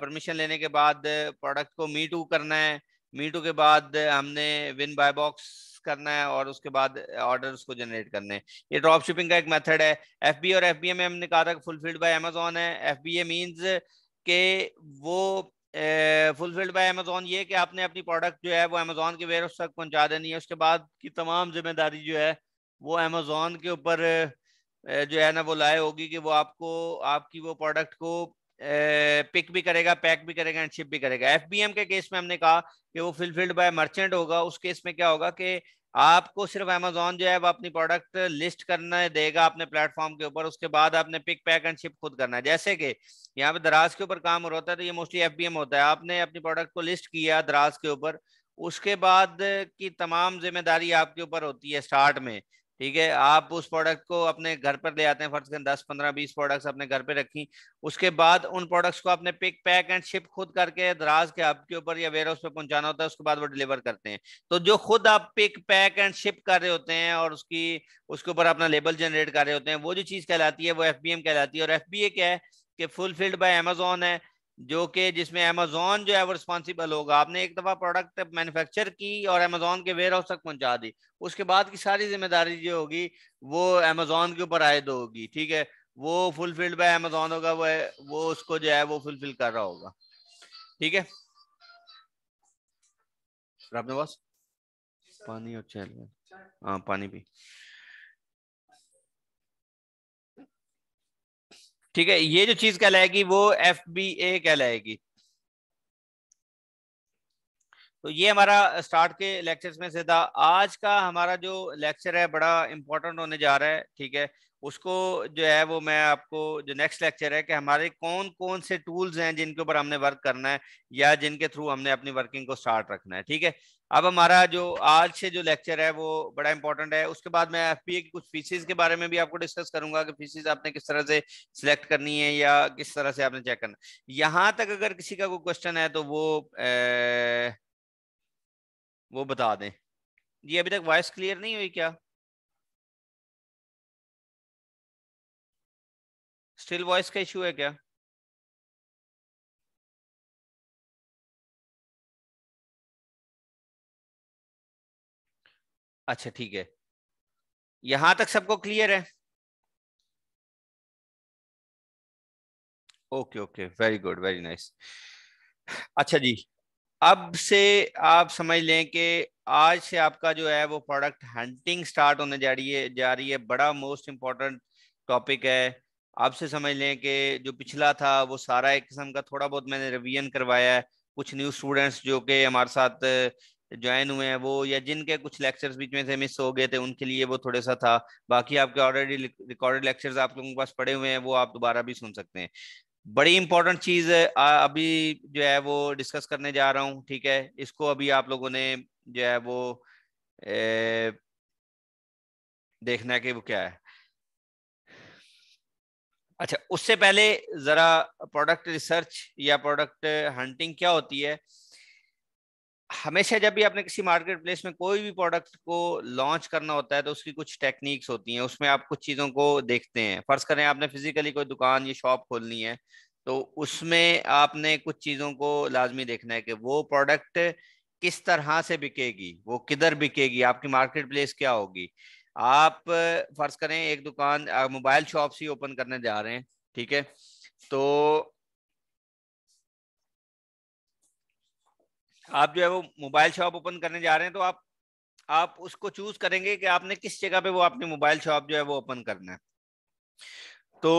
परमिशन लेने के बाद प्रोडक्ट को मी टू करना है मी टू के बाद हमने विन बाय बॉक्स करना है और उसके बाद ऑर्डर को जनरेट करने ये ड्रॉप शिपिंग का एक मेथड है एफ और एफ में हमने कहा था फुलफिल्ड बाई अमेजोन है एफ बी ए मीन्स के वो फुलफिल्ड बाय अमेजोन ये कि आपने अपनी प्रोडक्ट जो है वो अमेजोन के वेयर तक पहुंचा देनी है उसके बाद की तमाम जिम्मेदारी जो है वो अमेजोन के ऊपर जो है ना वो लाए होगी कि वो आपको आपकी वो प्रोडक्ट को पिक भी करेगा पैक भी करेगा एंड शिप भी करेगा एफ के केस में हमने कहा कि वो फुलफिल्ड बाय मर्चेंट होगा उस केस में क्या होगा कि आपको सिर्फ अमेजोन जो है वो अपनी प्रोडक्ट लिस्ट करना देगा अपने प्लेटफॉर्म के ऊपर उसके बाद आपने पिक पैक एंड शिप खुद करना है जैसे कि यहाँ पे दराज के ऊपर काम हो रहा होता है तो ये मोस्टली एफ होता है आपने अपनी प्रोडक्ट को लिस्ट किया दराज के ऊपर उसके बाद की तमाम जिम्मेदारी आपके ऊपर होती है स्टार्ट में ठीक है आप उस प्रोडक्ट को अपने घर पर ले आते हैं फर्ज करें दस पंद्रह बीस प्रोडक्ट्स अपने घर पे रखी उसके बाद उन प्रोडक्ट्स को अपने पिक पैक एंड शिप खुद करके दराज के हब के ऊपर या वेयर हाउस पे पहुंचाना होता है उसके बाद वो डिलीवर करते हैं तो जो खुद आप पिक पैक एंड शिप कर रहे होते हैं और उसकी उसके ऊपर अपना लेबल जनरेट कर रहे होते हैं वो जो चीज़ कहलाती है वो एफ कहलाती है और एफ क्या है कि फुलफिल्ड बाय अमेजोन है जो कि जिसमें अमेजोन जो है वो रिस्पॉन्सिबल होगा आपने एक दफ़ा प्रोडक्ट मैन्युफैक्चर की और अमेजोन के वेयर हाउस तक पहुंचा दी उसके बाद की सारी जिम्मेदारी जो होगी वो अमेजोन के ऊपर आयद होगी ठीक है वो फुलफिल्ड बाय अमेजोन होगा वो वो उसको जो है वो फुलफिल कर रहा होगा ठीक है पानी और चल हाँ पानी भी ठीक है ये जो चीज कहलाएगी वो एफ बी ए कहलाएगी तो ये हमारा स्टार्ट के लेक्चर्स में से था आज का हमारा जो लेक्चर है बड़ा इंपॉर्टेंट होने जा रहा है ठीक है उसको जो है वो मैं आपको जो नेक्स्ट लेक्चर है कि हमारे कौन कौन से टूल्स हैं जिनके ऊपर हमने वर्क करना है या जिनके थ्रू हमने अपनी वर्किंग को स्टार्ट रखना है ठीक है अब हमारा जो आज से जो लेक्चर है वो बड़ा इंपॉर्टेंट है उसके बाद मैं एफ की कुछ फीसिस के बारे में भी आपको डिस्कस करूंगा कि फीसिस आपने किस तरह से सिलेक्ट करनी है या किस तरह से आपने चेक करना यहाँ तक अगर किसी का कोई क्वेश्चन है तो वो ए, वो बता दें ये अभी तक वॉइस क्लियर नहीं हुई क्या स्टिल वॉइस का इशू है क्या अच्छा ठीक है यहां तक सबको क्लियर है okay okay very good very nice अच्छा जी अब से आप समझ लें कि आज से आपका जो है वो प्रोडक्ट हंटिंग स्टार्ट होने जा रही है जा रही है बड़ा मोस्ट इम्पॉर्टेंट टॉपिक है आप से समझ लें कि जो पिछला था वो सारा एक किस्म का थोड़ा बहुत मैंने रिवीजन करवाया है कुछ न्यू स्टूडेंट्स जो कि हमारे साथ ज्वाइन हुए हैं वो या जिनके कुछ लेक्चर्स बीच में से मिस हो गए थे उनके लिए वो थोड़ा सा था बाकी आपके ऑलरेडी रिकॉर्डेड लेक्चर्स आप लोगों के पास पड़े हुए हैं वो आप दोबारा भी सुन सकते हैं बड़ी इंपॉर्टेंट चीज अभी जो है वो डिस्कस करने जा रहा हूँ ठीक है इसको अभी आप लोगों ने जो है वो ए, देखना है कि वो क्या है अच्छा उससे पहले जरा प्रोडक्ट रिसर्च या प्रोडक्ट हंटिंग क्या होती है हमेशा जब भी आपने किसी मार्केट प्लेस में कोई भी प्रोडक्ट को लॉन्च करना होता है तो उसकी कुछ टेक्निक्स होती हैं उसमें आप कुछ चीज़ों को देखते हैं फर्ज करें आपने फिजिकली कोई दुकान या शॉप खोलनी है तो उसमें आपने कुछ चीज़ों को लाजमी देखना है कि वो प्रोडक्ट किस तरह से बिकेगी वो किधर बिकेगी आपकी मार्केट प्लेस क्या होगी आप फर्ज करें एक दुकान मोबाइल शॉप ही ओपन करने जा रहे हैं ठीक है तो आप जो है वो मोबाइल शॉप ओपन करने जा रहे हैं तो आप आप उसको चूज करेंगे कि आपने किस जगह पे वो आपने मोबाइल शॉप जो है वो ओपन करना है तो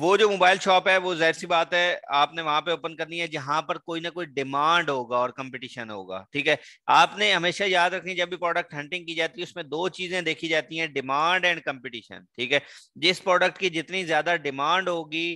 वो जो मोबाइल शॉप है वो जहर सी बात है आपने वहां पे ओपन करनी है जहां पर कोई ना कोई डिमांड होगा और कंपटीशन होगा ठीक है आपने हमेशा याद रखनी जब भी प्रोडक्ट हंटिंग की जाती है उसमें दो चीजें देखी जाती हैं डिमांड एंड कंपटीशन ठीक है जिस प्रोडक्ट की जितनी ज्यादा डिमांड होगी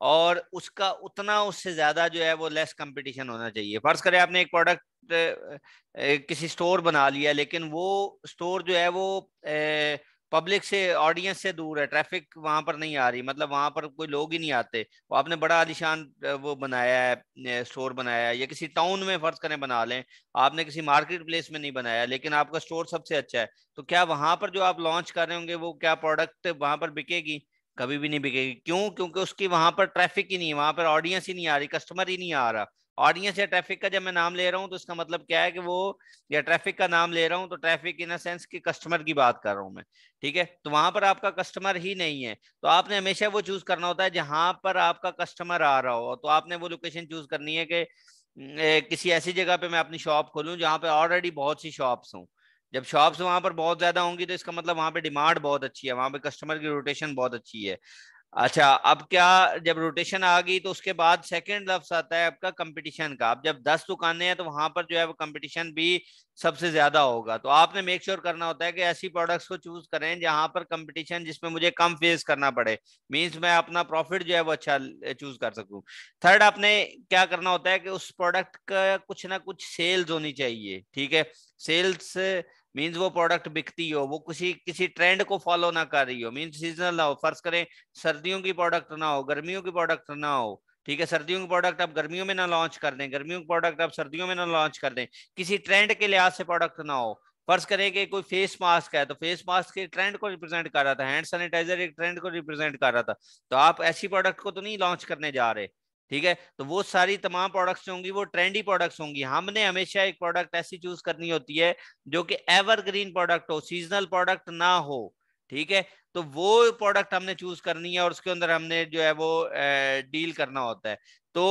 और उसका उतना उससे ज्यादा जो है वो लेस कंपटीशन होना चाहिए फर्ज करें आपने एक प्रोडक्ट किसी स्टोर बना लिया लेकिन वो स्टोर जो है वो ए, पब्लिक से ऑडियंस से दूर है ट्रैफिक वहां पर नहीं आ रही मतलब वहां पर कोई लोग ही नहीं आते वो आपने बड़ा आलिशान वो बनाया है स्टोर बनाया है या किसी टाउन में फर्ज करें बना लें आपने किसी मार्केट प्लेस में नहीं बनाया लेकिन आपका स्टोर सबसे अच्छा है तो क्या वहां पर जो आप लॉन्च कर रहे होंगे वो क्या प्रोडक्ट वहां पर बिकेगी कभी भी नहीं बिकेगी क्यों क्योंकि उसकी वहां पर ट्रैफिक ही नहीं है वहां पर ऑडियंस ही नहीं आ रही कस्टमर ही नहीं आ रहा ऑडियंस या ट्रैफिक का जब मैं नाम ले रहा हूँ तो इसका मतलब क्या है कि वो या ट्रैफिक का नाम ले रहा हूँ तो ट्रैफिक इन अ सेंस कि कस्टमर की बात कर रहा हूँ मैं ठीक है तो वहां पर आपका कस्टमर ही नहीं है तो आपने हमेशा वो चूज करना होता है जहां पर आपका कस्टमर आ रहा हो तो आपने वो लोकेशन चूज करनी है कि किसी ऐसी जगह पे मैं अपनी शॉप खोलूँ जहाँ पे ऑलरेडी बहुत सी शॉप्स हूँ जब शॉप्स वहां पर बहुत ज्यादा होंगी तो इसका मतलब वहां पे डिमांड बहुत अच्छी है वहां पे कस्टमर की रोटेशन बहुत अच्छी है अच्छा अब क्या जब रोटेशन आ गई तो उसके बाद सेकंड लफ्स आता है आपका कंपटीशन का अब जब दस दुकानें हैं तो वहां पर जो है वो कंपटीशन भी सबसे ज्यादा होगा तो आपने मेक श्योर sure करना होता है कि ऐसी प्रोडक्ट्स को चूज करें जहां पर कंपटीशन जिसमें मुझे कम फेस करना पड़े मींस मैं अपना प्रॉफिट जो है वो अच्छा चूज कर सकू थर्ड आपने क्या करना होता है कि उस प्रोडक्ट का कुछ ना कुछ सेल्स होनी चाहिए ठीक है सेल्स मीन्स वो प्रोडक्ट बिकती हो वो किसी किसी ट्रेंड को फॉलो ना कर रही हो मीन्स सीजनल ना हो फर्ज करें सर्दियों की प्रोडक्ट ना हो गर्मियों की प्रोडक्ट ना हो ठीक है सर्दियों के प्रोडक्ट आप गर्मियों में ना लॉन्च कर दें गर्मियों के प्रोडक्ट आप सर्दियों में ना लॉन्च कर दें किसी ट्रेंड के लिहाज से प्रोडक्ट ना हो फर्ज करें कि कोई फेस मास्क है तो फेस मास्क के ट्रेंड को रिप्रेजेंट कर रहा था हैंड सैनिटाइजर एक ट्रेंड को रिप्रेजेंट कर रहा था तो आप ऐसी प्रोडक्ट को तो नहीं लॉन्च करने जा रहे ठीक है तो वो सारी तमाम प्रोडक्ट्स होंगी वो ट्रेंडी प्रोडक्ट्स होंगी हमने हमेशा एक प्रोडक्ट ऐसी चूज करनी होती है जो कि एवरग्रीन प्रोडक्ट हो सीजनल प्रोडक्ट ना हो ठीक है तो वो प्रोडक्ट हमने चूज करनी है और उसके अंदर हमने जो है वो डील करना होता है तो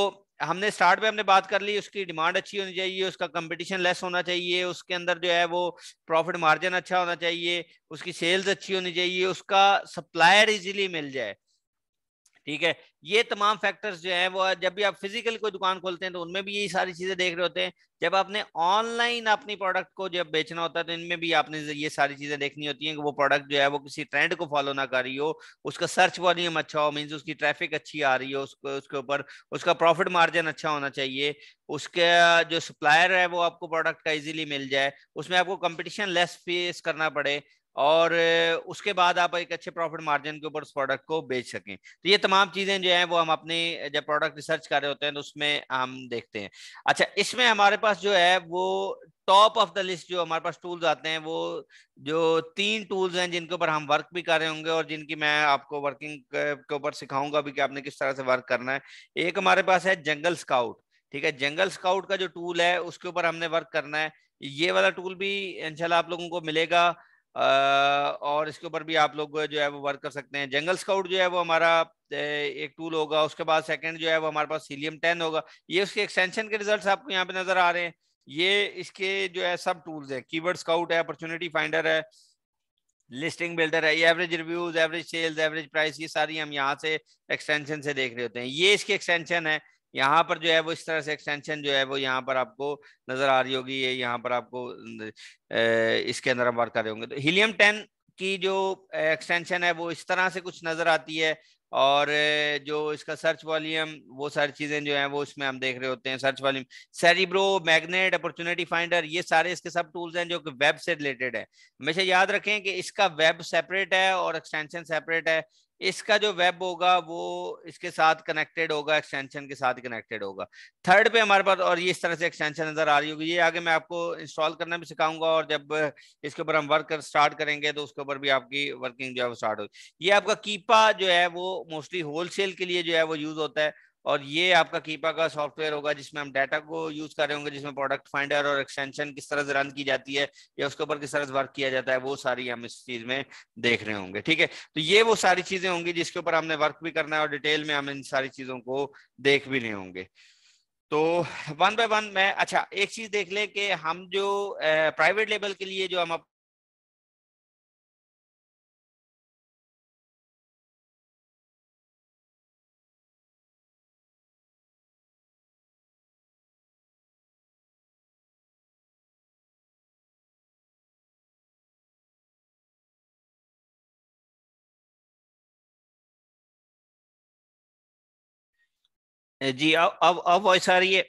हमने स्टार्ट में हमने बात कर ली उसकी डिमांड अच्छी होनी चाहिए उसका कंपटीशन लेस होना चाहिए उसके अंदर जो है वो प्रॉफिट मार्जिन अच्छा होना चाहिए उसकी सेल्स अच्छी होनी चाहिए उसका सप्लायर इजीली मिल जाए ठीक है ये तमाम फैक्टर्स जो है वो जब भी आप फिजिकली कोई दुकान खोलते हैं तो उनमें भी यही सारी चीज़ें देख रहे होते हैं जब आपने ऑनलाइन अपनी प्रोडक्ट को जब बेचना होता है तो इनमें भी आपने ये सारी चीज़ें देखनी होती हैं कि वो प्रोडक्ट जो है वो किसी ट्रेंड को फॉलो ना कर रही हो उसका सर्च वॉल्यूम अच्छा हो मीन्स उसकी ट्रैफिक अच्छी आ रही हो उसको उसके ऊपर उसका प्रॉफिट मार्जिन अच्छा होना चाहिए उसका जो सप्लायर है वो आपको प्रोडक्ट का इजिली मिल जाए उसमें आपको कॉम्पिटिशन लेस फेस करना पड़े और उसके बाद आप एक अच्छे प्रॉफिट मार्जिन के ऊपर उस प्रोडक्ट को बेच सकें तो ये तमाम चीज़ें जो हैं वो हम अपने जब प्रोडक्ट रिसर्च कर रहे होते हैं तो उसमें हम देखते हैं अच्छा इसमें हमारे पास जो है वो टॉप ऑफ द लिस्ट जो हमारे पास टूल्स आते हैं वो जो तीन टूल्स हैं जिनके ऊपर हम वर्क भी कर रहे होंगे और जिनकी मैं आपको वर्किंग के ऊपर सिखाऊंगा भी कि आपने किस तरह से वर्क करना है एक हमारे पास है जंगल स्काउट ठीक है जंगल स्काउट का जो टूल है उसके ऊपर हमने वर्क करना है ये वाला टूल भी इनशाला आप लोगों को मिलेगा और इसके ऊपर भी आप लोग जो है वो वर्क कर सकते हैं जंगल स्काउट जो है वो हमारा एक टूल होगा उसके बाद सेकंड जो है वो हमारे पास सीलियम टेन होगा ये उसके एक्सटेंशन के रिजल्ट्स आपको यहाँ पे नजर आ रहे हैं ये इसके जो है सब टूल्स हैं कीवर्ड स्काउट है अपॉर्चुनिटी फाइंडर है लिस्टिंग बिल्डर है ये average reviews average sales average price ये सारी हम यहाँ से एक्सटेंशन से देख रहे होते हैं ये इसके एक्सटेंशन है यहाँ पर जो है वो इस तरह से एक्सटेंशन जो है वो यहाँ पर आपको नजर आ रही होगी ये यहाँ पर आपको इसके अंदर हम बात कर रहे होंगे तो हीलियम टेन की जो एक्सटेंशन है वो इस तरह से कुछ नजर आती है और जो इसका सर्च वॉल्यूम वो सारी चीजें जो है वो इसमें हम देख रहे होते हैं search volume Cerebro Magnet opportunity finder ये सारे इसके सब टूल्स हैं जो कि वेब से रिलेटेड है हमेशा याद रखें कि इसका वेब सेपरेट है और एक्सटेंशन सेपरेट है इसका जो वेब होगा वो इसके साथ कनेक्टेड होगा एक्सटेंशन के साथ कनेक्टेड होगा थर्ड पे हमारे पास और ये इस तरह से एक्सटेंशन नज़र आ रही होगी ये आगे मैं आपको इंस्टॉल करना भी सिखाऊंगा और जब इसके ऊपर हम वर्क स्टार्ट करेंगे तो उसके ऊपर भी आपकी वर्किंग जो है वो स्टार्ट होगी ये आपका कीपा जो है वो मोस्टली होलसेल के लिए जो है वो यूज़ होता है और ये आपका कीपा का सॉफ्टवेयर होगा जिसमें हम डाटा को यूज कर रहे होंगे जिसमें प्रोडक्ट फाइंडर और एक्सटेंशन किस तरह से रन की जाती है या उसके ऊपर किस तरह से वर्क किया जाता है वो सारी हम इस चीज में देख रहे होंगे ठीक है तो ये वो सारी चीजें होंगी जिसके ऊपर हमने वर्क भी करना है और डिटेल में हम इन सारी चीजों को देख भी रहे होंगे तो वन बाय वन मैं अच्छा एक चीज देख ले कि हम जो प्राइवेट लेवल के लिए जो हम Eh, जी अब अब अब वॉइस आ रही है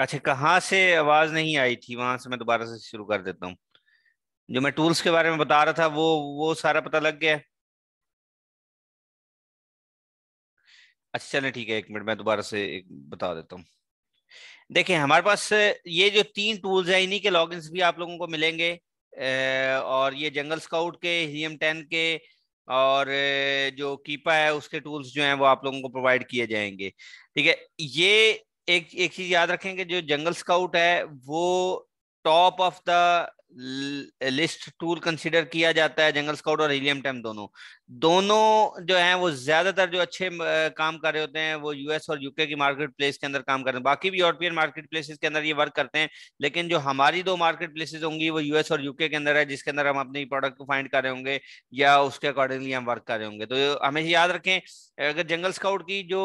अच्छा कहाँ से आवाज़ नहीं आई थी वहां से मैं दोबारा से शुरू कर देता हूँ जो मैं टूल्स के बारे में बता रहा था वो वो सारा पता लग गया अच्छा चले ठीक है एक मिनट मैं दोबारा से एक बता देता हूँ देखिए हमारे पास ये जो तीन टूल्स हैं इन्हीं के लॉगिन्स भी आप लोगों को मिलेंगे और ये जंगल स्काउट के एम टेन के और जो कीपा है उसके टूल्स जो हैं वो आप लोगों को प्रोवाइड किए जाएंगे ठीक है ये एक एक चीज याद रखें कि जो जंगल स्काउट है वो top of the list tool consider किया जाता है जंगल स्काउट और हीलियम टेम दोनों दोनों जो हैं वो ज्यादातर जो अच्छे काम कर रहे होते हैं वो यूएस और यूके की मार्केट प्लेस के अंदर काम कर रहे हैं बाकी भी यूरोपियन मार्केट प्लेसेस के अंदर ये वर्क करते हैं लेकिन जो हमारी दो मार्केट प्लेसेस होंगी वो यूएस और यूके के अंदर है जिसके अंदर हम अपने प्रोडक्ट को फाइंड कर रहे होंगे या उसके अकॉर्डिंगली हम वर्क कर रहे होंगे तो हमें याद रखें अगर जंगल स्काउट की जो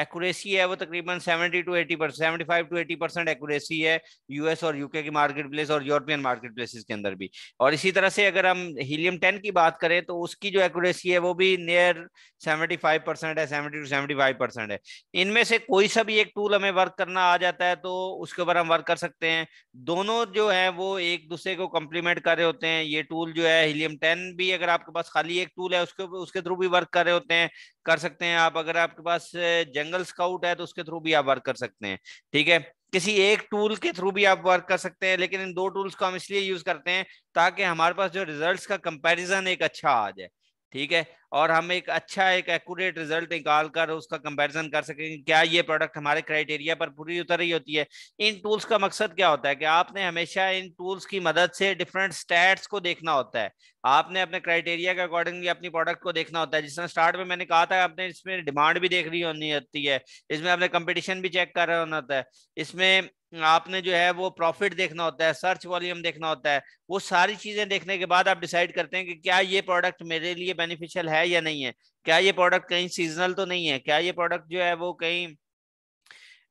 एक्यूरेसी है वो तकरीबन 70 to 80 percent seventy five to eighty percent accuracy है यूएस और यूके की मार्केट प्लेस और यूरोपियन मार्केट प्लेसेस के अंदर भी और इसी तरह से अगर हम हीलियम टेन की बात करें तो उसकी जो एक्यूरेसी है वो भी नियर 75 परसेंट है 70 टू 75 परसेंट है इनमें से कोई सा भी एक टूल हमें वर्क करना आ जाता है तो उसके ऊपर हम वर्क कर सकते हैं दोनों जो है वो एक दूसरे को कम्प्लीमेंट कर रहे होते हैं ये टूल जो है हीलियम टेन भी अगर आपके पास खाली एक टूल है उसके उसके थ्रू भी वर्क कर रहे होते हैं कर सकते हैं आप अगर आपके पास जंगल स्काउट है तो उसके थ्रू भी आप वर्क कर सकते हैं ठीक है किसी एक टूल के थ्रू भी आप वर्क कर सकते हैं लेकिन इन दो टूल्स को हम इसलिए यूज करते हैं ताकि हमारे पास जो रिजल्ट्स का कंपैरिजन एक अच्छा आ जाए ठीक है और हम एक अच्छा एक एक्यूरेट रिजल्ट निकाल कर उसका कंपैरिजन कर सकेंगे क्या ये प्रोडक्ट हमारे क्राइटेरिया पर पूरी उतर रही होती है इन टूल्स का मकसद क्या होता है कि आपने हमेशा इन टूल्स की मदद से डिफरेंट स्टैट्स को देखना होता है आपने अपने क्राइटेरिया के अकॉर्डिंगली अपनी प्रोडक्ट को देखना होता है जिस तरह स्टार्ट में मैंने कहा था आपने इसमें डिमांड भी देख रही होनी होती है इसमें आपने कंपिटिशन भी चेक कर रहा होना होता है इसमें आपने जो है वो प्रॉफिट देखना होता है सर्च वॉल्यूम देखना होता है वो सारी चीज़ें देखने के बाद आप डिसाइड करते हैं कि क्या ये प्रोडक्ट मेरे लिए बेनिफिशियल है या नहीं है क्या ये प्रोडक्ट कहीं सीजनल तो नहीं है क्या ये प्रोडक्ट जो है वो कहीं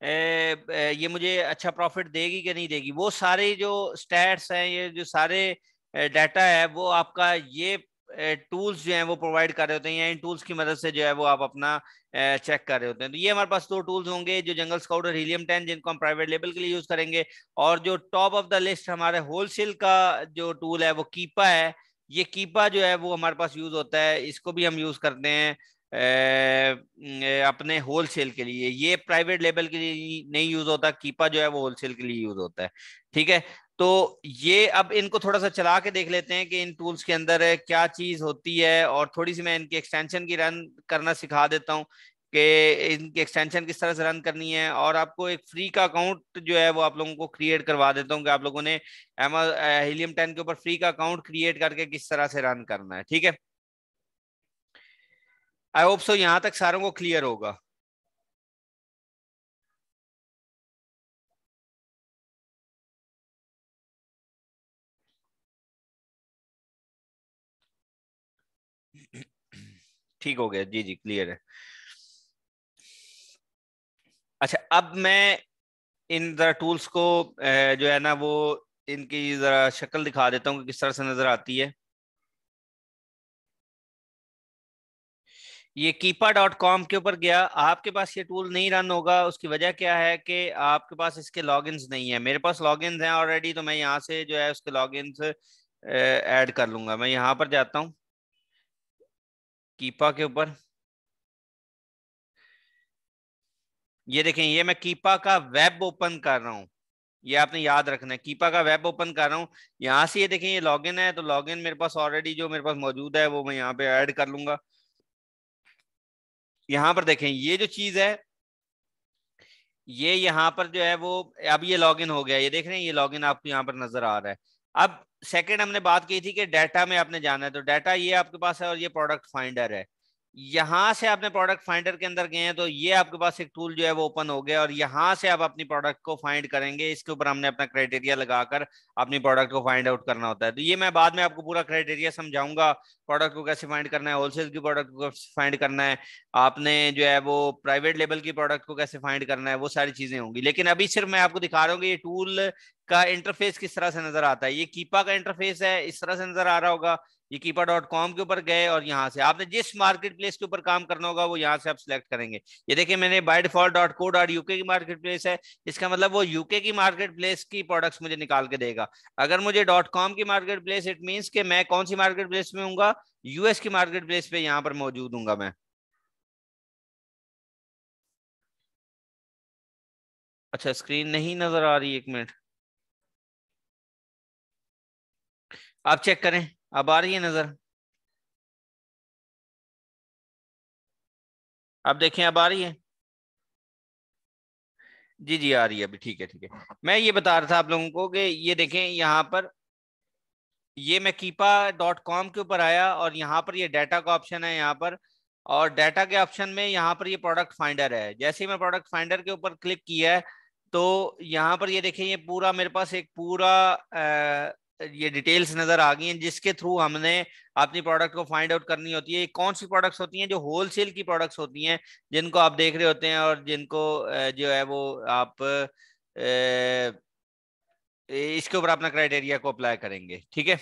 ए, ए, ये मुझे अच्छा प्रॉफिट देगी कि नहीं देगी वो सारे जो स्टैट्स हैं ये जो सारे डाटा है वो आपका ये टूल्स जो है वो प्रोवाइड कर रहे होते हैं इन टूल्स की मदद से जो है वो आप अपना चेक कर रहे होते हैं तो ये हमारे पास दो टूल्स होंगे जो जंगल स्काउट और हीलियम टेन जिनको हम प्राइवेट लेवल के लिए यूज करेंगे और जो टॉप ऑफ द लिस्ट हमारे होलसेल का जो टूल है वो कीपा है ये कीपा जो है वो हमारे पास यूज होता है इसको भी हम यूज करते हैं ए, अपने होलसेल के लिए ये प्राइवेट लेवल के लिए नहीं यूज होता कीपा जो है वो होलसेल के लिए यूज होता है ठीक है तो ये अब इनको थोड़ा सा चला के देख लेते हैं कि इन टूल्स के अंदर क्या चीज होती है और थोड़ी सी मैं इनकी एक्सटेंशन की रन करना सिखा देता हूँ कि इनकी एक्सटेंशन किस तरह से रन करनी है और आपको एक फ्री का अकाउंट जो है वो आप लोगों को क्रिएट करवा देता हूँ कि आप लोगों ने हीलियम टेन के ऊपर फ्री का अकाउंट क्रिएट करके किस तरह से रन करना है ठीक है आई होप सो यहाँ तक सारों को क्लियर होगा ठीक हो गया जी जी क्लियर है अच्छा अब मैं इन जरा टूल्स को जो है ना वो इनकी जरा शक्ल दिखा देता हूँ कि किस तरह से नजर आती है ये कीपा डॉट कॉम के ऊपर गया आपके पास ये टूल नहीं रन होगा उसकी वजह क्या है कि आपके पास इसके लॉगिन्स नहीं है मेरे पास लॉगिन्स हैं ऑलरेडी तो मैं यहाँ से जो है उसके लॉगिन्स ऐड कर लूंगा मैं यहाँ पर जाता हूँ कीपा के ऊपर ये देखें ये मैं कीपा का वेब ओपन कर रहा हूं ये आपने याद रखना है कीपा का वेब ओपन कर रहा हूं यहां से ये देखें ये लॉगिन है तो लॉगिन मेरे पास ऑलरेडी जो मेरे पास मौजूद है वो मैं यहाँ पे ऐड कर लूंगा यहां पर देखें ये जो चीज है ये यहां पर जो है वो अब ये लॉगिन हो गया ये देख रहे हैं ये लॉगिन आपको यहाँ पर नजर आ रहा है अब सेकंड हमने बात की थी कि डाटा में आपने जाना है तो डाटा ये आपके पास है और ये प्रोडक्ट फाइंडर है यहां से आपने प्रोडक्ट फाइंडर के अंदर गए हैं तो ये आपके पास एक टूल जो है वो ओपन हो गया और यहां से आप अपनी प्रोडक्ट को फाइंड करेंगे इसके ऊपर हमने अपना क्राइटेरिया लगाकर अपनी प्रोडक्ट को फाइंड आउट करना होता है तो ये मैं बाद में आपको पूरा क्राइटेरिया समझाऊंगा प्रोडक्ट को कैसे फाइंड करना है होलसेल की प्रोडक्ट को फाइंड करना है आपने जो है वो प्राइवेट लेवल की प्रोडक्ट को कैसे फाइंड करना है वो सारी चीजें होंगी लेकिन अभी सिर्फ मैं आपको दिखा रहा हूँ कि ये टूल का इंटरफेस किस तरह से नजर आता है ये कीपा का इंटरफेस है इस तरह से नजर आ रहा होगा ये कीपा डॉट कॉम के ऊपर गए और यहाँ से आपने जिस मार्केट प्लेस के ऊपर काम करना होगा वो यहाँ से आप सिलेक्ट करेंगे ये देखिए मैंने by default dot co dot UK की मार्केट प्लेस है इसका मतलब वो यूके की मार्केट प्लेस की प्रोडक्ट्स मुझे निकाल के देगा अगर मुझे डॉट कॉम की मार्केट प्लेस इट मीन्स कि मैं कौन सी मार्केट प्लेस में हूँ यूएस की मार्केट प्लेस पे यहाँ पर मौजूद हूँ मैं अच्छा स्क्रीन नहीं नजर आ रही एक मिनट आप चेक करें अब आ रही है नजर अब देखें अब आ रही है जी जी आ रही है अभी ठीक है ठीक है मैं ये बता रहा था आप लोगों को कि ये देखें यहाँ पर ये मैं कीपा डॉट कॉम के ऊपर आया और यहाँ पर ये डाटा का ऑप्शन है यहाँ पर और डाटा के ऑप्शन में यहाँ पर ये प्रोडक्ट फाइंडर है जैसे ही मैं प्रोडक्ट फाइंडर के ऊपर क्लिक किया है तो यहाँ पर ये देखें ये पूरा मेरे पास एक पूरा ये डिटेल्स नजर आ गई हैं जिसके थ्रू हमने अपनी प्रोडक्ट को फाइंड आउट करनी होती है कौन सी प्रोडक्ट्स होती हैं जो होलसेल की प्रोडक्ट्स होती हैं जिनको आप देख रहे होते हैं और जिनको जो है वो आप इसके ऊपर अपना क्राइटेरिया को अप्लाई करेंगे ठीक है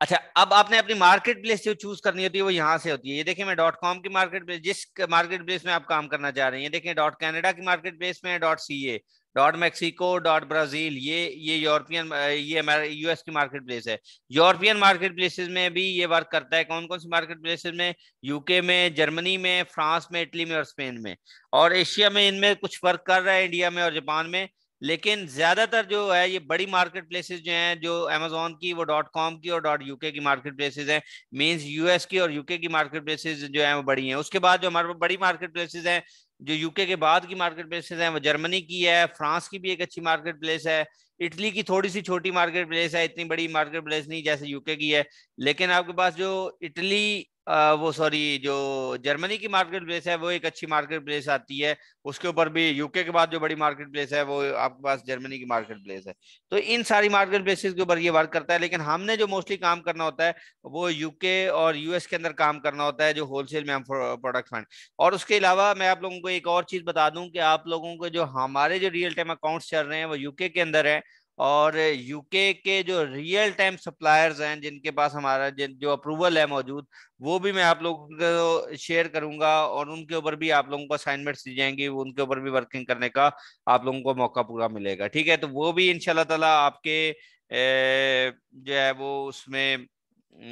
अच्छा अब आपने अपनी मार्केट प्लेस जो चूज करनी होती है वो यहाँ से होती है ये देखिए मैं डॉट कॉम की मार्केट प्लेस जिस मार्केट प्लेस में आप काम करना चाह रहे हैं ये देखिए डॉट कैनेडा की मार्केट प्लेस में dot C A dot Mexico dot Brazil ये ये यूरोपियन ये यूएस की मार्केट प्लेस है यूरोपियन मार्केट प्लेसेज में भी ये वर्क करता है कौन कौन सी मार्केट प्लेसेज में यूके में जर्मनी में फ्रांस में इटली में और स्पेन में और एशिया में इनमें कुछ वर्क कर रहा है इंडिया में और जापान में लेकिन ज्यादातर जो है ये बड़ी मार्केट प्लेसेज जो हैं जो अमेजोन की वो डॉट कॉम की और डॉट यूके की मार्केट प्लेसेज हैं मींस यूएस की और यूके की मार्केट प्लेसेज जो है वो बड़ी हैं उसके बाद जो हमारे पास बड़ी मार्केट प्लेसेज हैं जो यूके के बाद की मार्केट प्लेसेस हैं वो जर्मनी की है फ्रांस की भी एक अच्छी मार्केट प्लेस है इटली की थोड़ी सी छोटी मार्केट प्लेस है इतनी बड़ी मार्केट प्लेस नहीं जैसे यूके की है लेकिन आपके पास जो इटली वो सॉरी जो जर्मनी की मार्केट प्लेस है वो एक अच्छी मार्केट प्लेस आती है उसके ऊपर भी यूके के बाद जो बड़ी मार्केट प्लेस है वो आपके पास जर्मनी की मार्केट प्लेस है तो इन सारी मार्केट प्लेसेस के ऊपर ये वर्क करता है लेकिन हमने जो मोस्टली काम करना होता है वो यूके और यूएस के अंदर काम करना होता है जो होलसेल में हम प्रोडक्ट फंड और उसके अलावा मैं आप लोगों को एक और चीज बता दूं कि आप लोगों को जो हमारे जो रियल टाइम अकाउंट्स चल रहे हैं वो यूके के अंदर है और यूके के जो रियल टाइम सप्लायर्स हैं जिनके पास हमारा जिन जो अप्रूवल है मौजूद वो भी मैं आप लोगों को शेयर करूंगा और उनके ऊपर भी आप लोगों को असाइनमेंट्स दी जाएंगी उनके ऊपर भी वर्किंग करने का आप लोगों को मौका पूरा मिलेगा ठीक है तो वो भी इनशाला तला आपके ए, जो है वो उसमें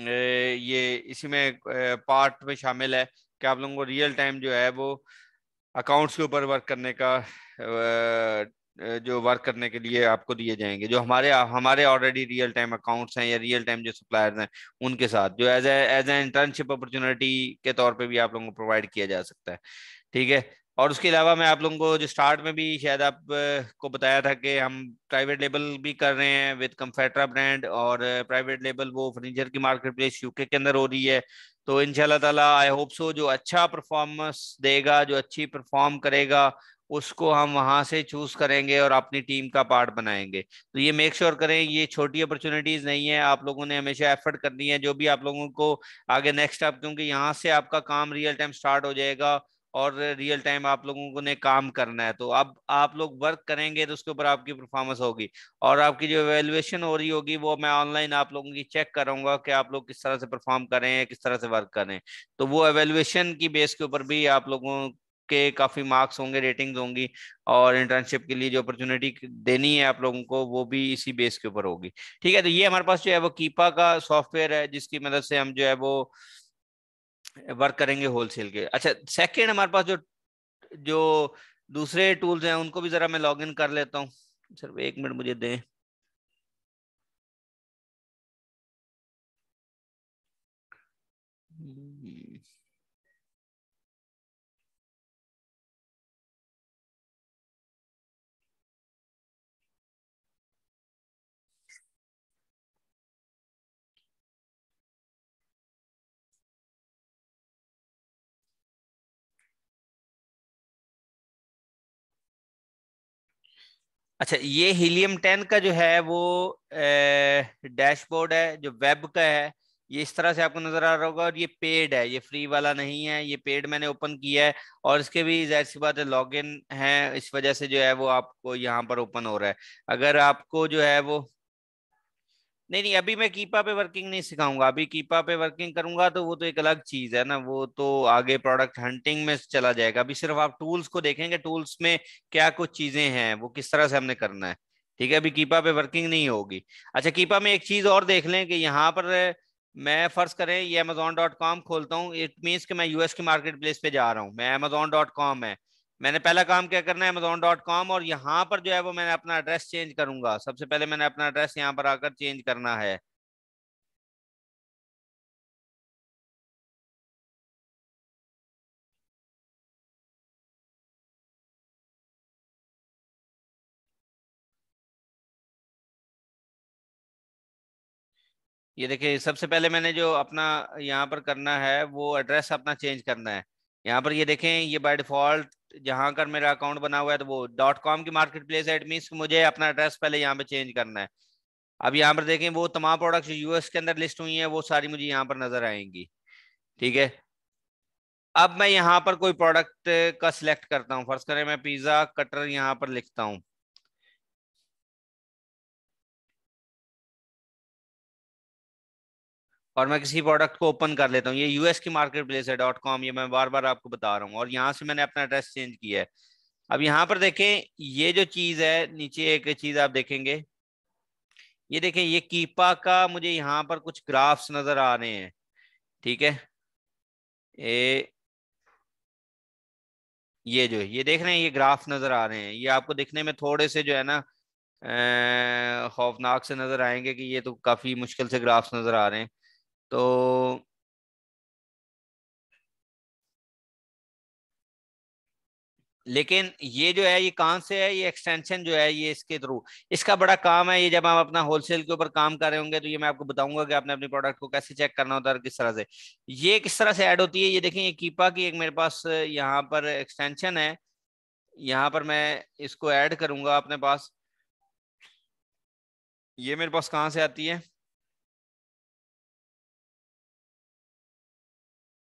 ए, ये इसी में ए, पार्ट में शामिल है कि आप लोगों को रियल टाइम जो है वो अकाउंट्स के ऊपर वर्क करने का जो वर्क करने के लिए आपको दिए जाएंगे जो हमारे हमारे ऑलरेडी रियल टाइम अकाउंट्स हैं या रियल टाइम जो सप्लायर्स हैं उनके साथ जो as as a internship opportunity के तौर पे भी आप लोगों को प्रोवाइड किया जा सकता है ठीक है और उसके अलावा मैं आप लोगों को जो स्टार्ट में भी शायद आपको बताया था कि हम प्राइवेट लेबल भी कर रहे हैं विद कम्फेट्रा ब्रांड और प्राइवेट लेबल वो फर्नीचर की मार्केट प्लेस यूके के अंदर हो रही है तो इन ताला आई होप सो जो अच्छा परफॉर्मेंस देगा जो अच्छी परफॉर्म करेगा उसको हम वहां से चूज करेंगे और अपनी टीम का पार्ट बनाएंगे तो ये मेक श्योर sure करें ये छोटी अपॉर्चुनिटीज नहीं है आप लोगों ने हमेशा एफर्ट करनी है जो भी आप लोगों को आगे नेक्स्ट आप क्योंकि यहाँ से आपका काम रियल टाइम स्टार्ट हो जाएगा और रियल टाइम आप लोगों को ने काम करना है तो अब आप लोग वर्क करेंगे तो उसके ऊपर आपकी परफॉर्मेंस होगी और आपकी जो एवेल्युएशन हो रही होगी वो मैं ऑनलाइन आप लोगों की चेक करूंगा कि आप लोग किस तरह से परफॉर्म करें किस तरह से वर्क करें तो वो एवेल्युएशन की बेस के ऊपर भी आप लोगों के काफी मार्क्स होंगे रेटिंग्स होंगी और इंटर्नशिप के लिए जो अपॉर्चुनिटी देनी है आप लोगों को वो भी इसी बेस के ऊपर होगी ठीक है तो ये हमारे पास जो है वो कीपा का सॉफ्टवेयर है जिसकी मदद से हम जो है वो वर्क करेंगे होलसेल के अच्छा सेकेंड हमारे पास जो जो दूसरे टूल्स हैं उनको भी जरा मैं लॉग इन कर लेता हूँ सिर्फ एक मिनट मुझे दें अच्छा ये हीलियम टेन का जो है वो डैशबोर्ड है जो वेब का है ये इस तरह से आपको नजर आ रहा होगा और ये पेड है ये फ्री वाला नहीं है ये पेड मैंने ओपन किया है और इसके भी जाहिर सी बात है लॉग इन है इस वजह से जो है वो आपको यहाँ पर ओपन हो रहा है अगर आपको जो है वो नहीं नहीं अभी मैं कीपा पे वर्किंग नहीं सिखाऊंगा अभी कीपा पे वर्किंग करूंगा तो वो तो एक अलग चीज है ना वो तो आगे प्रोडक्ट हंटिंग में चला जाएगा अभी सिर्फ आप टूल्स को देखेंगे टूल्स में क्या कुछ चीजें हैं वो किस तरह से हमने करना है ठीक है अभी कीपा पे वर्किंग नहीं होगी अच्छा कीपा में एक चीज और देख लें कि यहाँ पर मैं फर्ज करें ये अमेजोन डॉट कॉम खोलता हूँ इट मीन्स कि मैं यूएस के मार्केट प्लेस पे जा रहा हूँ मैं अमेजोन डॉट कॉम है मैंने पहला काम क्या करना है अमेजोन डॉट कॉम और यहाँ पर जो है वो मैंने अपना एड्रेस चेंज करूंगा सबसे पहले मैंने अपना एड्रेस यहाँ पर आकर चेंज करना है ये देखिए सबसे पहले मैंने जो अपना यहाँ पर करना है वो एड्रेस अपना चेंज करना है यहाँ पर ये देखें ये बाय डिफॉल्ट जहां कर मेरा अकाउंट बना हुआ है तो वो डॉट कॉम की मार्केट प्लेस है मीन्स मुझे अपना एड्रेस पहले यहाँ पे चेंज करना है अब यहाँ पर देखें वो तमाम प्रोडक्ट्स यूएस के अंदर लिस्ट हुई हैं वो सारी मुझे यहाँ पर नजर आएंगी ठीक है अब मैं यहाँ पर कोई प्रोडक्ट का सिलेक्ट करता हूँ फर्स्ट करें मैं पिज्जा कटर यहाँ पर लिखता हूँ और मैं किसी प्रोडक्ट को ओपन कर लेता हूँ ये यूएस की मार्केट प्लेस है डॉट कॉम ये मैं बार बार आपको बता रहा हूँ और यहाँ से मैंने अपना एड्रेस चेंज किया है अब यहाँ पर देखें ये जो चीज़ है नीचे एक चीज़ आप देखेंगे ये देखें ये कीपा का मुझे यहाँ पर कुछ ग्राफ्स नज़र आ रहे हैं ठीक है ए, ये जो ये देख रहे हैं ये ग्राफ नज़र आ रहे हैं ये आपको दिखने में थोड़े से जो है ना खौफनाक से नज़र आएंगे कि ये तो काफ़ी मुश्किल से ग्राफ्स नज़र आ रहे हैं तो लेकिन ये जो है ये कहां से है ये एक्सटेंशन जो है ये इसके थ्रू इसका बड़ा काम है ये जब आप अपना होलसेल के ऊपर काम कर रहे होंगे तो ये मैं आपको बताऊंगा कि आपने अपने प्रोडक्ट को कैसे चेक करना होता है किस तरह से ये किस तरह से ऐड होती है ये देखें ये कीपा की एक मेरे पास यहाँ पर एक्सटेंशन है यहाँ पर मैं इसको ऐड करूंगा अपने पास ये मेरे पास कहाँ से आती है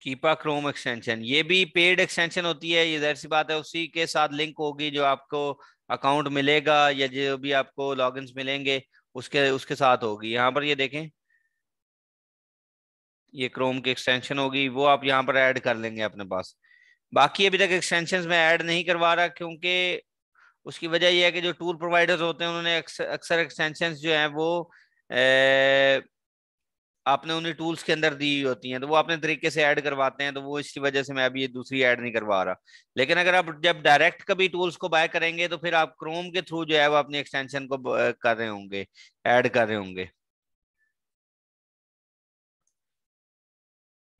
कीपा क्रोम एक्सटेंशन ये भी पेड एक्सटेंशन होती है ये जहर सी बात है उसी के साथ लिंक होगी जो आपको अकाउंट मिलेगा या जो भी आपको लॉग मिलेंगे उसके उसके साथ होगी यहाँ पर ये देखें ये क्रोम की एक्सटेंशन होगी वो आप यहाँ पर ऐड कर लेंगे अपने पास बाकी अभी तक एक्सटेंशन में ऐड नहीं करवा रहा क्योंकि उसकी वजह यह है कि जो टूल प्रोवाइडर्स होते हैं उन्होंने अक्सर एक्सटेंशन जो है वो ए, आपने उन्हें टूल्स के अंदर दी हुई होती हैं तो वो अपने तरीके से ऐड करवाते हैं तो वो इसकी वजह से मैं अभी ये दूसरी ऐड नहीं करवा रहा लेकिन अगर आप जब डायरेक्ट कभी टूल्स को बाय करेंगे तो फिर आप क्रोम के थ्रू जो है वो अपने एक्सटेंशन को कर रहे होंगे ऐड कर रहे होंगे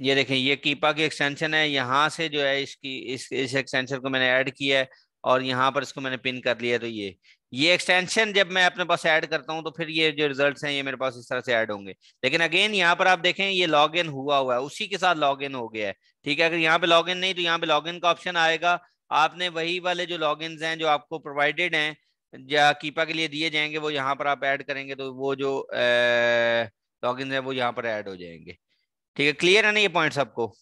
ये देखें ये कीपा की एक्सटेंशन है यहाँ से जो है इसकी इस इस एक्सटेंशन को मैंने ऐड किया है और यहाँ पर इसको मैंने पिन कर लिया तो ये ये एक्सटेंशन जब मैं अपने पास ऐड करता हूं तो फिर ये जो रिजल्ट्स हैं ये मेरे पास इस तरह से ऐड होंगे लेकिन अगेन यहाँ पर आप देखें ये लॉग इन हुआ हुआ है उसी के साथ लॉग इन हो गया है ठीक है अगर यहाँ पे लॉग इन नहीं तो यहाँ पे लॉग इन का ऑप्शन आएगा आपने वही वाले जो लॉग इन हैं जो आपको प्रोवाइडेड हैं या कीपा के लिए दिए जाएंगे वो यहाँ पर आप ऐड करेंगे तो वो जो लॉग इन वो यहाँ पर ऐड हो जाएंगे ठीक है क्लियर है ना ये पॉइंट आपको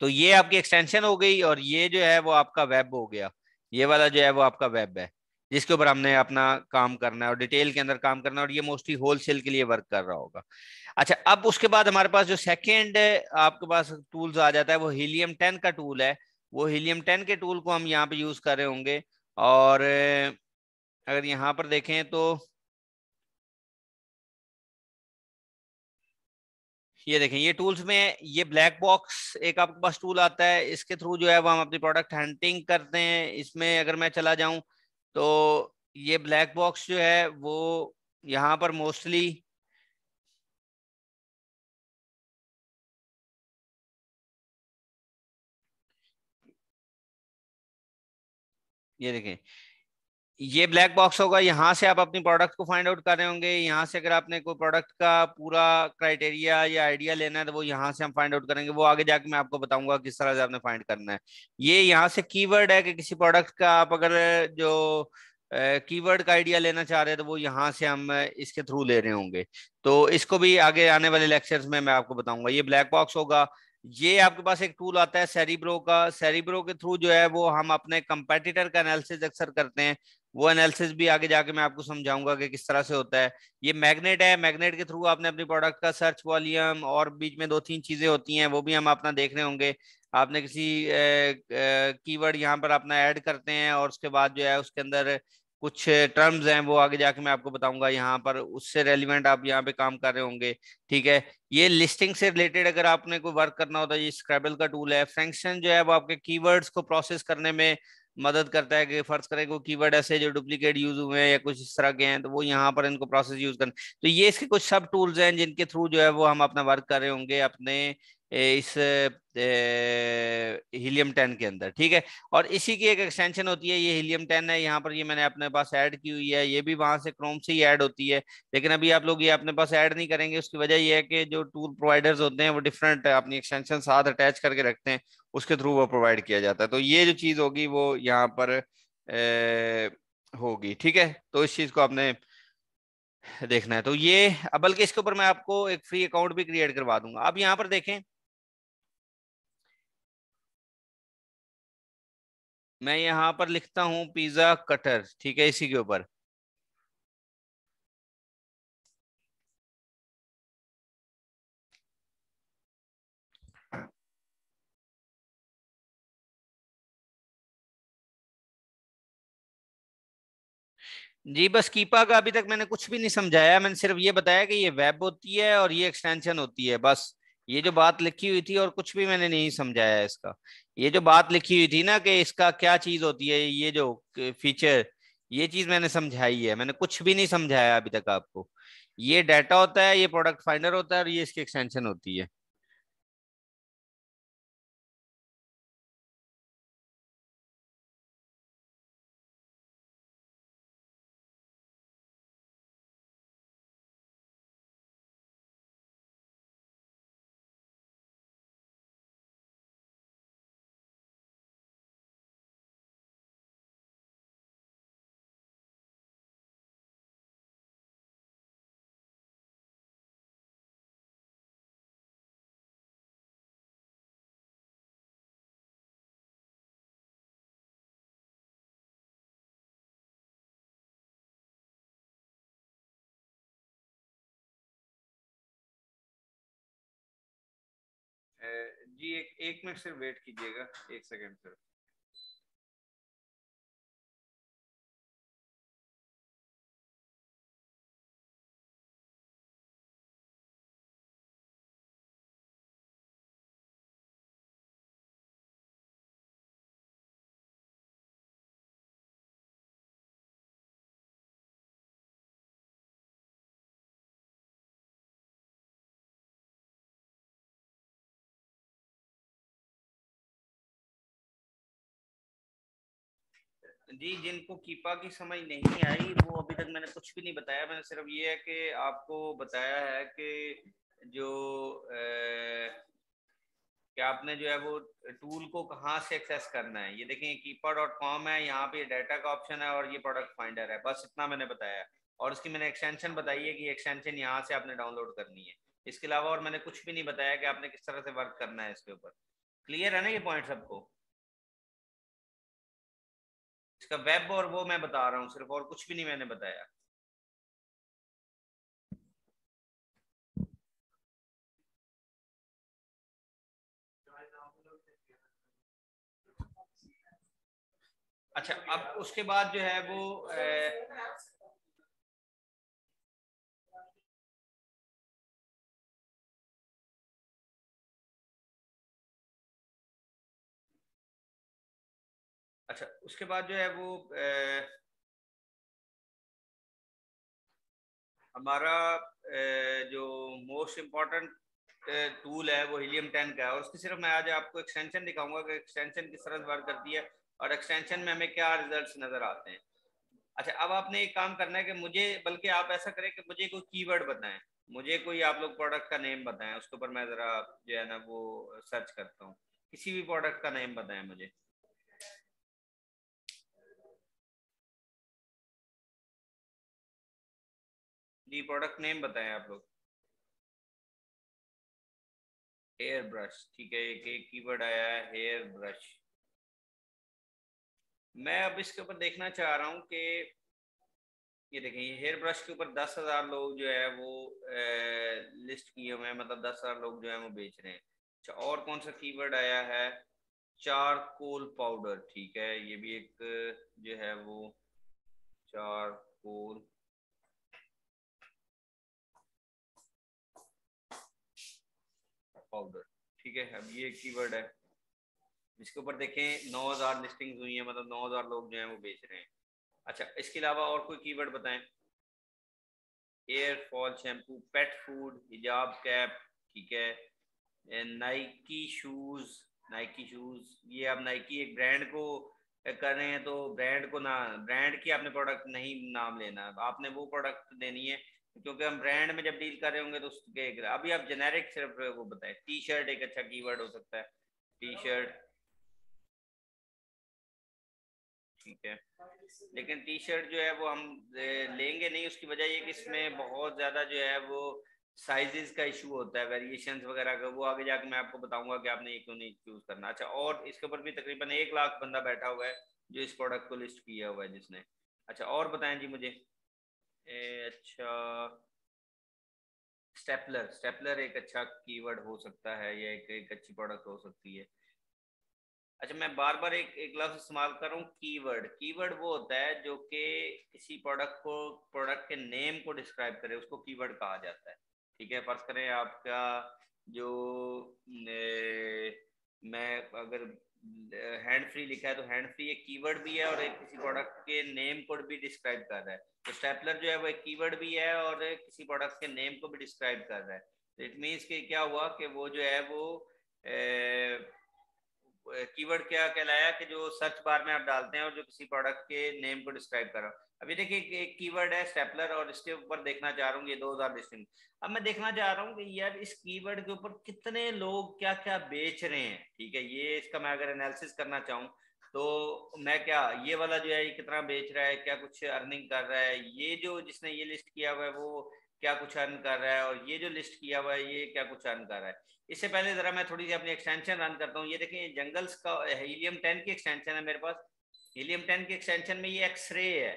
तो ये आपकी एक्सटेंशन हो गई और ये जो है वो आपका वेब हो गया ये वाला जो है वो आपका वेब है जिसके ऊपर हमने अपना काम करना है और डिटेल के अंदर काम करना है और ये मोस्टली होलसेल के लिए वर्क कर रहा होगा अच्छा अब उसके बाद हमारे पास जो सेकेंड आपके पास टूल्स आ जाता है वो हीलियम टेन का टूल है वो हीलियम टेन के टूल को हम यहाँ पे यूज कर रहे होंगे और अगर यहाँ पर देखें तो ये देखें ये टूल्स में ये ब्लैक बॉक्स एक आपके पास टूल आता है इसके थ्रू जो है वो हम अपनी प्रोडक्ट हंटिंग करते हैं इसमें अगर मैं चला जाऊं तो ये ब्लैक बॉक्स जो है वो यहां पर मोस्टली ये देखें ये ब्लैक बॉक्स होगा यहाँ से आप अपनी प्रोडक्ट को फाइंड आउट कर रहे होंगे यहाँ से अगर आपने कोई प्रोडक्ट का पूरा क्राइटेरिया या आइडिया लेना है तो वो यहाँ से हम फाइंड आउट करेंगे वो आगे जाके मैं आपको बताऊंगा किस तरह से आपने फाइंड करना है ये यहाँ से कीवर्ड है कि किसी प्रोडक्ट का आप अगर जो कीवर्ड का आइडिया लेना चाह रहे हैं तो वो यहाँ से हम इसके थ्रू ले रहे होंगे तो इसको भी आगे आने वाले लेक्चर में मैं आपको बताऊंगा ये ब्लैक बॉक्स होगा ये आपके पास एक टूल आता है सेरिब्रो का सेरिब्रो के थ्रू जो है वो हम अपने कंपेटिटर का एनालिसिस अक्सर करते हैं वो एनालिसिस भी आगे जाके मैं आपको समझाऊंगा कि किस तरह से होता है ये मैग्नेट है मैग्नेट के थ्रू आपने अपने प्रोडक्ट का सर्च वॉल्यूम और बीच में दो तीन चीजें होती हैं वो भी हम अपना देख रहे होंगे आपने किसी कीवर्ड यहाँ पर अपना ऐड करते हैं और उसके बाद जो है उसके अंदर कुछ टर्म्स हैं वो आगे जाके मैं आपको बताऊंगा यहाँ पर उससे रेलिवेंट आप यहाँ पे काम कर रहे होंगे ठीक है ये लिस्टिंग से रिलेटेड अगर आपने कोई वर्क करना होता तो है ये स्क्रैबल का टूल है फंक्शन जो है वो आपके कीवर्ड्स को प्रोसेस करने में मदद करता है कि फर्ज करें कोई कीवर्ड ऐसे जो डुप्लीकेट यूज हुए हैं या कुछ इस तरह के हैं तो वो यहाँ पर इनको प्रोसेस यूज करें तो ये इसके कुछ सब टूल्स हैं जिनके थ्रू जो है वो हम अपना वर्क कर रहे होंगे अपने इस हीलियम टेन के अंदर ठीक है और इसी की एक एक्सटेंशन होती है ये हीलियम टेन है यहाँ पर ये मैंने अपने पास ऐड की हुई है ये भी वहां से क्रोम से ही ऐड होती है लेकिन अभी आप लोग ये अपने पास ऐड नहीं करेंगे उसकी वजह ये है कि जो टूर प्रोवाइडर्स होते हैं वो डिफरेंट अपनी एक्सटेंशन साथ अटैच करके रखते हैं उसके थ्रू वो प्रोवाइड किया जाता है तो ये जो चीज़ होगी वो यहाँ पर होगी ठीक है तो इस चीज़ को आपने देखना है तो ये बल्कि इसके ऊपर मैं आपको एक फ्री अकाउंट भी क्रिएट करवा दूंगा आप यहाँ पर देखें मैं यहां पर लिखता हूं पिज्जा कटर ठीक है इसी के ऊपर जी बस कीपा का अभी तक मैंने कुछ भी नहीं समझाया मैंने सिर्फ ये बताया कि ये वेब होती है और ये एक्सटेंशन होती है बस ये जो बात लिखी हुई थी और कुछ भी मैंने नहीं समझाया इसका ये जो बात लिखी हुई थी ना कि इसका क्या चीज होती है ये जो फीचर ये चीज मैंने समझाई है मैंने कुछ भी नहीं समझाया अभी तक आपको ये डाटा होता है ये प्रोडक्ट फाइंडर होता है और ये इसकी एक्सटेंशन होती है जी एक एक मिनट सिर्फ वेट कीजिएगा एक सेकंड सर जी जिनको कीपा की समझ नहीं आई वो अभी तक मैंने कुछ भी नहीं बताया मैंने सिर्फ ये है कि आपको बताया है कि जो कि आपने जो है वो टूल को कहाँ से एक्सेस करना है ये देखें कीपा डॉट कॉम है यहाँ पे डाटा का ऑप्शन है और ये प्रोडक्ट फाइंडर है बस इतना मैंने बताया और उसकी मैंने एक्सटेंशन बताई है कि एक्सटेंशन यहाँ से आपने डाउनलोड करनी है इसके अलावा और मैंने कुछ भी नहीं बताया कि आपने किस तरह से वर्क करना है इसके ऊपर क्लियर है ना ये पॉइंट सबको इसका वेब और वो मैं बता रहा हूं सिर्फ और कुछ भी नहीं मैंने बताया अच्छा अब उसके बाद जो है वो अच्छा उसके बाद जो है वो ए, हमारा ए, जो मोस्ट इम्पॉर्टेंट टूल है वो हीलियम टेन का है और उसकी सिर्फ मैं आज आपको एक्सटेंशन दिखाऊंगा कि एक्सटेंशन किस तरह से वर्क करती है और एक्सटेंशन में हमें क्या रिजल्ट्स नज़र आते हैं अच्छा अब आपने एक काम करना है कि मुझे बल्कि आप ऐसा करें कि मुझे कोई कीवर्ड बताएं मुझे कोई आप लोग प्रोडक्ट का नेम बताएं उसके ऊपर मैं ज़रा जो है ना वो सर्च करता हूँ किसी भी प्रोडक्ट का नेम बताएं मुझे जी प्रोडक्ट नेम बताएं आप लोग हेयर ब्रश ठीक है एक एक कीवर्ड आया है हेयर ब्रश मैं अब इसके ऊपर देखना चाह रहा हूं कि ये देखें ये हेयर ब्रश के ऊपर दस हजार लोग जो है वो ए, लिस्ट किए हुए हैं मतलब दस हजार लोग जो है वो बेच रहे हैं अच्छा और कौन सा कीवर्ड आया है चारकोल पाउडर ठीक है ये भी एक जो है वो चारकोल पाउडर ठीक है अब ये कीवर्ड है इसके ऊपर देखें नौ हज़ार लिस्टिंग हुई है मतलब नौ हज़ार लोग जो है वो बेच रहे हैं अच्छा इसके अलावा और कोई कीवर्ड बताएं hair fall shampoo pet food हिजाब कैप ठीक है नाइकी शूज़ नाइकी शूज़ ये आप नाइकी एक ब्रांड को कर रहे हैं तो ब्रांड को ना ब्रांड की आपने प्रोडक्ट नहीं नाम लेना आपने वो प्रोडक्ट देनी है क्योंकि हम ब्रांड में जब डील कर रहे होंगे तो उसके अभी आप जेनेरिक सिर्फ वो बताएं टी शर्ट एक अच्छा की हो सकता है टी शर्ट ठीक है लेकिन टी शर्ट जो है वो हम लेंगे नहीं उसकी वजह ये कि इसमें बहुत ज़्यादा जो है वो साइजेस का इशू होता है वेरिएशन वगैरह का वो आगे जाके मैं आपको बताऊंगा कि आपने ये क्यों नहीं चूज़ करना अच्छा और इसके ऊपर भी तकरीबन एक लाख बंदा बैठा हुआ है जो इस प्रोडक्ट को लिस्ट किया हुआ है जिसने अच्छा और बताएं जी मुझे ए, अच्छा स्टेपलर स्टेपलर एक अच्छा कीवर्ड हो सकता है या एक एक अच्छी प्रोडक्ट हो सकती है अच्छा मैं बार बार एक एक लफ्ज इस्तेमाल कर रहा हूँ कीवर्ड कीवर्ड वो होता है जो कि किसी प्रोडक्ट को प्रोडक्ट के नेम को डिस्क्राइब करे उसको कीवर्ड कहा जाता है ठीक है फर्ज करें आपका जो ए, मैं अगर हैंड फ्री लिखा है तो हैंड फ्री एक कीवर्ड भी है और एक किसी प्रोडक्ट के नेम को भी डिस्क्राइब कर रहा है तो स्टेपलर जो है वो एक कीवर्ड भी है और किसी प्रोडक्ट के नेम को भी डिस्क्राइब कर रहा है तो इट मीन्स कि क्या हुआ कि वो जो है वो कीवर्ड क्या कहलाया कि जो सर्च बार में आप डालते हैं और जो किसी प्रोडक्ट के नेम को डिस्क्राइब कर रहा अभी देखिए एक कीवर्ड है स्टेपलर और इसके ऊपर देखना चाह रहा हूँ ये दो हजार लिस्टिंग अब मैं देखना चाह रहा हूँ कि यार इस कीवर्ड के ऊपर कितने लोग क्या क्या बेच रहे हैं ठीक है ये इसका मैं अगर एनालिसिस करना चाहूँ तो मैं क्या ये वाला जो है ये कितना बेच रहा है क्या कुछ अर्निंग कर रहा है ये जो जिसने ये लिस्ट किया हुआ है वो क्या कुछ अर्न कर रहा है और ये जो लिस्ट किया हुआ है ये क्या कुछ अर्न कर रहा है इससे पहले जरा मैं थोड़ी सी अपनी एक्सटेंशन रन करता हूँ ये देखें जंगल्स का हीलियम टेन की एक्सटेंशन है मेरे पास हीलियम टेन की एक्सटेंशन में ये एक्सरे है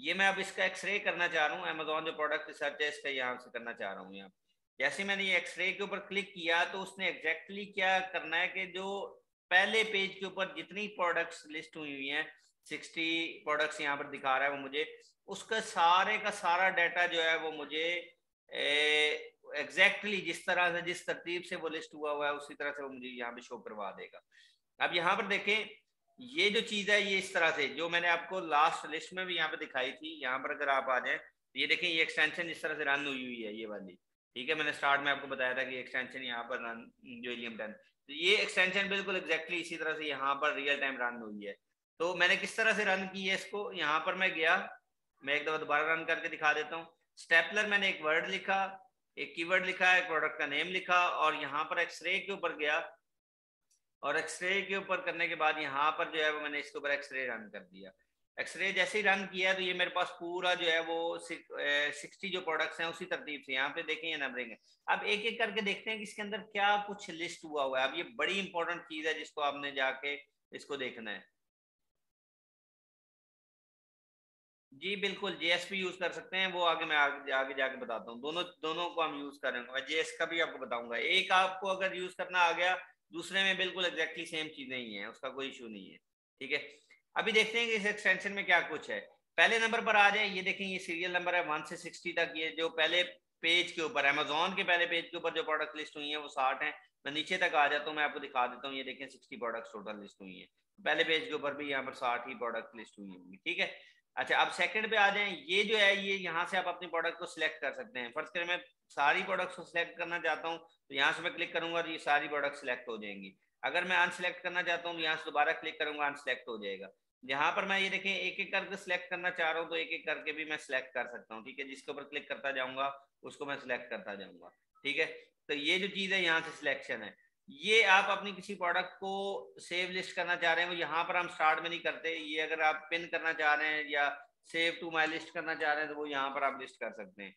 ये मैं अब इसका एक्सरे करना चाह रहा हूँ अमेजोन जो प्रोडक्ट रिसर्च है इसका यहाँ से करना चाह रहा हूँ यहाँ जैसे मैंने ये एक्सरे के ऊपर क्लिक किया तो उसने एग्जैक्टली क्या करना है कि जो पहले पेज के ऊपर जितनी प्रोडक्ट्स लिस्ट हुई हुई हैं सिक्सटी प्रोडक्ट्स यहाँ पर दिखा रहा है वो मुझे उसका सारे का सारा डाटा जो है वो मुझे एग्जैक्टली जिस तरह से जिस तरतीब से वो लिस्ट हुआ हुआ है उसी तरह से वो मुझे यहाँ पे शो करवा देगा अब यहाँ पर देखें ये जो चीज है ये इस तरह से जो मैंने आपको लास्ट लिस्ट में भी यहाँ पे दिखाई थी यहाँ पर अगर आप आ जाए ये देखें ये एक्सटेंशन इस तरह से रन हुई हुई है ये वाली ठीक है मैंने स्टार्ट में आपको बताया था कि एक्सटेंशन यहाँ पर रन जो एलियम रन तो ये एक्सटेंशन बिल्कुल एक्जैक्टली इसी तरह से यहाँ पर रियल टाइम रन हुई है तो मैंने किस तरह से रन की है इसको यहाँ पर मैं गया मैं एक दफा दोबारा रन करके दिखा देता हूँ स्टेपलर मैंने एक वर्ड लिखा एक कीवर्ड लिखा एक प्रोडक्ट का नेम लिखा और यहाँ पर एक्सरे के ऊपर गया और एक्सरे के ऊपर करने के बाद यहाँ पर जो है वो मैंने इसके ऊपर एक्सरे रन कर दिया एक्सरे जैसे ही रन किया तो ये मेरे पास पूरा जो है वो सिक्सटी जो प्रोडक्ट्स हैं उसी तरतीब से यहाँ पे देखें ये नंबरिंग है अब एक एक करके देखते हैं कि इसके अंदर क्या कुछ लिस्ट हुआ हुआ है अब ये बड़ी इंपॉर्टेंट चीज है जिसको आपने जाके इसको देखना है जी बिल्कुल जेएसपी यूज कर सकते हैं वो आगे मैं आगे आगे जाके बताता हूँ दोनों दोनों को हम यूज करेंगे मैं जेएस का भी आपको बताऊंगा एक आपको अगर यूज करना आ गया दूसरे में बिल्कुल एग्जैक्टली सेम चीजें ही है उसका कोई इशू नहीं है ठीक है अभी देखते हैं कि इस एक्सटेंशन में क्या कुछ है पहले नंबर पर आ जाए ये देखें ये सीरियल नंबर है वन से सिक्सटी तक ये जो पहले पेज के ऊपर अमेजोन के पहले पेज के ऊपर जो प्रोडक्ट लिस्ट हुई है वो साठ है मैं नीचे तक आ जाता हूँ मैं आपको दिखा देता हूँ ये देखें सिक्सटी प्रोडक्ट टोटल लिस्ट हुई है पहले पेज के ऊपर भी यहाँ पर साठ ही प्रोडक्ट लिस्ट हुई होंगी ठीक है अच्छा अब सेकंड पे आ जाएं ये जो है ये यहाँ से आप अपने प्रोडक्ट को सिलेक्ट कर सकते हैं फर्स्ट करें मैं सारी प्रोडक्ट्स को सिलेक्ट करना चाहता हूँ तो यहाँ से मैं क्लिक करूंगा और ये सारी प्रोडक्ट सिलेक्ट हो जाएंगी अगर मैं अनसिलेक्ट करना चाहता हूँ तो यहाँ से दोबारा क्लिक करूंगा अनसिलेक्ट हो जाएगा यहाँ पर मैं ये देखें एक एक करके सिलेक्ट करना चाह रहा हूँ तो एक एक करके भी मैं सिलेक्ट कर सकता हूँ ठीक है जिसके ऊपर क्लिक करता जाऊंगा उसको मैं सिलेक्ट करता जाऊंगा ठीक है तो ये जो चीज़ है यहाँ से सिलेक्शन है ये आप अपनी किसी प्रोडक्ट को सेव लिस्ट करना चाह रहे हैं वो यहाँ पर हम स्टार्ट में नहीं करते ये अगर आप पिन करना चाह रहे हैं या सेव टू माई लिस्ट करना चाह रहे हैं तो वो यहाँ पर आप लिस्ट कर सकते हैं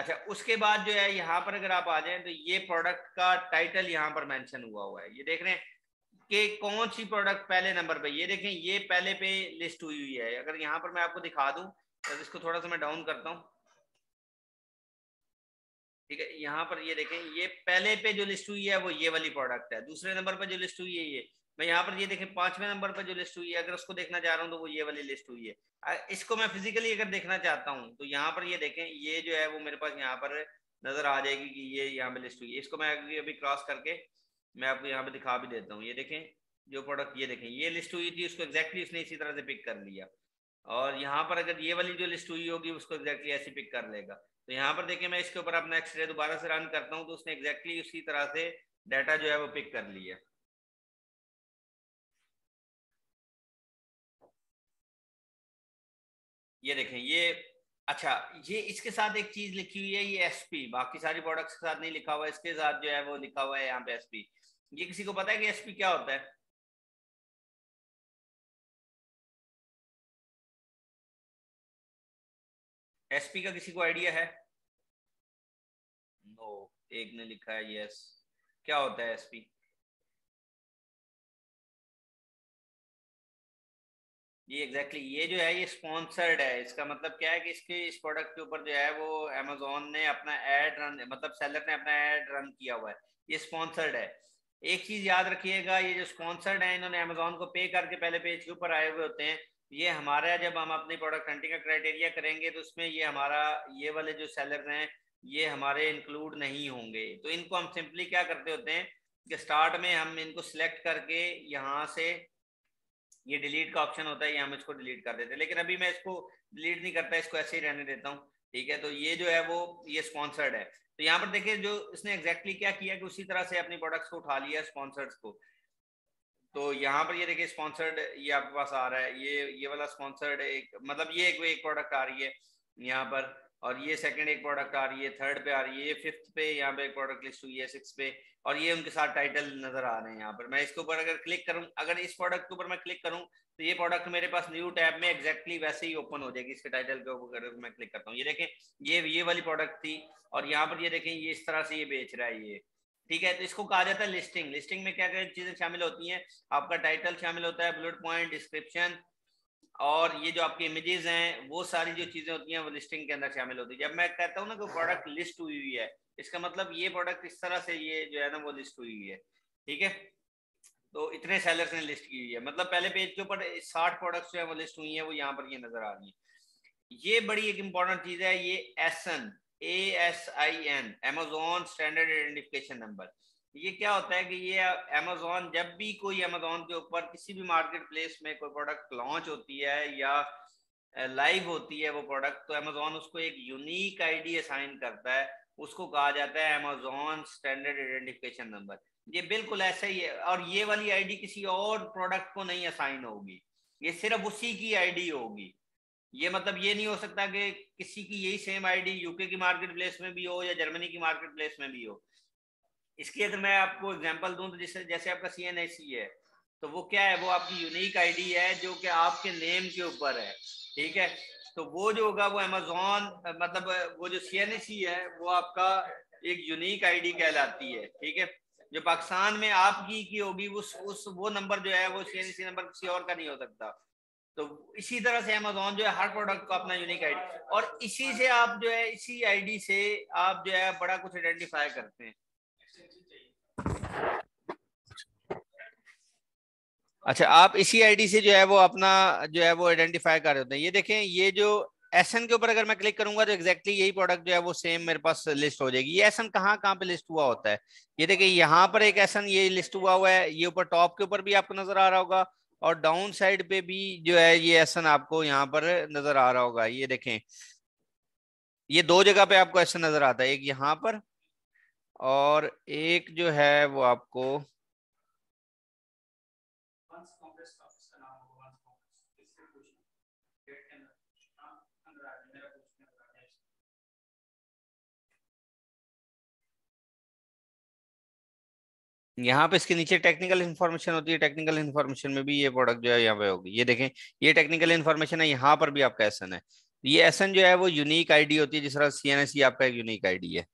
अच्छा उसके बाद जो है यहाँ पर अगर आप आ जाए तो ये प्रोडक्ट का टाइटल यहाँ पर मेंशन हुआ हुआ है ये देख रहे हैं कि कौन सी प्रोडक्ट पहले नंबर पे ये देखें ये पहले पे लिस्ट हुई हुई है अगर यहाँ पर मैं आपको दिखा दूँ तो इसको थोड़ा सा मैं डाउन करता हूँ ठीक है यहाँ पर ये देखें ये पहले पे जो लिस्ट हुई है वो ये वाली प्रोडक्ट है दूसरे नंबर पर जो लिस्ट हुई है ये मैं यहाँ पर ये देखें पांचवें नंबर पर जो लिस्ट हुई है अगर उसको देखना चाह रहा हूँ तो वो ये वाली लिस्ट हुई है इसको मैं फिजिकली अगर देखना चाहता हूँ तो यहाँ पर ये देखें ये जो है वो मेरे पास यहाँ पर नजर आ जाएगी कि ये यहाँ पे लिस्ट हुई है इसको मैं अभी क्रॉस करके मैं आपको यहाँ पे दिखा भी देता हूँ ये देखें जो प्रोडक्ट ये देखें ये लिस्ट हुई थी उसको एक्जैक्टली उसने इसी तरह से पिक कर लिया और यहाँ पर अगर ये वाली जो लिस्ट हुई होगी उसको एक्जैक्टली ऐसी पिक कर लेगा तो यहाँ पर देखिए मैं इसके ऊपर अपना एक्सरे दोबारा से रन करता हूँ तो उसने एग्जैक्टली exactly उसी तरह से डाटा जो है वो पिक कर लिया ये देखें ये अच्छा ये इसके साथ एक चीज लिखी हुई है ये एसपी बाकी सारी प्रोडक्ट्स के साथ नहीं लिखा हुआ इसके साथ जो है वो लिखा हुआ है यहाँ पे एसपी ये किसी को पता है कि एसपी क्या होता है एसपी का किसी को आइडिया है नो एक ने लिखा है यस क्या होता है एसपी ये एग्जैक्टली exactly, ये जो है ये स्पॉन्सर्ड है इसका मतलब क्या है कि इसके इस प्रोडक्ट के ऊपर जो है वो अमेजोन ने अपना एड रन मतलब सेलर ने अपना एड रन किया हुआ है ये स्पॉन्सर्ड है एक चीज याद रखिएगा ये जो स्पॉन्सर्ड है इन्होंने अमेजोन को पे करके पहले पेज के ऊपर आए हुए होते हैं ये हमारा जब हम अपनी प्रोडक्ट हंटिंग का क्राइटेरिया करेंगे तो उसमें ये हमारा ये वाले जो सेलर हैं ये हमारे इंक्लूड नहीं होंगे तो इनको हम सिंपली क्या करते होते हैं कि स्टार्ट में हम इनको सिलेक्ट करके यहाँ से ये डिलीट का ऑप्शन होता है ये हम इसको डिलीट कर देते हैं लेकिन अभी मैं इसको डिलीट नहीं करता इसको ऐसे ही रहने देता हूँ ठीक है तो ये जो है वो ये स्पॉन्सर्ड है तो यहाँ पर देखिए जो इसने एग्जैक्टली exactly क्या किया कि उसी तरह से अपनी प्रोडक्ट्स को उठा लिया स्पॉन्सर्ड्स को तो यहाँ पर ये देखिए स्पॉन्सर्ड ये आपके पास आ रहा है ये ये वाला स्पॉन्सर्ड एक मतलब ये एक प्रोडक्ट आ रही है यहाँ पर और ये सेकंड एक प्रोडक्ट आ रही है थर्ड पे आ रही है ये फिफ्थ पे यहाँ पे एक प्रोडक्ट लिस्ट हुई है सिक्स पे और ये उनके साथ टाइटल नजर आ रहे हैं यहाँ पर मैं इसके ऊपर अगर क्लिक करूँ अगर इस प्रोडक्ट के ऊपर मैं क्लिक करूँ तो ये प्रोडक्ट मेरे पास न्यू टैब में एक्जैक्टली वैसे ही ओपन हो जाएगी इसके टाइटल के ऊपर मैं क्लिक करता हूँ ये देखें ये ये वाली प्रोडक्ट थी और यहाँ पर ये देखें ये इस तरह से ये बेच रहा है ये ठीक है तो इसको कहा जाता है लिस्टिंग लिस्टिंग में क्या क्या चीजें शामिल होती हैं आपका टाइटल शामिल होता है बुलेट पॉइंट डिस्क्रिप्शन और ये जो आपकी इमेजेस हैं वो सारी जो चीजें होती हैं वो लिस्टिंग के अंदर शामिल होती है जब मैं कहता हूँ ना कि प्रोडक्ट लिस्ट हुई हुई है इसका मतलब ये प्रोडक्ट इस तरह से ये जो है ना वो लिस्ट हुई हुई है ठीक है तो इतने सेलर्स ने लिस्ट की हुई है मतलब पहले पेज के ऊपर साठ प्रोडक्ट्स जो है वो लिस्ट हुई है वो यहाँ पर ये नजर आ रही है ये बड़ी एक इम्पोर्टेंट चीज है ये S N A S I N Amazon standard identification number ये क्या होता है कि ये अमेजोन जब भी कोई अमेजोन के ऊपर किसी भी मार्केट प्लेस में कोई प्रोडक्ट लॉन्च होती है या लाइव होती है वो प्रोडक्ट तो अमेजोन उसको एक यूनिक आईडी असाइन करता है उसको कहा जाता है अमेजोन स्टैंडर्ड आइडेंटिफिकेशन नंबर ये बिल्कुल ऐसा ही है और ये वाली आईडी किसी और प्रोडक्ट को नहीं असाइन होगी ये सिर्फ उसी की आईडी होगी ये मतलब ये नहीं हो सकता कि किसी की यही सेम आईडी यूके की मार्केट प्लेस में भी हो या जर्मनी की मार्केट प्लेस में भी हो इसकी अगर मैं आपको एग्जाम्पल दूँ तो जैसे जैसे आपका सी एन आई सी है तो वो क्या है वो आपकी यूनिक आईडी है जो कि आपके नेम के ऊपर है ठीक है तो वो जो होगा वो अमेजोन मतलब वो जो सी एन सी है वो आपका एक यूनिक आईडी कहलाती है ठीक है जो पाकिस्तान में आपकी की होगी उस उस वो नंबर जो है वो सी एन सी नंबर किसी और का नहीं हो सकता तो इसी तरह से अमेजोन जो है हर प्रोडक्ट को अपना यूनिक आईडी और इसी से आप जो है इसी आईडी से आप जो है बड़ा कुछ आइडेंटिफाई करते हैं अच्छा आप इसी आईडी से जो है वो अपना जो है वो आइडेंटिफाई कर रहे होते हैं ये देखें ये जो एस के ऊपर अगर मैं क्लिक करूंगा तो एक्जैक्टली यही प्रोडक्ट जो है वो सेम मेरे पास लिस्ट हो जाएगी ये एस एन कहाँ कहाँ पे लिस्ट हुआ होता है ये देखें यहाँ पर एक एस ये लिस्ट हुआ हुआ है ये ऊपर टॉप के ऊपर भी आपको नजर आ रहा होगा और डाउन साइड पे भी जो है ये एस आपको यहाँ पर नजर आ रहा होगा ये देखें ये दो जगह पे आपको एस नजर आता है एक यहाँ पर और एक जो है वो आपको यहाँ पे इसके नीचे टेक्निकल इन्फॉर्मेशन होती है टेक्निकल इन्फॉर्मेशन में भी ये प्रोडक्ट जो है यहाँ पे होगी ये देखें ये टेक्निकल इन्फॉर्मेशन है यहाँ पर भी आपका एसन है ये एसन जो है वो यूनिक आईडी होती है जिस तरह सी आपका एक यूनिक आईडी है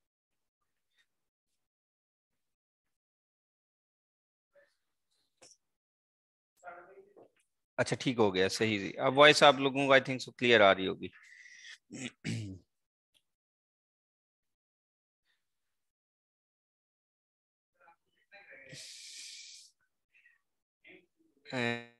अच्छा ठीक हो गया सही जी अब वॉइस आप लोगों को आई थिंक सो क्लियर आ रही होगी and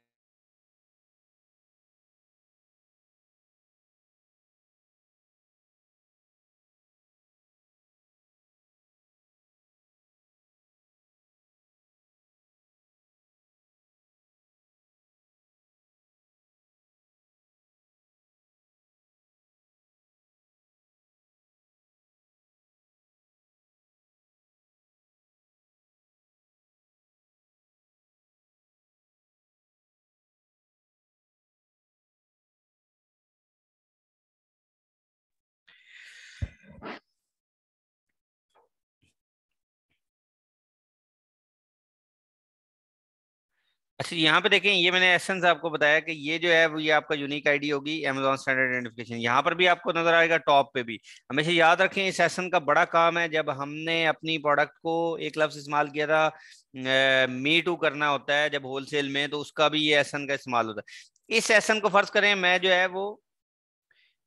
अच्छा यहाँ पे देखें ये मैंने एसेंस आपको बताया कि ये जो है वो ये आपका यूनिक आईडी होगी अमेजॉन स्टैंडर्ड आइडेंटिफिकेशन यहाँ पर भी आपको नजर आएगा टॉप पे भी हमेशा याद रखें इस एसन का बड़ा काम है जब हमने अपनी प्रोडक्ट को एक लफ्ज इस्तेमाल किया था मी टू करना होता है जब होलसेल में तो उसका भी ये एसन का इस्तेमाल होता है इस एसन को फर्ज करें मैं जो है वो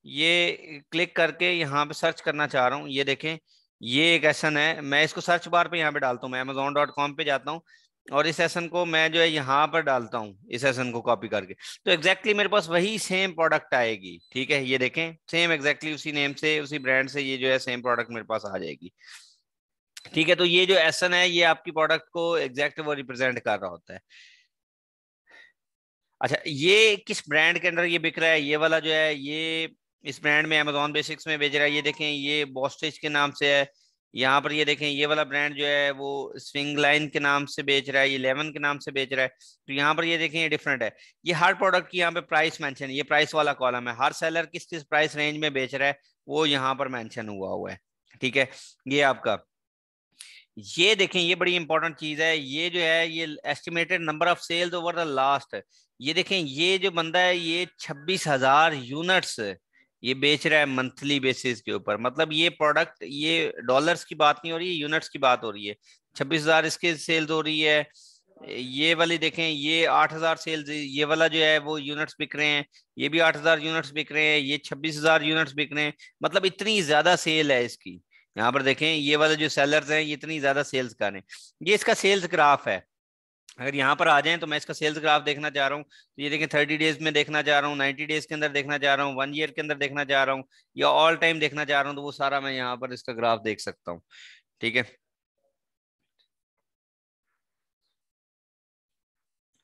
ये क्लिक करके यहाँ पे सर्च करना चाह रहा हूँ ये देखें ये एक एसन है मैं इसको सर्च बार पे यहाँ पे डालता हूँ मैं अमेजोन डॉट कॉम पे जाता हूँ और इस सेशन को मैं जो है यहाँ पर डालता हूँ इस सेशन को कॉपी करके तो एग्जैक्टली exactly मेरे पास वही सेम प्रोडक्ट आएगी ठीक है ये देखें सेम एग्जैक्टली exactly उसी नेम से उसी ब्रांड से ये जो है सेम प्रोडक्ट मेरे पास आ जाएगी ठीक है तो ये जो एसन है ये आपकी प्रोडक्ट को एग्जैक्ट वो रिप्रेजेंट कर रहा होता है अच्छा ये किस ब्रांड के अंदर ये बिक रहा है ये वाला जो है ये इस ब्रांड में अमेजोन बेसिक्स में बेच रहा है ये देखें ये बॉस्टेज के नाम से है यहाँ पर ये देखें ये वाला ब्रांड जो है वो स्विंग लाइन के नाम से बेच रहा है ये लेमन के नाम से बेच रहा है तो यहाँ पर ये देखें ये डिफरेंट है ये हर प्रोडक्ट की यहाँ पे प्राइस मेंशन ये प्राइस वाला कॉलम है हर सेलर किस किस प्राइस रेंज में बेच रहा है वो यहाँ पर मेंशन हुआ हुआ है ठीक है ये आपका ये देखें ये बड़ी इंपॉर्टेंट चीज है ये जो है ये estimated number of sales over the last ये देखें ये जो बंदा है ये छब्बीस हजार यूनिट्स ये बेच रहा है मंथली बेसिस के ऊपर मतलब ये प्रोडक्ट ये डॉलर्स की बात नहीं हो रही है यूनिट्स की बात हो रही है छब्बीस हजार इसके सेल्स हो रही है ये वाली देखें ये आठ हजार सेल्स ये वाला जो है वो यूनिट्स बिक रहे हैं ये भी आठ हजार यूनिट्स बिक रहे हैं ये छब्बीस हजार यूनिट्स बिक रहे हैं मतलब इतनी ज्यादा सेल है इसकी यहाँ पर देखें ये वाले जो सेलर्स हैं ये इतनी ज्यादा सेल्स कर रहे हैं ये इसका सेल्स ग्राफ है अगर यहाँ पर आ जाएं तो मैं इसका सेल्स ग्राफ देखना चाह रहा हूँ तो ये देखें थर्टी डेज में देखना चाह रहा हूँ नाइन्टी डेज के अंदर देखना चाह रहा हूँ वन ईयर के अंदर देखना चाह रहा हूँ या ऑल टाइम देखना चाह रहा हूँ तो वो सारा मैं यहाँ पर इसका ग्राफ देख सकता हूँ ठीक है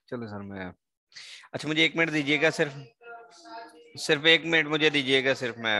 चलो सर मैं अच्छा मुझे एक मिनट दीजिएगा सिर्फ सिर्फ एक मिनट मुझे दीजिएगा सिर्फ मैं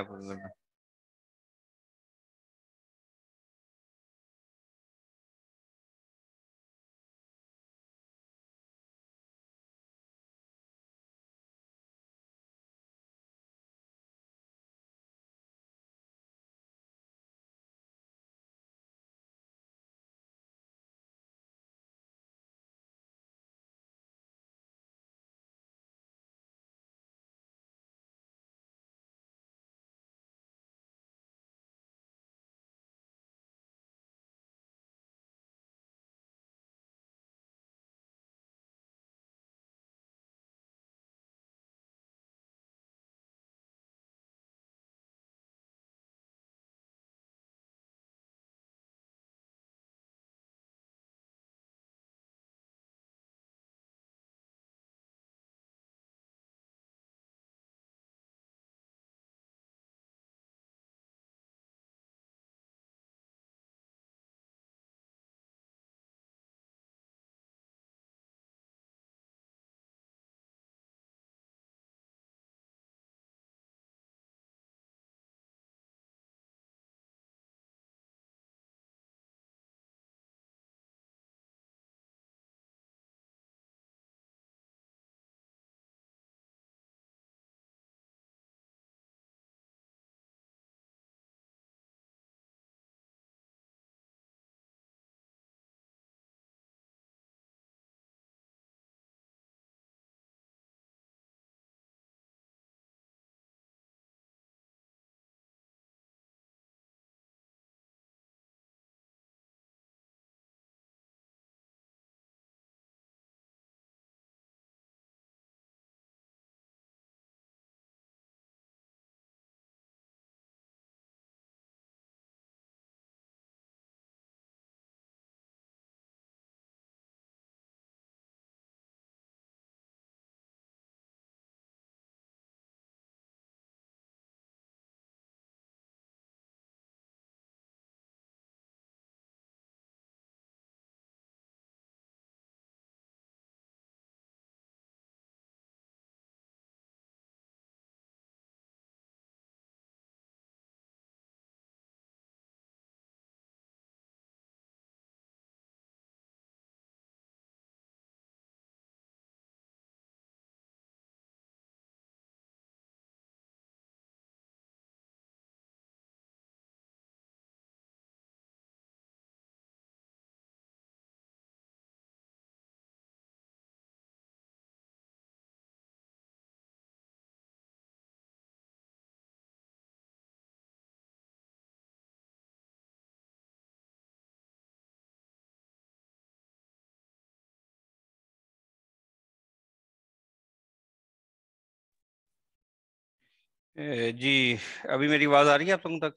जी अभी मेरी आवाज़ आ रही है आप लोगों तक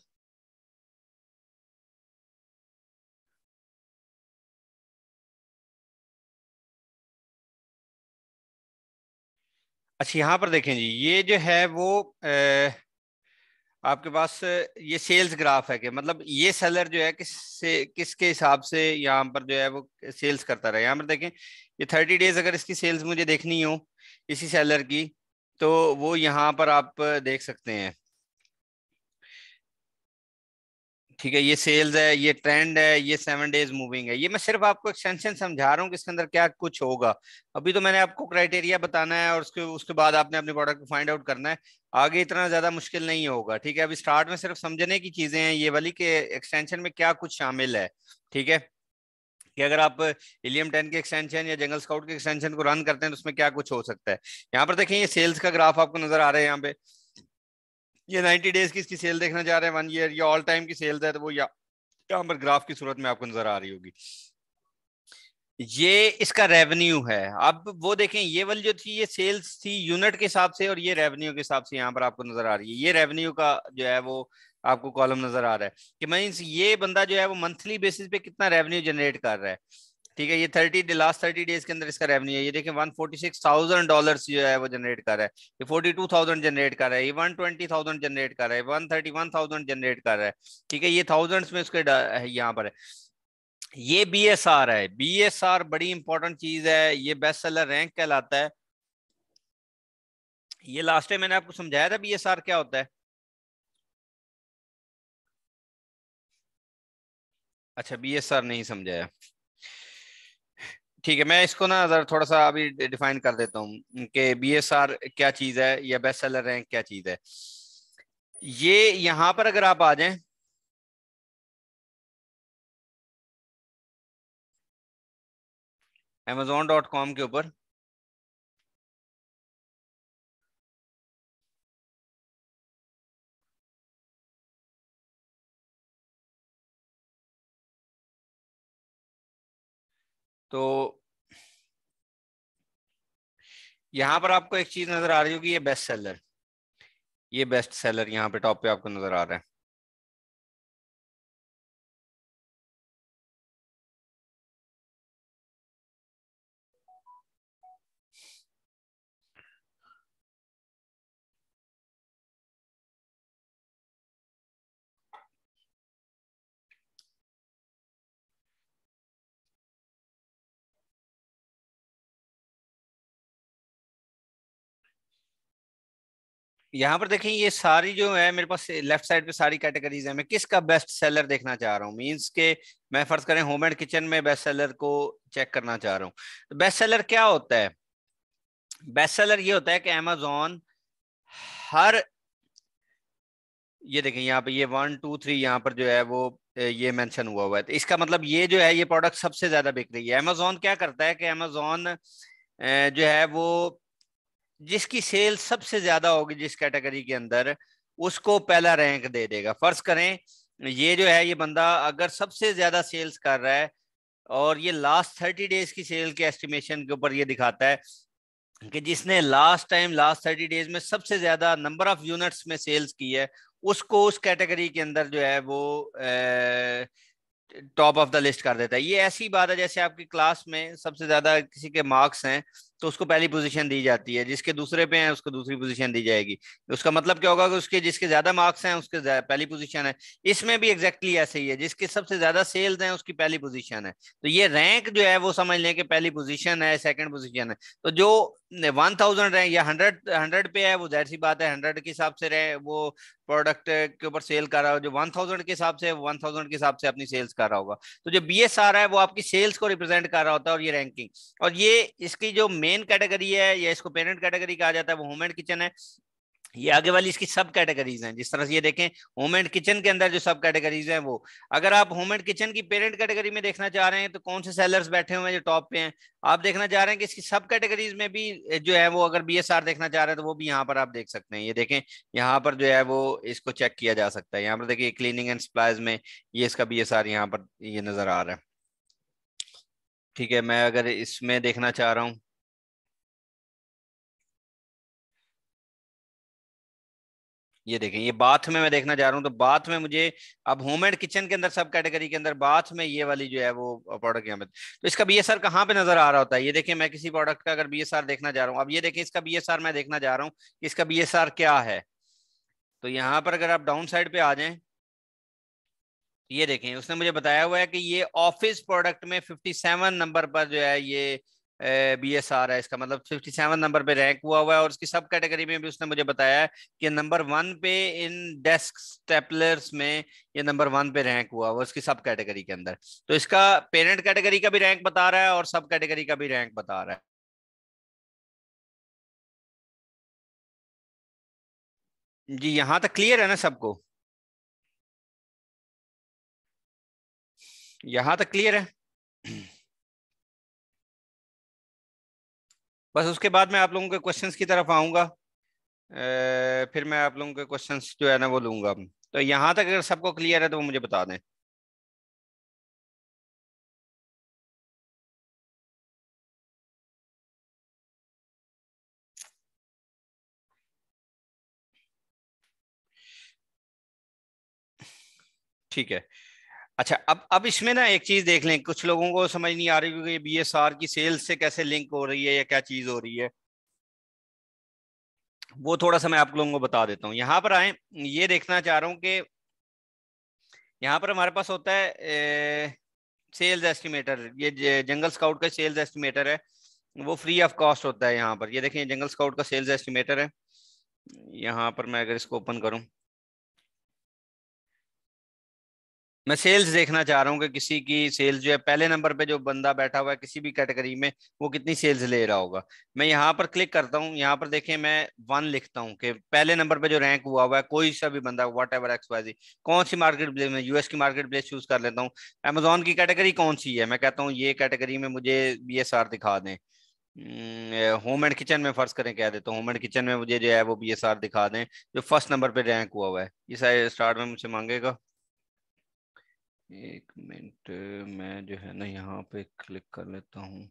अच्छा यहाँ पर देखें जी ये जो है वो ए, आपके पास ये सेल्स ग्राफ है कि मतलब ये सेलर जो है किस से किसके हिसाब से यहाँ पर जो है वो सेल्स करता रहा यहाँ पर देखें ये थर्टी डेज अगर इसकी सेल्स मुझे देखनी हो इसी सेलर की तो वो यहां पर आप देख सकते हैं ठीक है ये सेल्स है ये ट्रेंड है ये सेवन डेज मूविंग है ये मैं सिर्फ आपको एक्सटेंशन समझा रहा हूँ कि इसके अंदर क्या कुछ होगा अभी तो मैंने आपको क्राइटेरिया बताना है और उसके उसके बाद आपने अपने प्रोडक्ट को फाइंड आउट करना है आगे इतना ज्यादा मुश्किल नहीं होगा ठीक है अभी स्टार्ट में सिर्फ समझने की चीजें हैं ये वाली कि एक्सटेंशन में क्या कुछ शामिल है ठीक है कि अगर आप इलियम टेन के एक्सटेंशन या जंगल स्काउट के एक्सटेंशन को रन करते हैं तो उसमें क्या कुछ हो सकता है यहाँ पर देखें ये सेल्स का ग्राफ आपको नजर आ रहा है यहाँ पे ये नाइनटी डेज की इसकी सेल देखना चाह रहे हैं वन ईयर या ऑल टाइम की सेल्स है तो वो यहाँ पर ग्राफ की सूरत में आपको नजर आ रही होगी ये इसका रेवेन्यू है अब वो देखें ये वाली जो थी ये सेल्स थी यूनिट के हिसाब से और ये रेवेन्यू के हिसाब से यहाँ पर आपको नजर आ रही है ये रेवेन्यू का जो है वो आपको कॉलम नजर आ रहा है कि मीन्स ये बंदा जो है वो मंथली बेसिस पे कितना रेवेन्यू जनरेट कर रहा है ठीक है ये थर्टी लास्ट थर्टी डेज के अंदर इसका रेवेन्यू है ये देखें one forty six thousand dollar जो है वो जनरेट कर रहा है ये फोर्टी टू थाउजेंड जनरेट कर रहा है ये वन ट्वेंटी थाउजेंड जनरेट कर रहा है one thirty one thousand generate कर रहा है ठीक है ये थाउजेंड्स में उसके यहाँ पर है ये बी एस आर है बी एस आर बड़ी इंपॉर्टेंट चीज है ये बेस्ट सेलर रैंक कहलाता है ये लास्ट टाइम मैंने आपको समझाया था बी एस आर क्या होता है अच्छा बी एस आर नहीं समझाया ठीक है मैं इसको ना अगर थोड़ा सा अभी डिफाइन कर देता हूँ कि बी एस आर क्या चीज़ है या बेस्ट सेलर रैंक क्या चीज़ है ये यहां पर अगर आप आ जाए amazon.com डॉट कॉम के ऊपर तो यहां पर आपको एक चीज नजर आ रही होगी ये बेस्ट सेलर ये बेस्ट सेलर यहाँ पे टॉप पे आपको नजर आ रहा है यहाँ पर देखें ये सारी जो है मेरे पास लेफ्ट साइड पे सारी कैटेगरीज है मैं किसका बेस्ट सेलर देखना चाह रहा हूँ मींस के मैं फर्ज करें होम एंड किचन में बेस्ट सेलर को चेक करना चाह रहा हूँ तो बेस्ट सेलर क्या होता है बेस्ट सेलर ये होता है कि अमेजोन हर ये देखें यहाँ पे ये वन टू थ्री यहाँ पर जो है वो ये मैंशन हुआ हुआ है तो इसका मतलब ये जो है ये प्रोडक्ट सबसे ज्यादा बिक रही है अमेजोन क्या करता है कि अमेजोन जो है वो जिसकी सेल सबसे ज्यादा होगी जिस कैटेगरी के अंदर उसको पहला रैंक दे देगा फर्ज करें ये जो है ये बंदा अगर सबसे ज्यादा सेल्स कर रहा है और ये लास्ट थर्टी डेज की सेल के एस्टिमेशन के ऊपर ये दिखाता है कि जिसने last time last thirty days में सबसे ज्यादा नंबर ऑफ यूनिट्स में सेल्स की है उसको उस कैटेगरी के अंदर जो है वो टॉप ऑफ द लिस्ट कर देता है ये ऐसी बात है जैसे आपकी क्लास में सबसे ज्यादा किसी के मार्क्स हैं तो उसको पहली पोजीशन दी जाती है जिसके दूसरे पे है उसको दूसरी पोजीशन दी जाएगी उसका मतलब क्या होगा कि उसके जिसके ज्यादा मार्क्स हैं उसके पहली पोजीशन है इसमें भी एग्जैक्टली exactly ऐसे ही है जिसके सबसे ज्यादा सेल्स हैं उसकी पहली पोजीशन है तो ये रैंक जो है वो समझ लें कि पहली पोजीशन है सेकंड पोजीशन है तो जो वन थाउजेंड रहे या हंड्रेड हंड्रेड पे है वो जाहिर सी बात है हंड्रेड के हिसाब से रहे वो प्रोडक्ट के ऊपर सेल कर रहा हो जो वन थाउजेंड के हिसाब से वन थाउजेंड के हिसाब से अपनी सेल्स कर रहा होगा तो जो बी एस आ रहा है वो आपकी सेल्स को रिप्रेजेंट कर रहा होता है और ये रैंकिंग और ये इसकी जो मेन कैटेगरी है या इसको पेरेंट कैटेगरी कहा जाता है वो होम एंड किचन है ये आगे वाली इसकी सब कैटेगरीज हैं जिस तरह से ये देखें होम एंड किचन के अंदर जो सब कैटेगरीज हैं वो अगर आप होम एंड किचन की पेरेंट कैटेगरी में देखना चाह रहे हैं तो कौन से सेलर्स बैठे हुए हैं जो टॉप पे हैं आप देखना चाह रहे हैं कि इसकी सब कैटेगरीज में भी जो है वो अगर बीएसआर देखना चाह रहे हैं तो वो भी यहाँ पर आप देख सकते हैं ये देखें यहाँ पर जो है वो इसको चेक किया जा सकता है यहाँ पर देखिए क्लीनिंग एंड सप्लाइज में ये इसका बी एस यहाँ पर ये नजर आ रहा है ठीक है मैं अगर इसमें देखना चाह रहा हूँ ये देखें ये बाथ में मैं देखना चाह रहा हूँ तो बाथ में मुझे अब होम एंड किचन के अंदर सब कैटेगरी के अंदर बाथ में ये वाली जो है वो प्रोडक्ट यहाँ पे तो इसका बी एस आर कहाँ पे नजर आ रहा होता है ये देखें मैं किसी प्रोडक्ट का अगर बी एस आर देखना चाह रहा हूँ अब ये देखें इसका बी एस आर मैं देखना चाह रहा हूँ इसका बी एस आर क्या है तो यहाँ पर अगर आप डाउन साइड पे आ जाए ये देखें उसने मुझे बताया हुआ है कि ये ऑफिस प्रोडक्ट में सेवन नंबर पर जो है ये बी एस आर है इसका मतलब फिफ्टी सेवन नंबर पे रैंक हुआ हुआ है और उसकी सब कैटेगरी में भी उसने मुझे बताया कि नंबर वन पे इन डेस्क स्टेपलर्स में ये नंबर वन पे रैंक हुआ हुआ उसकी सब कैटेगरी के अंदर तो इसका पेरेंट कैटेगरी का भी रैंक बता रहा है और सब कैटेगरी का भी रैंक बता रहा है जी यहाँ तक क्लियर है ना सबको यहाँ तक क्लियर है बस उसके बाद मैं आप लोगों के क्वेश्चंस की तरफ आऊँगा फिर मैं आप लोगों के क्वेश्चंस जो है ना वो लूँगा तो यहाँ तक अगर सबको क्लियर है तो वो मुझे बता दें ठीक है अच्छा अब अब इसमें ना एक चीज देख लें कुछ लोगों को समझ नहीं आ रही क्योंकि बी एस आर की सेल्स से कैसे लिंक हो रही है या क्या चीज हो रही है वो थोड़ा सा मैं आप लोगों को बता देता हूँ यहाँ पर आए ये देखना चाह रहा हूँ कि यहाँ पर हमारे पास होता है ए, सेल्स एस्टिमेटर ये जंगल स्काउट का सेल्स एस्टिमेटर है वो फ्री ऑफ कॉस्ट होता है यहाँ पर ये देखें जंगल स्काउट का सेल्स एस्टिमेटर है यहाँ पर मैं अगर इसको ओपन करूँ मैं सेल्स देखना चाह रहा हूँ कि किसी की सेल्स जो है पहले नंबर पे जो बंदा बैठा हुआ है किसी भी कैटेगरी में वो कितनी सेल्स ले रहा होगा मैं यहाँ पर क्लिक करता हूँ यहाँ पर देखें मैं वन लिखता हूँ कि पहले नंबर पे जो रैंक हुआ हुआ है कोई सा भी बंदा वट एवर एक्सवाइजी कौन सी मार्केट प्लेस में यूएस की मार्केट प्लेस चूज कर लेता हूँ अमेजोन की कैटेगरी कौन सी है मैं कहता हूँ ये कैटेगरी में मुझे बी दिखा दें होम एंड किचन में फर्स्ट करें कह देता हूँ होम एंड किचन में मुझे जो है वो बी दिखा दें जो फर्स्ट नंबर पर रैंक हुआ हुआ है ये स्टार्ट में मुझे मांगेगा एक मिनट मैं जो है ना यहाँ पे क्लिक कर लेता हूँ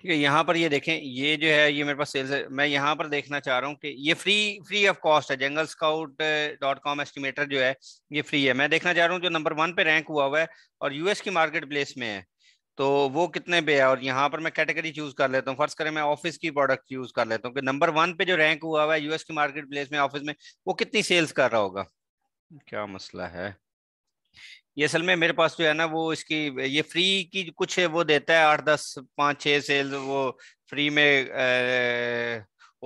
ठीक है यहाँ पर ये देखें ये जो है ये मेरे पास सेल्स है मैं यहाँ पर देखना चाह रहा हूँ कि ये फ्री फ्री ऑफ कॉस्ट है Jungle Scout dot com estimator जो है ये फ्री है मैं देखना चाह रहा हूँ जो नंबर वन पे रैंक हुआ हुआ है और यूएस की मार्केट प्लेस में है तो वो कितने पे है और यहाँ पर मैं कैटेगरी चूज कर लेता हूँ फर्ज करें मैं ऑफिस की प्रोडक्ट यूज कर लेता हूँ कि नंबर वन पे जो रैंक हुआ हुआ है यूएस की मार्केट प्लेस में ऑफिस में वो कितनी सेल्स कर रहा होगा क्या मसला है ये असल में मेरे पास जो है ना वो इसकी ये फ्री की कुछ वो देता है आठ दस पाँच छः सेल वो फ्री में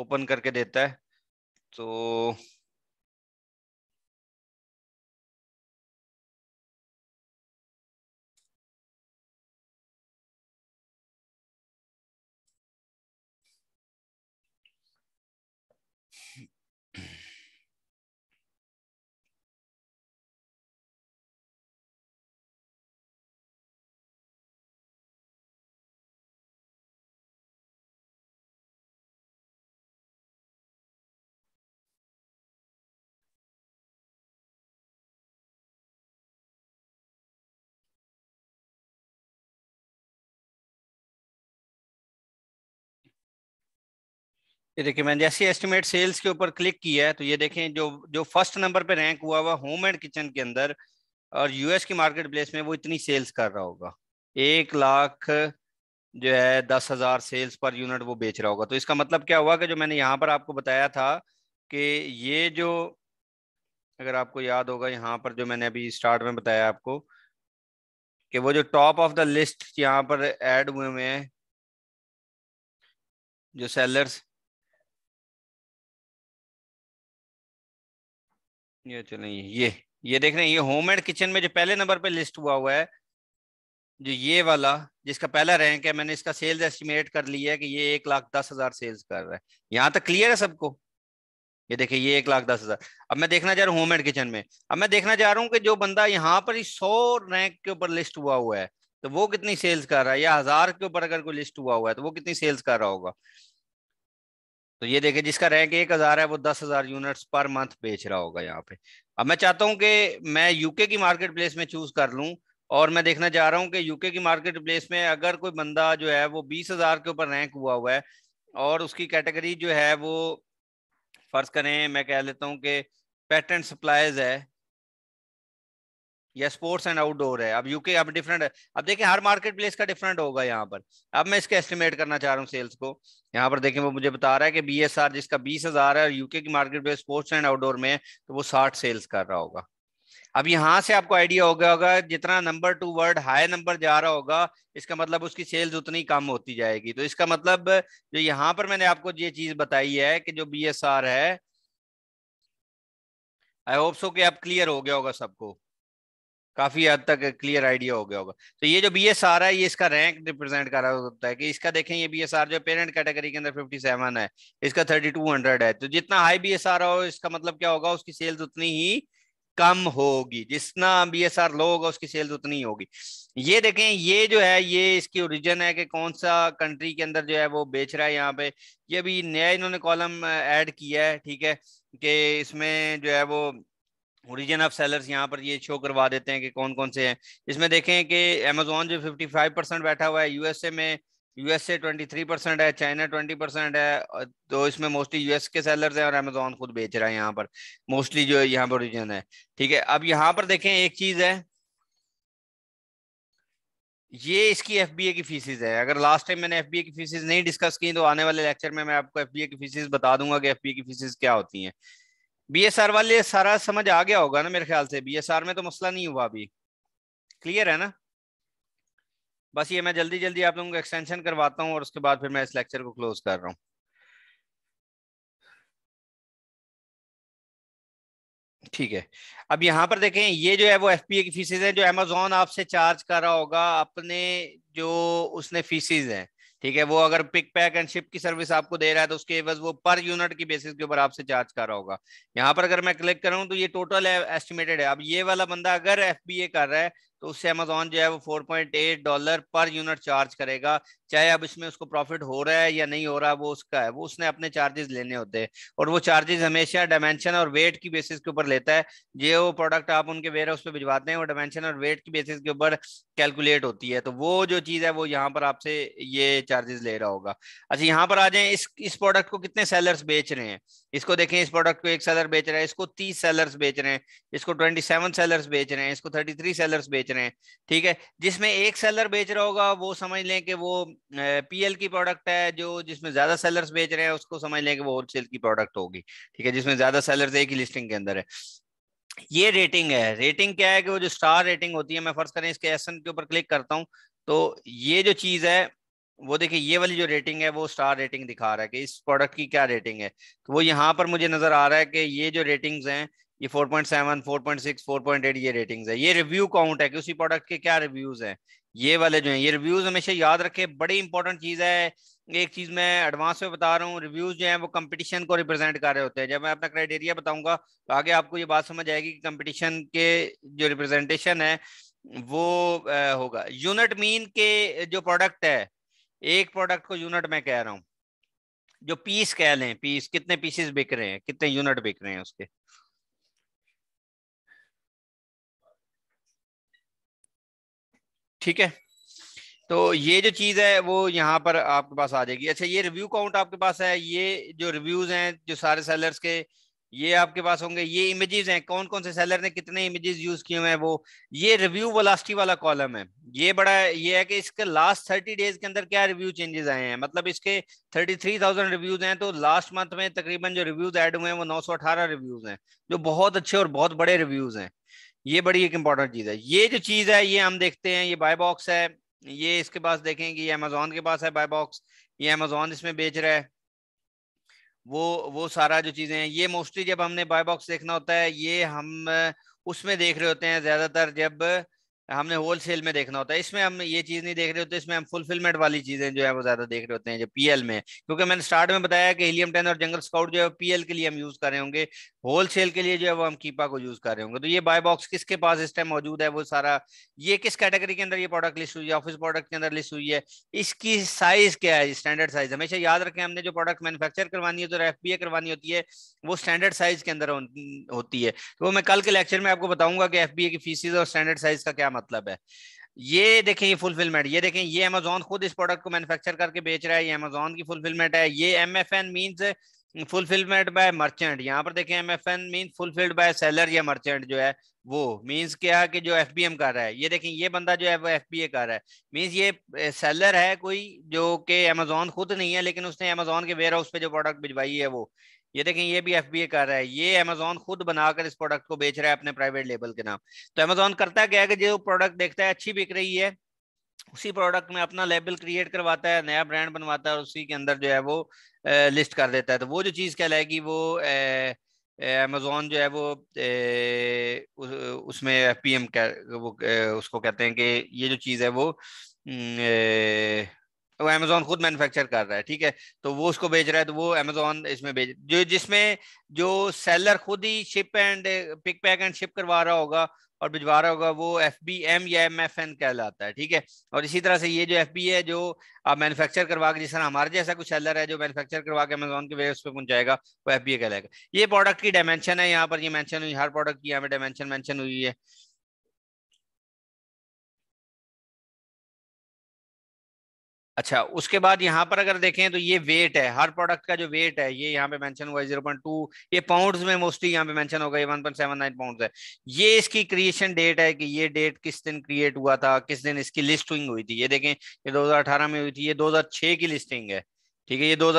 ओपन करके देता है तो ये देखिए मैंने जैसे एस्टिमेट सेल्स के ऊपर क्लिक किया है तो ये देखें जो जो फर्स्ट नंबर पे रैंक हुआ हुआ होम एंड किचन के अंदर और यूएस की मार्केट प्लेस में वो इतनी सेल्स कर रहा होगा एक लाख जो है दस हज़ार सेल्स पर यूनिट वो बेच रहा होगा तो इसका मतलब क्या हुआ कि जो मैंने यहाँ पर आपको बताया था कि ये जो अगर आपको याद होगा यहाँ पर जो मैंने अभी स्टार्ट में बताया आपको कि वो जो टॉप ऑफ द लिस्ट यहाँ पर एड हुए हुए हैं जो सेलर्स ये चलें ये ये देख रहे हैं ये होममेड किचन में जो पहले नंबर पे लिस्ट हुआ हुआ है जो ये वाला जिसका पहला रैंक है मैंने इसका सेल्स एस्टिमेट कर लिया है कि ये एक लाख दस हजार सेल्स कर रहा है यहाँ तक क्लियर है सबको ये देखिए ये एक लाख दस हजार अब मैं देखना चाह रहा हूँ होममेड किचन में अब मैं देखना चाह रहा हूँ कि जो बंदा यहाँ पर ही सौ रैंक के ऊपर लिस्ट हुआ हुआ है तो वो कितनी सेल्स कर रहा है या हजार के ऊपर अगर कोई लिस्ट हुआ हुआ है तो वो कितनी सेल्स कर रहा होगा तो ये देखे जिसका रैंक एक हज़ार है वो दस हज़ार यूनिट्स पर मंथ बेच रहा होगा यहाँ पे अब मैं चाहता हूँ कि मैं यूके की मार्केट प्लेस में चूज़ कर लूँ और मैं देखना चाह रहा हूँ कि यूके की मार्केट प्लेस में अगर कोई बंदा जो है वो बीस हज़ार के ऊपर रैंक हुआ हुआ है और उसकी कैटेगरी जो है वो फ़र्ज़ करें मैं कह लेता हूँ कि पैटर्न सप्लाइज है या स्पोर्ट्स एंड आउटडोर है अब यूके अब डिफरेंट है अब देखिए हर मार्केट प्लेस का डिफरेंट होगा यहाँ पर अब मैं इसके एस्टिमेट करना चाह रहा हूँ सेल्स को यहाँ पर देखिए वो मुझे बता रहा है कि बी एस आर जिसका बीस हजार है और यूके की market marketplace sports and outdoor में तो वो साठ सेल्स कर रहा होगा अब यहाँ से आपको आइडिया हो गया होगा जितना number two word high number जा रहा होगा इसका मतलब उसकी सेल्स उतनी कम होती जाएगी तो इसका मतलब जो यहाँ पर मैंने आपको ये चीज बताई है कि जो बी एस आर है आई होप सो कि आप क्लियर हो गया होगा सबको काफी हद तक क्लियर आइडिया हो गया होगा तो ये जो बी एस आर है ये इसका रैंक रिप्रेजेंट कर रहा होता है कि इसका देखें ये बी एस आर जो पेरेंट कैटेगरी के अंदर फिफ्टी सेवन है इसका थर्टी टू हंड्रेड है तो जितना हाई बी एस आर हो इसका मतलब क्या होगा उसकी सेल्स उतनी ही कम होगी जितना बी एस आर लो होगा उसकी सेल्स उतनी ही होगी ये देखें ये जो है ये इसकी ओरिजिन है कि कौन सा कंट्री के अंदर जो है वो बेच रहा है यहाँ पे ये अभी नया इन्होंने कॉलम ऐड किया है ठीक है कि इसमें जो है वो ओरिजिन ऑफ सेलर्स यहाँ पर ये शो करवा देते हैं कि कौन कौन से हैं इसमें देखें कि अमेजोन जो 55 परसेंट बैठा हुआ है यूएसए में यूएसए 23 परसेंट है चाइना 20 परसेंट है तो इसमें मोस्टली यूएस के सेलर्स हैं और अमेजोन खुद बेच रहा है यहाँ पर मोस्टली जो यहाँ पर ओरिजिन है ठीक है अब यहाँ पर देखें एक चीज है ये इसकी एफ की फीसिस है अगर लास्ट टाइम मैंने एफ की फीसिस नहीं डिस्कस की तो आने वाले लेक्चर में मैं आपको एफ की फीसिस बता दूंगा कि एफ की फीसिस क्या होती है बीएसआर वाले सारा समझ आ गया होगा ना मेरे ख्याल से बीएसआर में तो मसला नहीं हुआ अभी क्लियर है ना बस ये मैं जल्दी जल्दी आप लोगों को एक्सटेंशन करवाता हूँ और उसके बाद फिर मैं इस लेक्चर को क्लोज कर रहा हूँ ठीक है अब यहाँ पर देखें ये जो है वो एफ की फीसिस है जो अमेजोन आपसे चार्ज कर रहा होगा अपने जो उसने फीसिस हैं ठीक है वो अगर पिक पैक एंड शिप की सर्विस आपको दे रहा है तो उसके एवज वो पर यूनिट की बेसिस के ऊपर आपसे चार्ज कर रहा होगा यहाँ पर अगर मैं क्लिक करूँ तो ये टोटल एस्टिमेटेड है अब ये वाला बंदा अगर एफ कर रहा है तो उससे अमेजोन जो है वो 4.8 डॉलर पर यूनिट चार्ज करेगा चाहे अब इसमें उसको प्रॉफिट हो रहा है या नहीं हो रहा वो उसका है वो उसने अपने चार्जेस लेने होते हैं और वो चार्जेस हमेशा डायमेंशन और वेट की बेसिस के ऊपर लेता है जो वो प्रोडक्ट आप उनके वेयर हाउस पे भिजवाते हैं वो डायमेंशन और वेट की बेसिस के ऊपर कैलकुलेट होती है तो वो जो चीज़ है वो यहाँ पर आपसे ये चार्जेस ले रहा होगा अच्छा यहाँ पर आ जाए इस इस प्रोडक्ट को कितने सेलर्स बेच रहे हैं इसको देखें इस प्रोडक्ट को एक सेलर बेच रहा है इसको तीस सेलर्स बेच रहे हैं इसको ट्वेंटी सेवन सेलर्स बेच रहे हैं इसको थर्टी थ्री सेलर्स बेच रहे हैं ठीक है जिसमें एक सेलर बेच रहा होगा वो समझ लें कि वो पीएल की प्रोडक्ट है जो जिसमें ज्यादा सेलर्स बेच रहे हैं उसको समझ लें कि वो होलसेल की प्रोडक्ट होगी ठीक है जिसमें ज्यादा सेलर्स एक ही लिस्टिंग के अंदर है ये रेटिंग है रेटिंग क्या है कि वो जो स्टार रेटिंग होती है मैं फर्ज करें इसके एस के ऊपर क्लिक करता हूँ तो ये जो चीज है वो देखिए ये वाली जो रेटिंग है वो स्टार रेटिंग दिखा रहा है कि इस प्रोडक्ट की क्या रेटिंग है तो वो यहाँ पर मुझे नजर आ रहा है कि ये जो रेटिंग्स हैं ये 4.7, 4.6, 4.8 ये रेटिंग्स है ये रिव्यू काउंट है कि उसी प्रोडक्ट के क्या रिव्यूज हैं ये वाले जो हैं ये रिव्यूज हमेशा याद रखें बड़ी इंपॉर्टेंट चीज़ है एक चीज़ मैं एडवांस में बता रहा हूँ रिव्यूज जो है वो कंपटीशन को रिप्रेजेंट कर रहे होते हैं जब मैं अपना क्राइटेरिया बताऊंगा तो आगे आपको ये बात समझ आएगी कि कंपटीशन के जो रिप्रेजेंटेशन है वो आ, होगा यूनिट मीन के जो प्रोडक्ट है एक प्रोडक्ट को यूनिट में कह रहा हूँ जो पीस कह लें पीस कितने पीसेस बिक रहे हैं कितने यूनिट बिक रहे हैं उसके ठीक है तो ये जो चीज है वो यहाँ पर आपके पास आ जाएगी अच्छा ये रिव्यू काउंट आपके पास है ये जो रिव्यूज हैं जो सारे सेलर्स के ये आपके पास होंगे ये इमेजेस हैं कौन कौन से सेलर ने कितने इमेजेस यूज किए हुए हैं वो ये रिव्यू वलास्टी वाला कॉलम है ये बड़ा ये है कि इसके लास्ट थर्टी डेज के अंदर क्या रिव्यू चेंजेस आए हैं मतलब इसके थर्टी थ्री थाउजेंड रिव्यूज हैं तो लास्ट मंथ में तकरीबन जो रिव्यूज ऐड हुए हैं वो नौ सौ अठारह रिव्यूज हैं जो बहुत अच्छे और बहुत बड़े रिव्यूज हैं ये बड़ी एक इंपॉर्टेंट चीज है ये जो चीज है ये हम देखते हैं ये बाय बॉक्स है ये इसके पास देखेंगे ये अमेजोन के पास है बाय बॉक्स ये अमेजोन इसमें बेच रहा है वो वो सारा जो चीजें हैं ये मोस्टली जब हमने बाय बॉक्स देखना होता है ये हम उसमें देख रहे होते हैं ज्यादातर जब हमने होलसेल में देखना होता है इसमें हम ये चीज नहीं देख रहे होते इसमें हम फुलफिलमेंट वाली चीजें जो है वो ज्यादा देख रहे होते हैं जो पीएल में क्योंकि मैंने स्टार्ट में बताया कि हिलियम टेन और जंगल स्काउट जो है पीएल के लिए हम यूज कर रहे होंगे होलसेल के लिए जो है वो हम कीपा को यूज कर रहे होंगे तो ये बाय बॉक्स किसके पास इस टाइम मौजूद है वो सारा ये किस कैटेगरी के अंदर ये प्रोडक्ट लिस्ट हुई है ऑफिस प्रोडक्ट के अंदर लिस्ट हुई है इसकी साइज क्या है स्टैंडर्ड साइज हमेशा याद रखें हमने जो प्रोडक्ट मैनुफेक्चर करवानी होती है एफ करवानी होती है वो स्टैंडर्ड साइज के अंदर होती है तो मैं कल के लेक्चर में आपको बताऊंगा कि एफ की फीसिस और स्टैंडर्ड साइज का क्या मतलब है ये देखें ये फुलफिलमेंट ये देखें ये अमेजोन खुद इस प्रोडक्ट को मैन्युफैक्चर करके बेच रहा है ये अमेजोन की फुलफिलमेंट है ये M F N means fulfilment by merchant यहाँ पर देखें M F N mean fulfilled by seller या मर्चेंट जो है वो मीन्स क्या कि जो एफ बी एम कर रहा है ये देखें ये बंदा जो है वो एफ बी ए कर रहा है मीन्स ये सेलर है कोई जो कि अमेजोन खुद नहीं है लेकिन उसने अमेजोन के वेयर हाउस पे जो प्रोडक्ट भिजवाई है वो ये देखें ये भी एफ कर रहा है ये अमेजोन खुद बनाकर इस प्रोडक्ट को बेच रहा है अपने प्राइवेट लेबल के नाम तो अमेजोन करता क्या है कि जो प्रोडक्ट देखता है अच्छी बिक रही है उसी प्रोडक्ट में अपना लेबल क्रिएट करवाता है नया ब्रांड बनवाता है और उसी के अंदर जो है वो ए, लिस्ट कर देता है तो वो जो चीज़ कहलाएगी वो अमेजोन जो है वो ए, उस, उसमें एफ वो ए, उसको कहते हैं कि ये जो चीज़ है वो वो अमेजोन खुद मैन्युफैक्चर कर रहा है ठीक है तो वो उसको बेच रहा है तो वो अमेजोन इसमें बेच जो जिसमें जो सेलर खुद ही ship and pick pack and ship करवा रहा होगा और भिजवा रहा होगा वो एफ बी एम या एम एफ एन कहलाता है ठीक है और इसी तरह से ये जो एफ बी है जो आप मैनुफेक्चर करवा के जिस तरह हमारे जैसा कुछ सेलर है जो मैनुफेक्चर करवा के अमेजोन के वेब पे पहुंचाएगा वो एफ बी ए कहलाएगा ये प्रोडक्ट की डायमेंशन है यहाँ पर ये मैंशन हुई हर प्रोडक्ट की यहाँ पे डायमेंशन मैंशन हुई है अच्छा उसके बाद यहाँ पर अगर देखें तो ये वेट है हर प्रोडक्ट का जो वेट है ये यहाँ पे मेंशन हुआ है जीरो पॉइंट टू ये पाउंड्स में मोस्टली यहाँ पे मेंशन होगा ये one point seven nine pound है ये इसकी क्रिएशन डेट है कि ये डेट किस दिन क्रिएट हुआ था किस दिन इसकी लिस्टिंग हुई थी ये देखें ये दो में हुई थी ये दो की लिस्टिंग है ठीक है ये दो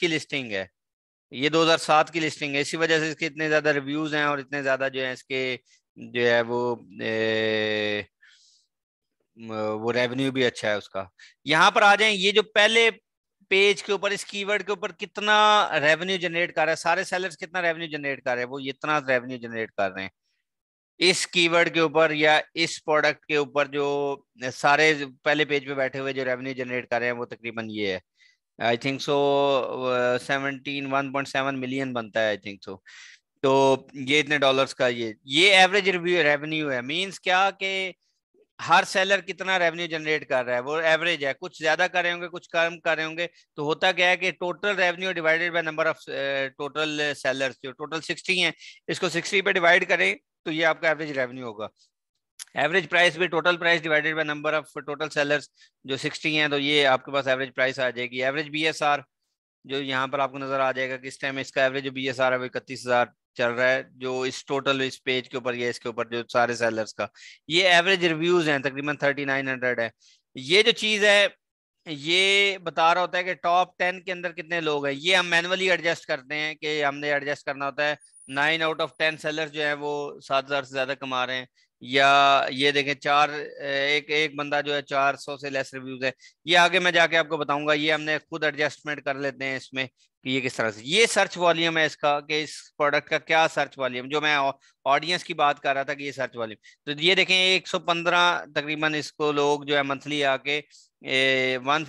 की लिस्टिंग है ये दो की लिस्टिंग है इसी वजह से इसके इतने ज्यादा रिव्यूज हैं और इतने ज्यादा जो है इसके जो है वो वो रेवेन्यू भी अच्छा है उसका यहाँ पर आ जाए ये जो पहले पेज के ऊपर इस कीवर्ड के ऊपर कितना रेवेन्यू जनरेट कर रहा है सारे सेलर्स कितना रेवेन्यू जनरेट कर रहे हैं वो इतना रेवेन्यू जनरेट कर रहे हैं इस कीवर्ड के ऊपर या इस प्रोडक्ट के ऊपर जो सारे पहले पेज पे बैठे हुए जो रेवेन्यू जनरेट कर रहे हैं वो तकरीबन ये है I think so seventeen one point seven million बनता है आई थिंक सो तो ये इतने डॉलर्स का ये ये एवरेज रिव्यू रेवेन्यू है मींस क्या के हर सेलर कितना रेवेन्यू जनरेट कर रहा है वो एवरेज है कुछ ज्यादा कर रहे होंगे कुछ कम कर रहे होंगे तो होता क्या है कि total revenue divided by number of total sellers जो टोटल सिक्सटी हैं इसको सिक्सटी पे डिवाइड करें तो ये आपका एवरेज रेवेन्यू होगा एवरेज प्राइस भी total price divided by number of total sellers जो सिक्सटी हैं तो ये आपके पास एवरेज प्राइस आ जाएगी एवरेज बी जो यहाँ पर आपको नजर आ जाएगा किस टाइम इसका एवरेज बी एस आर है वो इकतीस हज़ार चल रहा है जो इस टोटल इस पेज के ऊपर या इसके ऊपर जो सारे सेलर्स का ये एवरेज रिव्यूज हैं तकरीबन थर्टी नाइन हंड्रेड है ये जो चीज़ है ये बता रहा होता है कि टॉप टेन के अंदर कितने लोग हैं ये हम मैनुअली एडजस्ट करते हैं कि हमने एडजस्ट करना होता है nine out of ten seller जो है वो सात हज़ार से ज़्यादा कमा रहे हैं या ये देखें चार एक एक बंदा जो है चार सौ से लेस रिव्यूज है ये आगे मैं जाके आपको बताऊंगा ये हमने खुद एडजस्टमेंट कर लेते हैं इसमें कि ये किस तरह से ये सर्च वॉल्यूम है इसका कि इस प्रोडक्ट का क्या सर्च वॉल्यूम जो मैं ऑडियंस की बात कर रहा था कि ये सर्च वॉल्यूम तो ये देखें एक तकरीबन इसको लोग जो है मंथली आके वन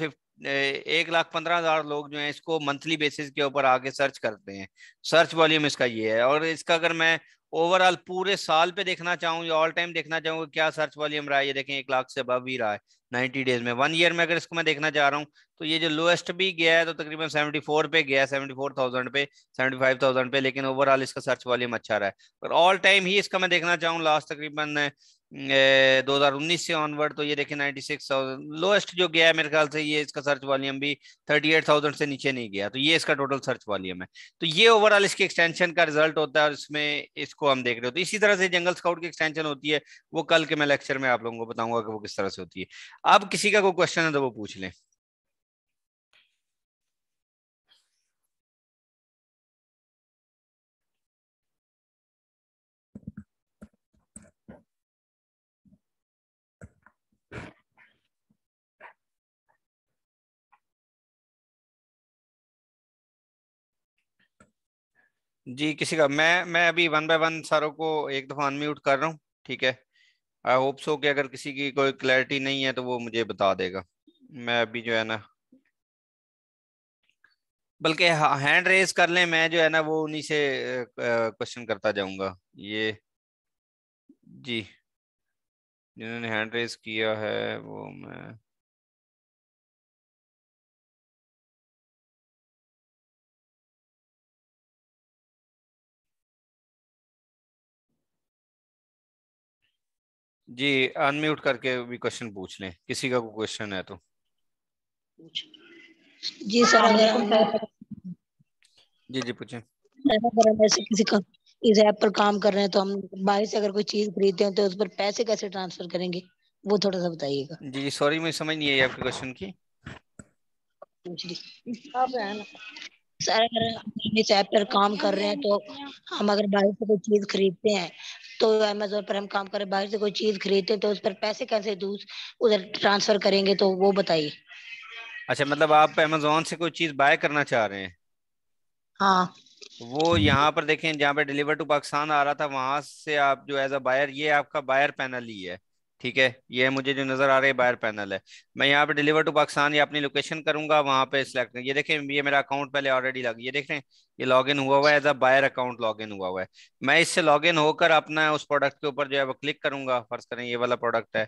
एक लाख पंद्रह हजार लोग जो है इसको मंथली बेसिस के ऊपर आके सर्च करते हैं सर्च वॉल्यूम इसका ये है और इसका अगर मैं ओवरऑल पूरे साल पे देखना चाहूँ ऑल टाइम देखना चाहूँगा क्या सर्च वॉल्यूम रहा है ये देखें एक लाख से अब ही रहा है नाइन्टी डेज में वन ईयर में अगर इसको मैं देखना चाह रहा हूँ तो ये जो लोएस्ट भी गया है तो तकरीबन सेवेंटी फोर पे गया सेवेंटी फोर थाउजेंड पे सेवेंटी फाइव थाउजेंड पे लेकिन ओवरऑल इसका सर्च वॉल्यूम अच्छा रहा है और ऑल टाइम ही इसका मैं देखना चाहूँ लास्ट तकरीबन 2019 से ऑनवर्ड तो ये देखें 96,000 लोएस्ट जो गया है मेरे ख्याल से ये इसका सर्च वॉल्यूम भी 38,000 से नीचे नहीं गया तो ये इसका टोटल सर्च वॉल्यूम है तो ये ओवरऑल इसके एक्सटेंशन का रिजल्ट होता है और इसमें इसको हम देख रहे होते तो इसी तरह से जंगल स्काउट की एक्सटेंशन होती है वो कल के मैं लेक्चर में आप लोगों को बताऊंगा कि वो किस तरह से होती है अब किसी का कोई क्वेश्चन है तो वो पूछ लें जी किसी का मैं मैं अभी वन बाय वन सारों को एक दफा अनम्यूट कर रहा हूँ ठीक है आई होप सो कि अगर किसी की कोई क्लैरिटी नहीं है तो वो मुझे बता देगा मैं अभी जो है ना बल्कि हैंड रेज कर लें मैं जो है ना वो उन्हीं से क्वेश्चन करता जाऊंगा ये जी जिन्होंने हैंड रेज किया है वो मैं जी अनम्यूट करके भी क्वेश्चन पूछ लें किसी का कोई क्वेश्चन है तो जी सर हाँ, अगर जी जी पूछे अगर ऐसे किसी का इस ऐप पर काम कर रहे हैं तो हम बाहर से अगर कोई चीज खरीदते हैं तो उस पर पैसे कैसे ट्रांसफर करेंगे वो थोड़ा सा बताइएगा जी सॉरी मुझे समझ नहीं आई आपके क्वेश्चन की सर अगर इस ऐप पर काम कर रहे हैं तो हम अगर बाहर से कोई चीज़ खरीदते हैं तो अमेजोन पर हम काम कर रहे हैं बाहर से कोई चीज़ खरीदते हैं तो उस पर पैसे कैसे दूस उधर ट्रांसफर करेंगे तो वो बताइए अच्छा मतलब आप अमेजोन से कोई चीज़ बाय करना चाह रहे हैं हाँ वो यहाँ पर देखें जहाँ पे डिलीवर टू पाकिस्तान आ रहा था वहां से आप जो एज अ बायर ये आपका बायर पैनल ही है ठीक है ये मुझे जो नजर आ रहा है बायर पैनल है मैं यहाँ पे डिलीवर टू पाकिस्तान या अपनी लोकेशन करूंगा वहां पे सिलेक्ट ये देखें ये मेरा अकाउंट पहले ऑलरेडी लग ये देख रहे हैं ये लॉग इन हुआ हुआ है as a buyer account log in हुआ हुआ है मैं इससे लॉग इन होकर अपना उस प्रोडक्ट के ऊपर जो है वो क्लिक करूंगा फर्ज करें ये वाला प्रोडक्ट है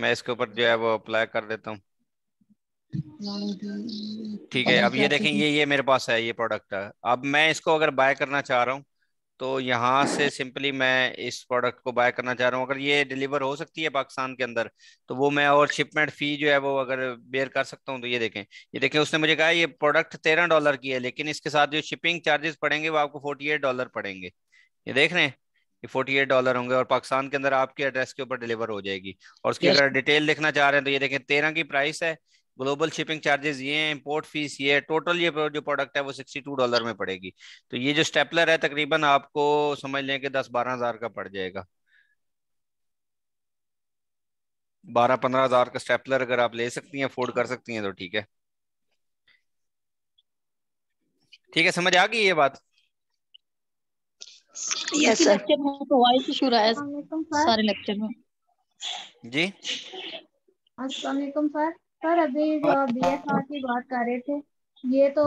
मैं इसके ऊपर जो है वो अप्लाई कर देता हूँ ठीक है अब ये देखें ये ये मेरे पास है ये प्रोडक्ट है अब मैं इसको अगर बाय करना चाह रहा हूँ तो यहाँ से सिंपली मैं इस प्रोडक्ट को बाय करना चाह रहा हूँ अगर ये डिलीवर हो सकती है पाकिस्तान के अंदर तो वो मैं और शिपमेंट फी जो है वो अगर बेयर कर सकता हूँ तो ये देखें ये देखें उसने मुझे कहा ये प्रोडक्ट तेरह डॉलर की है लेकिन इसके साथ जो शिपिंग चार्जेस पड़ेंगे वो आपको फोर्टी एट डॉलर पड़ेंगे ये देख रहे हैं ये फोर्टी एट डॉलर होंगे और पाकिस्तान के अंदर आपके एड्रेस के ऊपर डिलीवर हो जाएगी और उसकी अगर डिटेल देखना चाह रहे हैं तो ये देखें तेरह की प्राइस है ग्लोबल शिपिंग चार्जेस ये हैं इम्पोर्ट फीस ये है टोटल ये जो प्रोडक्ट है वो सिक्सटी टू डॉलर में पड़ेगी तो ये जो स्टेपलर है तकरीबन आपको समझ लें कि दस बारह हजार का पड़ जाएगा बारह पंद्रह हजार का स्टेपलर अगर आप ले सकती हैं अफोर्ड कर सकती हैं तो ठीक है ठीक है समझ आ गई ये बात यस सर तो सारे लेक्चर में जी अस्सलाम वालेकुम सर सर अभी जो आप बी एस आर की बात कर रहे थे ये तो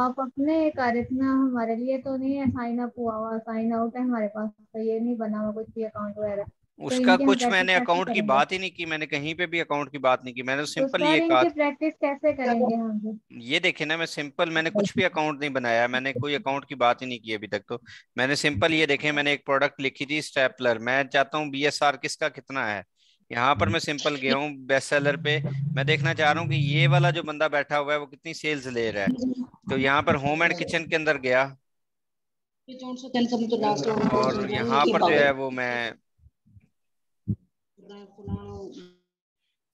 आप अपने कर इतना हमारे लिए तो नहीं है साइन अप हुआ हुआ साइन आउट है हमारे पास तो ये नहीं बना हुआ तो कुछ भी अकाउंट वगैरह उसका तो कुछ मैंने अकाउंट की बात ही नहीं की मैंने कहीं पे भी अकाउंट की बात नहीं की मैंने तो सिंपल ये कहा प्रैक्टिस कैसे करेंगे हम ये देखे ना मैं सिंपल मैंने कुछ भी अकाउंट नहीं बनाया मैंने कोई अकाउंट की बात ही नहीं की अभी तक तो मैंने सिंपल ये देखे मैंने एक प्रोडक्ट लिखी थी स्टेपलर मैं चाहता हूँ बी किसका कितना है यहाँ पर मैं सिंपल गया हूँ बेस्ट सेलर पे मैं देखना चाह रहा हूँ कि ये वाला जो बंदा बैठा हुआ है वो कितनी सेल्स ले रहा है तो यहाँ पर होम एंड किचन के अंदर गया और यहाँ पर जो है वो मैं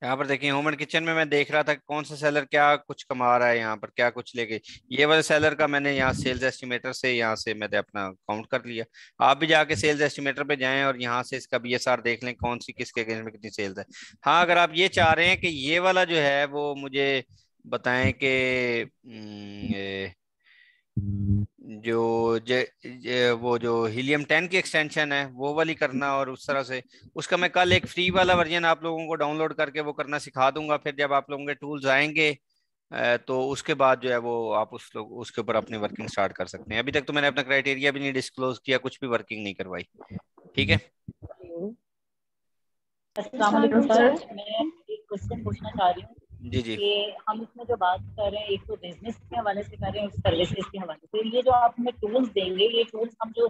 यहाँ पर देखिए ह्यूमन किचन में मैं देख रहा था कौन सा सेलर क्या कुछ कमा रहा है यहाँ पर क्या कुछ लेके ये वाले सेलर का मैंने यहाँ सेल्स एस्टिमेटर से यहाँ से मैंने अपना काउंट कर लिया आप भी जाके सेल्स एस्टिमेटर पे जाएं और यहाँ से इसका बी देख लें कौन सी किसके अगेंस्ट में कितनी सेल्स है हाँ अगर आप ये चाह रहे हैं कि ये वाला जो है वो मुझे बताएं कि हम्म, जो जे, जे वो जो हीलियम टेन की एक्सटेंशन है वो वाली करना और उस तरह से उसका मैं कल एक फ्री वाला वर्जन आप लोगों को डाउनलोड करके वो करना सिखा दूंगा फिर जब आप लोगों के टूल्स आएंगे तो उसके बाद जो है वो आप उस लोग उसके ऊपर अपनी वर्किंग स्टार्ट कर सकते हैं अभी तक तो मैंने अपना क्राइटेरिया भी नहीं डिस्क्लोज किया कुछ भी वर्किंग नहीं करवाई ठीक है मैं एक क्वेश्चन पूछना चाह रही हूँ जी जी हम इसमें जो बात कर रहे हैं एक तो बिजनेस के हवाले से कर रहे हैं सर्विसेज के हवाले से ये जो आप हमें टूल्स देंगे ये टूल्स हम जो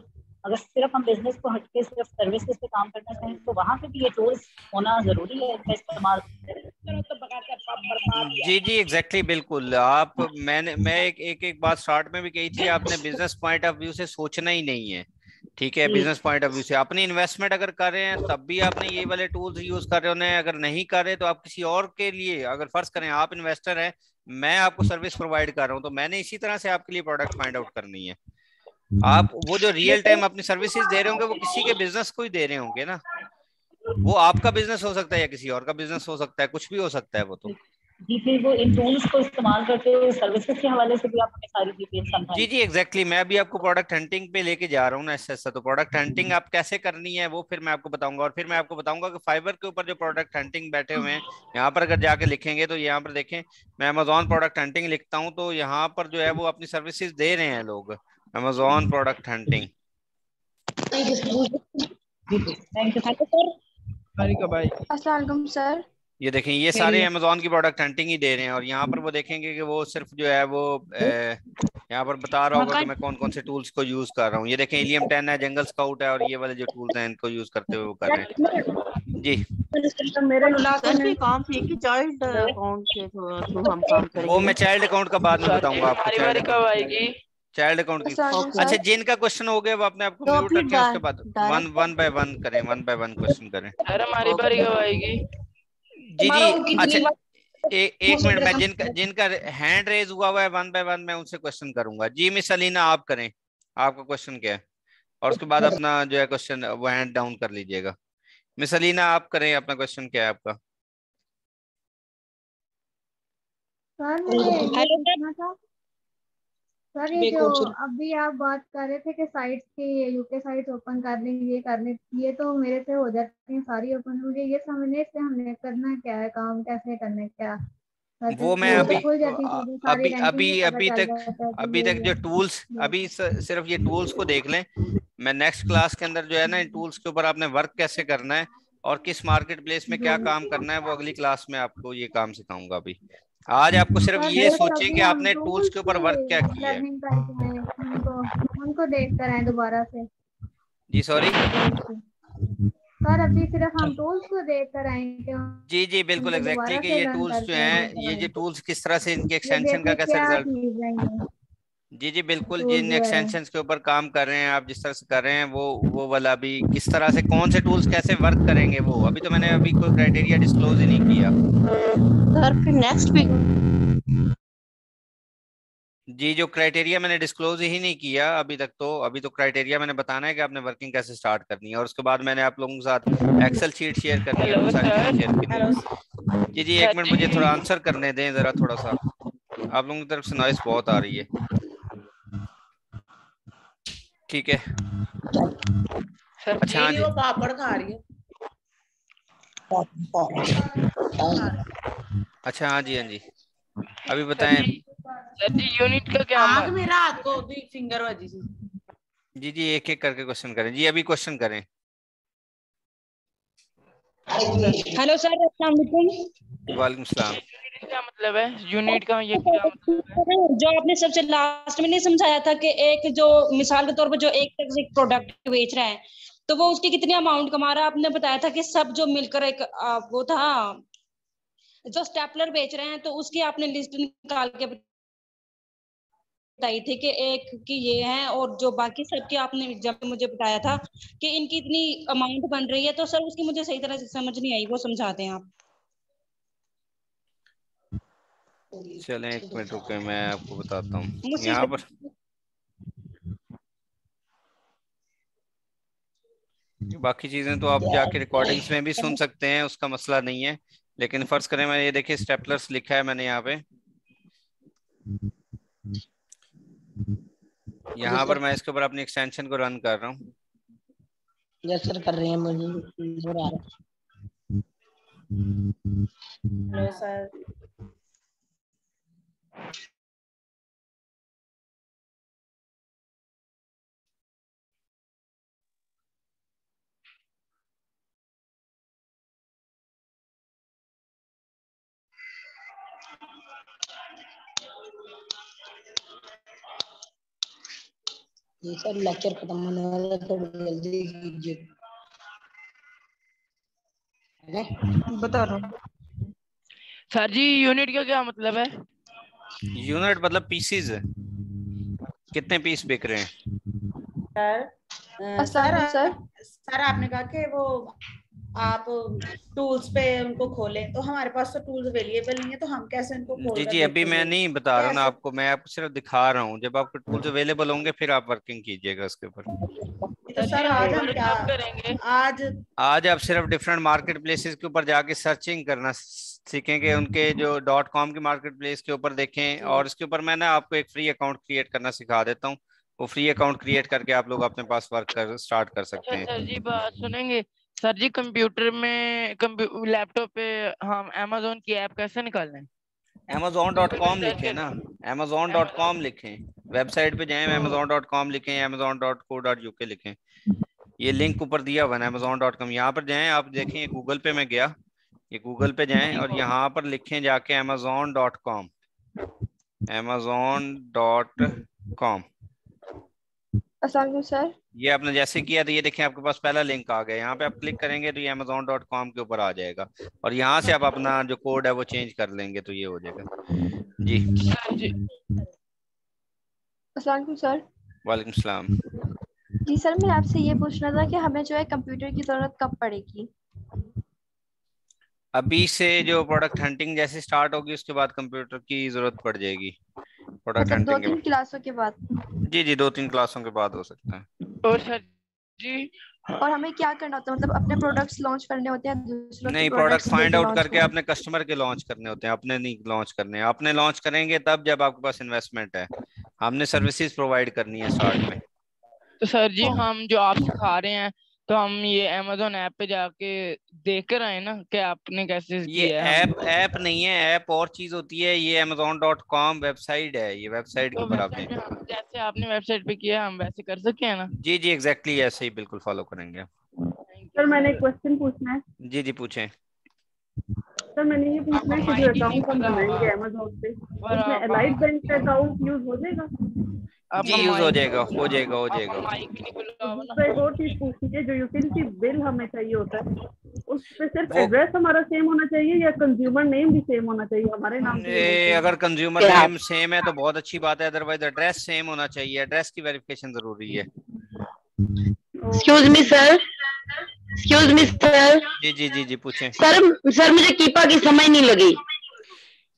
अगर सिर्फ हम बिजनेस को हटके सिर्फ सर्विसेज पे काम करना चाहें तो वहाँ पे भी ये टूल्स होना जरूरी है इसका इस्तेमाल तो जी जी एग्जैक्टली exactly, बिल्कुल आप मैंने मैं एक एक, एक बात स्टार्ट में भी कही थी आपने बिजनेस पॉइंट ऑफ व्यू से सोचना ही नहीं है ठीक है बिजनेस पॉइंट ऑफ व्यू से अपनी इन्वेस्टमेंट अगर कर रहे हैं तब भी आपने ये वाले टूल्स यूज कर रहे हैं अगर नहीं कर रहे तो आप किसी और के लिए अगर फर्ज करें आप इन्वेस्टर हैं मैं आपको सर्विस हम्म। प्रोवाइड कर रहा हूँ तो मैंने इसी तरह से आपके लिए प्रोडक्ट फाइंड आउट करनी है हम्म। आप वो जो रियल टाइम अपनी सर्विसेज दे रहे होंगे वो किसी के बिजनेस को ही दे रहे होंगे ना हम्म। वो आपका बिजनेस हो सकता है या किसी और का बिजनेस हो सकता है कुछ भी हो सकता है वो तो जी जी एग्जैक्टली exactly. मैं आपको प्रोडक्ट हंटिंग पे लेके जा रहा हूँ ना तो प्रोडक्ट हंटिंग आप कैसे करनी है वो फिर मैं आपको बताऊंगा और फिर मैं आपको बताऊंगा कि फाइबर के ऊपर जो प्रोडक्ट हंटिंग बैठे हुए हैं यहाँ पर अगर जाके लिखेंगे तो यहाँ पर देखें मैं अमेजोन प्रोडक्ट हंटिंग लिखता हूँ तो यहाँ पर जो है वो अपनी सर्विसेज दे रहे हैं लोग Amazon product hunting thank you sir ये देखें ये सारे अमेजोन की प्रोडक्ट हंटिंग ही दे रहे हैं और यहाँ पर वो देखेंगे कि वो सिर्फ जो है वो यहाँ पर बता रहा होगा कि मैं कौन कौन से टूल्स को यूज कर रहा हूँ ये देखें एलियम टेन है जंगल स्काउट है और ये वाले जो टूल्स हैं इनको यूज करते हुए वो कर रहे हैं जी वो मैं चाइल्ड अकाउंट का बाद में बताऊंगा आपको चाइल्ड अकाउंट की अच्छा, अच्छा जिनका क्वेश्चन हो गया वो अपने आपको म्यूट तो रखें उसके बाद वन वन बाय वन करें वन बाय वन क्वेश्चन करें हमारी बारी कब आएगी जी जी अच्छा ए, एक मिनट मैं जिनका जिनका हैंड रेज हुआ हुआ है वन बाय वन मैं उनसे क्वेश्चन करूंगा जी मिस अलीना आप करें आपका क्वेश्चन क्या है और उसके बाद अपना जो है क्वेश्चन वो हैंड डाउन कर लीजिएगा मिस अलीना आप करें अपना क्वेश्चन क्या है आपका हेलो सर ये जो अभी आप बात कर रहे थे कि साइट्स के ये यूके साइट्स ओपन करने ये करने ये तो मेरे से हो जाती हैं सारी ओपन मुझे ये समझने से हमने करना क्या है काम कैसे करना क्या वो मैं अभी अभी अभी अभी तक अभी तक जो टूल्स अभी सिर्फ ये टूल्स को देख लें मैं नेक्स्ट क्लास के अंदर जो है ना इन टूल्स के ऊपर आपने वर्क कैसे करना है और किस मार्केट प्लेस में क्या काम करना है वो अगली क्लास में आपको ये काम सिखाऊंगा अभी आज हम्म, आपको हम्म। सिर्फ ये सोचे कि आपने टूल्स के ऊपर वर्क क्या किया है उनको देख कर दोबारा से जी सॉरी सर अभी सिर्फ हम टूल्स को देख कर आएंगे जी जी बिल्कुल एग्जैक्टली कि ये टूल्स जो हैं ये जो टूल्स किस तरह से इनके एक्सटेंशन का कैसे रिजल्ट जी जी बिल्कुल जिन एक्सटेंशन के ऊपर काम कर रहे हैं आप जिस तरह से कर रहे हैं वो वो वाला भी किस तरह से कौन से टूल्स कैसे वर्क करेंगे वो अभी तो मैंने अभी कोई क्राइटेरिया डिस्क्लोज ही नहीं किया सर तो फिर नेक्स्ट वीक जी जो क्राइटेरिया मैंने डिस्क्लोज ही नहीं किया अभी तक तो अभी तो क्राइटेरिया मैंने बताना है कि आपने वर्किंग कैसे स्टार्ट करनी है और उसके बाद मैंने आप लोगों के साथ एक्सेल शीट शेयर करनी है सारी चीजें शेयर करनी जी जी एक मिनट मुझे थोड़ा आंसर करने दें जरा थोड़ा सा आप लोगों की तरफ से नॉइस बहुत आ रही है ठीक है सर अच्छा हाँ जी वो पापड़ खा रही है अच्छा हाँ जी हाँ जी अभी बताएं सर जी यूनिट का क्या आग मेरा हाथ को भी फिंगर वाजी वजी जी जी एक एक करके क्वेश्चन करें जी अभी क्वेश्चन करें हेलो सर अस्सलाम वालेकुम वालेकुम सलाम क्या मतलब है यूनिट का ये क्या मतलब है जो आपने सबसे लास्ट में नहीं समझाया था कि एक जो मिसाल के तौर पर जो एक तक एक प्रोडक्ट बेच रहा है तो वो उसकी कितनी अमाउंट कमा रहा है आपने बताया था कि सब जो मिलकर एक वो था जो स्टेपलर बेच रहे हैं तो उसकी आपने लिस्ट निकाल के बताई थी कि एक की ये है और जो बाकी सब की आपने जब मुझे बताया था कि इनकी इतनी अमाउंट बन रही है तो सर उसकी मुझे सही तरह से समझ नहीं आई वो समझाते हैं आप चले एक मिनट रुके मैं आपको बताता हूँ यहाँ पर बाकी चीजें तो आप जाके रिकॉर्डिंग्स में भी सुन सकते हैं उसका मसला नहीं है लेकिन फर्ज करें मैं ये देखिए स्टेपलर्स लिखा है मैंने यहाँ पे यहाँ पर मैं इसके ऊपर अपनी एक्सटेंशन को रन कर रहा हूँ सर कर रहे हैं मुझे हेलो सर ये सर लेक्चर खत्म होने वाला थोड़ा तो जल्दी कीजिए बता रहा हूँ सर जी यूनिट का क्या मतलब है यूनिट मतलब पीसीज कितने पीस बिक रहे हैं सर सर सर आपने कहा कि वो आप टूल्स पे उनको खोलें तो हमारे पास तो टूल्स अवेलेबल नहीं है तो हम कैसे उनको खोल जी जी अभी मैं नहीं बता रहा ना आपको मैं आपको सिर्फ दिखा रहा हूँ जब आपको टूल्स अवेलेबल होंगे फिर आप वर्किंग कीजिएगा उसके ऊपर तो सर आज हम क्या करेंगे आज आज आप सिर्फ डिफरेंट मार्केट प्लेसेस के ऊपर जाके सर्चिंग करना सीखेंगे उनके जो डॉट कॉम की मार्केट प्लेस के ऊपर देखें और इसके ऊपर मैं ना आपको एक फ्री अकाउंट क्रिएट करना सिखा देता हूँ वो फ्री अकाउंट क्रिएट करके आप लोग अपने पास वर्क कर स्टार्ट कर सकते अच्छा, हैं अच्छा, जी बात सुनेंगे सर जी कंप्यूटर में लैपटॉप पे हम अमेजोन की ऐप कैसे निकालें अमेजोन डॉट कॉम लिखे ना अमेजोन डॉट कॉम लिखे वेबसाइट पे जाए अमेजोन डॉट कॉम लिखे Amazon dot co dot UK लिखे ये लिंक ऊपर दिया हुआ है अमेजोन डॉट कॉम यहाँ पर जाए आप देखें गूगल पे में गया ये गूगल पे जाए और यहाँ पर लिखें जाके Amazon dot com Amazon dot com sir ये आपने जैसे किया तो ये देखिए आपके पास पहला लिंक आ गया यहाँ पे आप क्लिक करेंगे तो ये अमेजोन डॉट कॉम के ऊपर आ जाएगा और यहाँ से आप अपना जो कोड है वो चेंज कर लेंगे तो ये हो जाएगा जी जी सर वालेकुम जी सर मैं आपसे ये पूछना था कि हमें जो है कंप्यूटर की ज़रूरत कब पड़ेगी अभी से जो प्रोडक्ट हंटिंग जैसे स्टार्ट होगी उसके बाद कंप्यूटर की जरूरत पड़ जाएगी प्रोडक्ट हंटिंग दो तीन क्लासों के बाद जी जी दो तीन क्लासों के बाद हो सकता है और तो सर जी और हमें क्या करना होता है मतलब अपने प्रोडक्ट्स लॉन्च करने होते हैं दूसरों नहीं प्रोडक्ट फाइंड आउट करके अपने कस्टमर के लॉन्च करने होते हैं अपने नहीं लॉन्च करने अपने लॉन्च करेंगे तब जब आपके पास इन्वेस्टमेंट है हमने सर्विसेज प्रोवाइड करनी है स्टार्ट में तो सर जी हाँ। हम जो आप सिखा रहे हैं तो हम ये अमेजोन ऐप पे जाके देख कर आए ना कि आपने कैसे ये ऐप ऐप नहीं है ऐप और चीज होती है ये अमेजोन डॉट कॉम वेबसाइट है ये वेबसाइट तो के जैसे आपने वेबसाइट पे किया हम वैसे कर सकते हैं ना जी जी एग्जैक्टली exactly ऐसे ही बिल्कुल फॉलो करेंगे सर मैंने एक क्वेश्चन पूछना है जी जी पूछे सर मैंने ये पूछना है कि जो अकाउंट हम बनाएंगे अमेजोन पे उसमें एलाइट बैंक का अकाउंट यूज हो जाएगा जी यूज हो जाएगा हो जाएगा हो जाएगा जो यूटिलिटी बिल हमें चाहिए होता है उस सिर्फ एड्रेस हमारा सेम होना चाहिए या कंज्यूमर नेम भी सेम होना चाहिए हमारे नाम अगर कंज्यूमर नेम सेम है तो बहुत अच्छी बात है अदरवाइज एड्रेस सेम होना चाहिए एड्रेस की वेरिफिकेशन जरूरी है excuse me sir excuse me sir जी जी जी जी सर सर मुझे कीपा की समझ नहीं लगी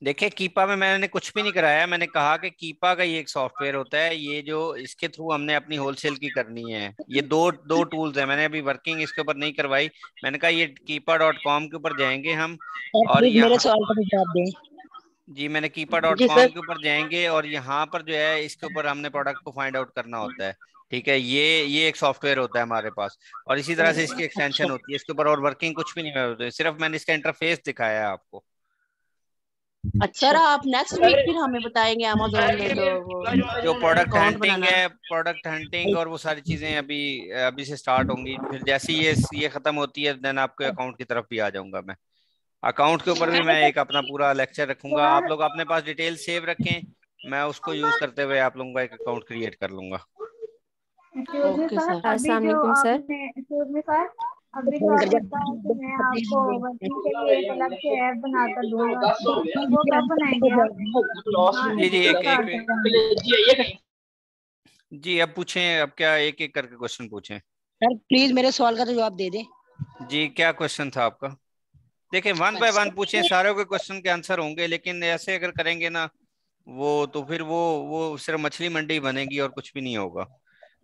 देखिये कीपा में मैंने कुछ भी नहीं कराया मैंने कहा कि कीपा का ये एक सॉफ्टवेयर होता है ये जो इसके थ्रू हमने अपनी होलसेल की करनी है ये दो दो टूल्स है मैंने अभी वर्किंग इसके ऊपर नहीं करवाई मैंने कहा ये कीपा डॉट कॉम के ऊपर जाएंगे हम और मेरे सवाल का जवाब दें जी मैंने कीपा डॉट कॉम के ऊपर जाएंगे और यहाँ पर जो है इसके ऊपर हमने प्रोडक्ट को फाइंड आउट करना होता है ठीक है ये ये एक सॉफ्टवेयर होता है हमारे पास और इसी तरह से इसकी एक्सटेंशन होती है इसके ऊपर और वर्किंग कुछ भी नहीं होती सिर्फ मैंने इसका इंटरफेस दिखाया है आपको अच्छा रहा आप नेक्स्ट वीक फिर हमें बताएंगे अमेजोन में जो जो प्रोडक्ट हंटिंग है प्रोडक्ट हंटिंग और वो सारी चीजें अभी अभी से स्टार्ट होंगी फिर जैसे ये ये खत्म होती है देन आपके अकाउंट की तरफ भी आ जाऊंगा मैं अकाउंट के ऊपर भी मैं एक अपना पूरा लेक्चर रखूंगा आप लोग अपने पास डिटेल सेव रखें मैं उसको यूज करते हुए आप लोगों का एक अकाउंट क्रिएट कर लूंगा ओके सर अस्सलाम वालेकुम सर अभी तो आपको के लिए अलग से ऐप बनाकर दूंगा हाँ, जी अब पूछें अब क्या एक एक करके क्वेश्चन पूछें सर प्लीज मेरे सवाल का तो जवाब दे दें जी क्या क्वेश्चन था आपका देखिए वन बाय वन पूछें सारे के क्वेश्चन के आंसर होंगे लेकिन ऐसे अगर करेंगे ना वो तो फिर वो वो सिर्फ मछली मंडी बनेगी और कुछ भी नहीं होगा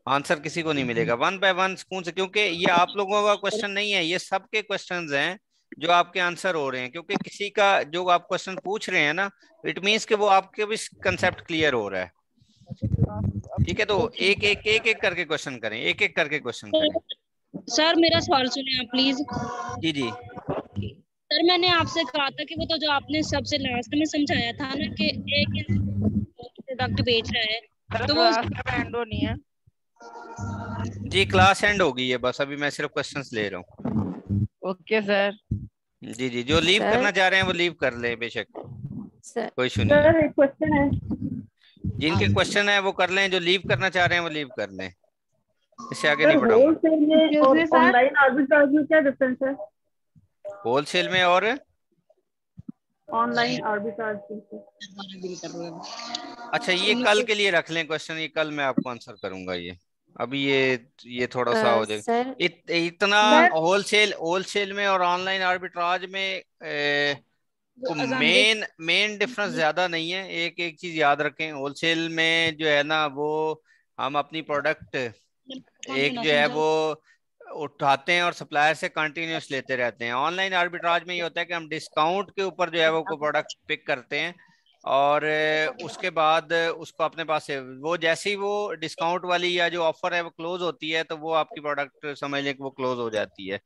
आंसर किसी को नहीं मिलेगा वन बाय वन सुकून से क्योंकि ये आप लोगों का क्वेश्चन नहीं है ये सबके क्वेश्चन हैं जो आपके आंसर हो रहे हैं क्योंकि किसी का जो आप क्वेश्चन पूछ रहे हैं ना इट मीन्स कि वो आपके भी कंसेप्ट क्लियर हो रहा है ठीक है तो एक एक एक एक करके क्वेश्चन करें एक एक करके क्वेश्चन करें सर मेरा सवाल सुने आप प्लीज जी जी सर मैंने आपसे कहा था कि वो तो जो आपने सबसे लास्ट में समझाया था ना कि एक प्रोडक्ट बेच रहा है तो, तो वो नहीं है जी क्लास एंड होगी है बस अभी मैं सिर्फ क्वेश्चंस ले रहा हूँ ओके सर जी जी जो लीव करना चाह रहे हैं वो लीव कर ले बेशक कोई सुन क्वेश्चन है जिनके क्वेश्चन है वो कर लें जो लीव करना चाह रहे हैं वो लीव कर लें इससे आगे नहीं बढ़ाओ होल सेल में और ऑनलाइन अच्छा ये कल के लिए रख लें क्वेश्चन ये कल मैं आपको आंसर करूंगा ये अभी ये ये थोड़ा सा हो जाएगा इत, इतना होलसेल होलसेल में और ऑनलाइन आर्बिट्राज में तो मेन मेन डिफरेंस हम्म। ज्यादा नहीं है एक एक चीज याद रखें होलसेल में जो है ना वो हम अपनी प्रोडक्ट एक जो है वो उठाते हैं और सप्लायर से कंटिन्यूस लेते रहते हैं ऑनलाइन आर्बिट्राज में ये होता है कि हम डिस्काउंट के ऊपर जो है वो प्रोडक्ट हाँ। पिक करते हैं और तो उसके बाद उसको अपने पास से वो जैसे ही वो डिस्काउंट वाली या जो ऑफर है वो क्लोज होती है तो वो आपकी प्रोडक्ट समझ लें कि वो क्लोज हो जाती है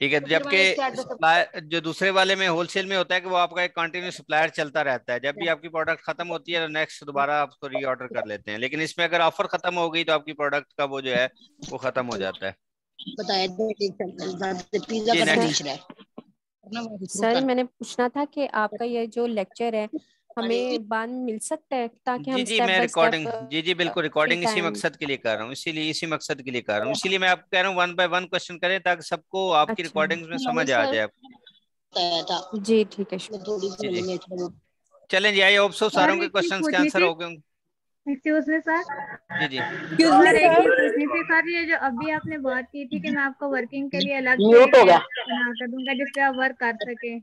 ठीक है तो जबकि जो दूसरे वाले में होलसेल में होता है कि वो आपका एक कंटिन्यू सप्लायर चलता रहता है जब भी आपकी प्रोडक्ट खत्म होती है तो नेक्स्ट दोबारा आप उसको रीऑर्डर कर लेते हैं लेकिन इसमें अगर ऑफर खत्म हो गई तो आपकी प्रोडक्ट का वो जो है वो खत्म हो तो जाता है बताया सर मैंने पूछना था कि आपका ये जो लेक्चर है हाँ हमें बान मिल सकता है ताकि हम जी जी मैं रिकॉर्डिंग जी जी बिल्कुल रिकॉर्डिंग इसी मकसद के लिए कर रहा हूँ इसीलिए इसी मकसद के लिए कर रहा हूँ इसीलिए मैं आपको कह रहा हूँ वन बाय वन क्वेश्चन करें ताकि सबको आपकी रिकॉर्डिंग अच्छा। में हाँ समझ आ जाए जी ठीक है चलें जी आई होप सो सारों के क्वेश्चन के आंसर हो गए एक्सक्यूज मी सर जी जी एक थी सर ये जो अभी आपने बात की थी कि मैं आपको वर्किंग के लिए अलग बना कर दूंगा जिससे आप वर्क कर सके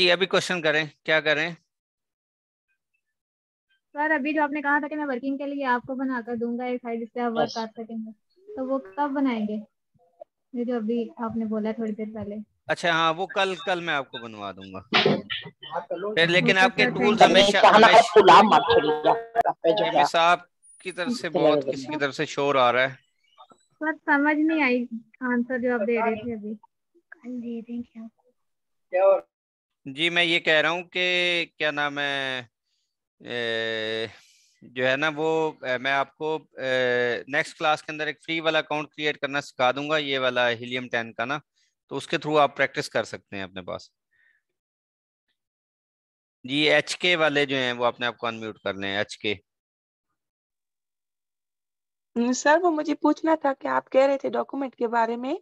जी अभी क्वेश्चन करें क्या करें सर अभी जो आपने कहा था कि मैं वर्किंग के लिए आपको बना कर दूंगा एक साइड जिससे आप वर्क कर सकेंगे तो वो कब बनाएंगे ये जो अभी आपने बोला थोड़ी देर पहले अच्छा हाँ वो कल कल मैं आपको बनवा दूंगा हाँ, फिर लेकिन आपके टूल्स हमेशा साहब अच्छा, की तरफ से बहुत किसी की तरफ से शोर आ रहा है सर समझ नहीं आई आंसर जो आप दे रहे थे अभी दे देंगे जी मैं ये कह रहा हूँ कि क्या नाम है जो है ना वो मैं आपको नेक्स्ट क्लास के अंदर एक फ्री वाला अकाउंट क्रिएट करना सिखा दूंगा ये वाला हीलियम टेन का ना तो उसके थ्रू आप प्रैक्टिस कर सकते हैं अपने पास जी एच के वाले जो हैं वो अपने आप को अनम्यूट कर लें एच के हम्म, सर वो मुझे पूछना था कि आप कह रहे थे डॉक्यूमेंट के बारे में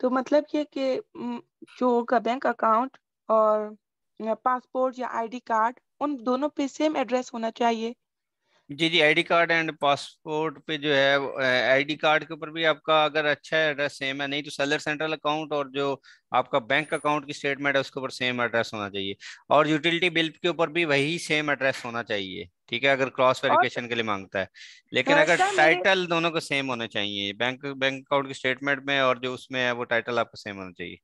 तो मतलब ये कि हम्म, जो का बैंक अकाउंट और पासपोर्ट या आईडी कार्ड उन दोनों पे सेम एड्रेस होना चाहिए जी जी आईडी कार्ड एंड पासपोर्ट पे जो है आईडी कार्ड के ऊपर भी आपका अगर अच्छा एड्रेस सेम है नहीं तो सेलर सेंट्रल अकाउंट और जो आपका बैंक अकाउंट की स्टेटमेंट है उसके ऊपर सेम एड्रेस होना चाहिए और यूटिलिटी बिल के ऊपर भी वही सेम एड्रेस होना चाहिए ठीक है अगर क्रॉस वेरिफिकेशन के लिए मांगता है लेकिन अगर टाइटल दोनों को सेम होना चाहिए बैंक बैंक अकाउंट की स्टेटमेंट में और जो उसमें है वो टाइटल आपका सेम होना चाहिए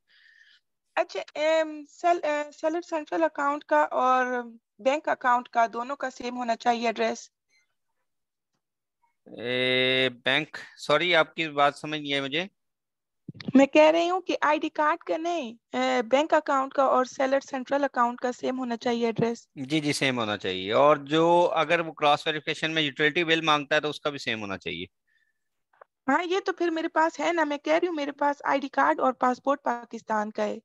अच्छा सेलर सेंट्रल अकाउंट का और बैंक अकाउंट का दोनों का सेम होना चाहिए एड्रेस बैंक सॉरी आपकी बात समझ नहीं आई मुझे मैं कह रही हूँ कि आईडी कार्ड का नहीं बैंक अकाउंट का और सेलर सेंट्रल अकाउंट का सेम होना चाहिए एड्रेस जी जी सेम होना चाहिए और जो अगर वो क्रॉस वेरिफिकेशन में यूटिलिटी बिल मांगता है तो उसका भी सेम होना चाहिए हाँ ये तो फिर मेरे पास है ना मैं कह रही हूँ मेरे पास आईडी कार्ड और पासपोर्ट पाकिस्तान का है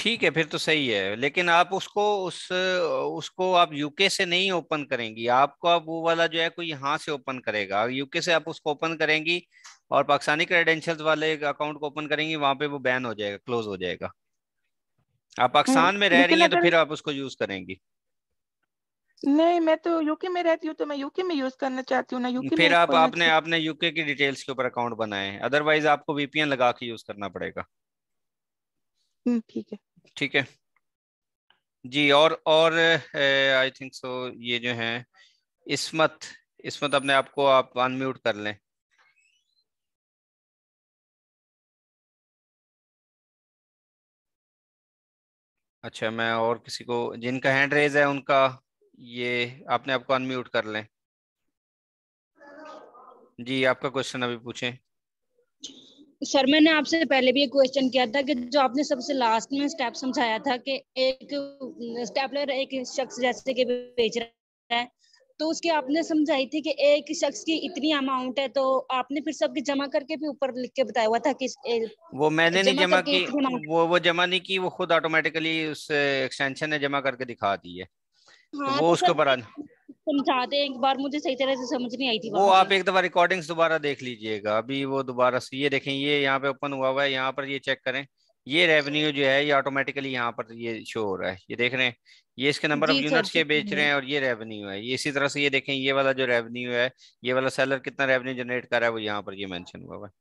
ठीक है फिर तो सही है लेकिन आप उसको उस उसको आप यूके से नहीं ओपन करेंगी आपको आप वो वाला जो है कोई यहाँ से ओपन करेगा यूके से आप उसको ओपन करेंगी और पाकिस्तानी क्रेडेंशियल्स वाले अकाउंट को ओपन करेंगी वहां पे वो बैन हो जाएगा क्लोज हो जाएगा आप हम्म, पाकिस्तान में रह रही हैं तो फिर आप उसको यूज करेंगी नहीं मैं तो यूके में रहती हूँ तो मैं यूके में यूज करना चाहती हूँ ना यूके फिर आप आपने आपने यूके की डिटेल्स के ऊपर अकाउंट बनाए अदरवाइज आपको वीपीएन लगा के यूज करना पड़ेगा हम्म, ठीक है ठीक है जी और और आई थिंक सो ये जो है इसमत इसमत अपने आप को आप अनम्यूट कर लें अच्छा मैं और किसी को जिनका हैंड रेज है उनका ये आपने आपको अनम्यूट कर लें जी आपका क्वेश्चन अभी पूछें सर मैंने आपसे पहले भी एक क्वेश्चन किया था कि जो आपने सबसे लास्ट में स्टेप समझाया था कि एक स्टेपलर एक शख्स जैसे कि बेच रहा है तो उसकी आपने समझाई थी कि एक शख्स की इतनी अमाउंट है तो आपने फिर सबके जमा करके भी ऊपर लिख के बताया हुआ था कि वो मैंने नहीं जमा की वो वो जमा नहीं की वो खुद ऑटोमेटिकली उस एक्सटेंशन ने जमा करके दिखा दी है तो हाँ, तो वो तो उसके ऊपर समझा दें एक बार मुझे सही तरह से समझ नहीं आई थी वो आप एक दफा रिकॉर्डिंग्स दोबारा देख लीजिएगा अभी वो दोबारा ये देखें ये यहाँ पे ओपन हुआ हुआ है यहाँ पर ये चेक करें ये रेवेन्यू जो है ये ऑटोमेटिकली यहाँ पर ये शो हो रहा है ये देख रहे हैं ये इसके नंबर ऑफ यूनिट्स के बेच रहे हैं और ये रेवेन्यू है ये इसी तरह से ये देखें ये वाला जो रेवेन्यू है ये वाला सेलर कितना रेवेन्यू जनरेट कर रहा है वो यहाँ पर ये मेंशन हुआ है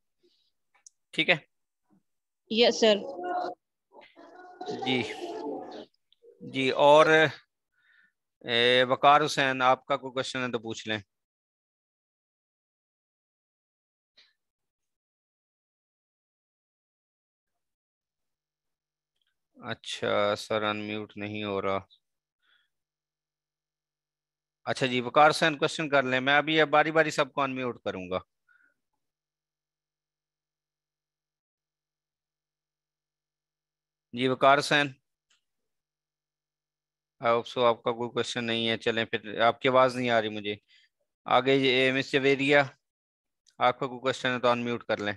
ठीक है यस सर जी जी और ए, वकार हुसैन आपका कोई क्वेश्चन है तो पूछ लें अच्छा सर अनम्यूट नहीं हो रहा अच्छा जी वकार हुसैन क्वेश्चन कर लें मैं अभी बारी बारी सबको अनम्यूट करूंगा जी वकार हुसैन आई होप सो आपका कोई क्वेश्चन नहीं है चलें फिर आपकी आवाज़ नहीं आ रही मुझे आगे मिस जवेरिया आपका कोई क्वेश्चन है तो अनम्यूट कर लें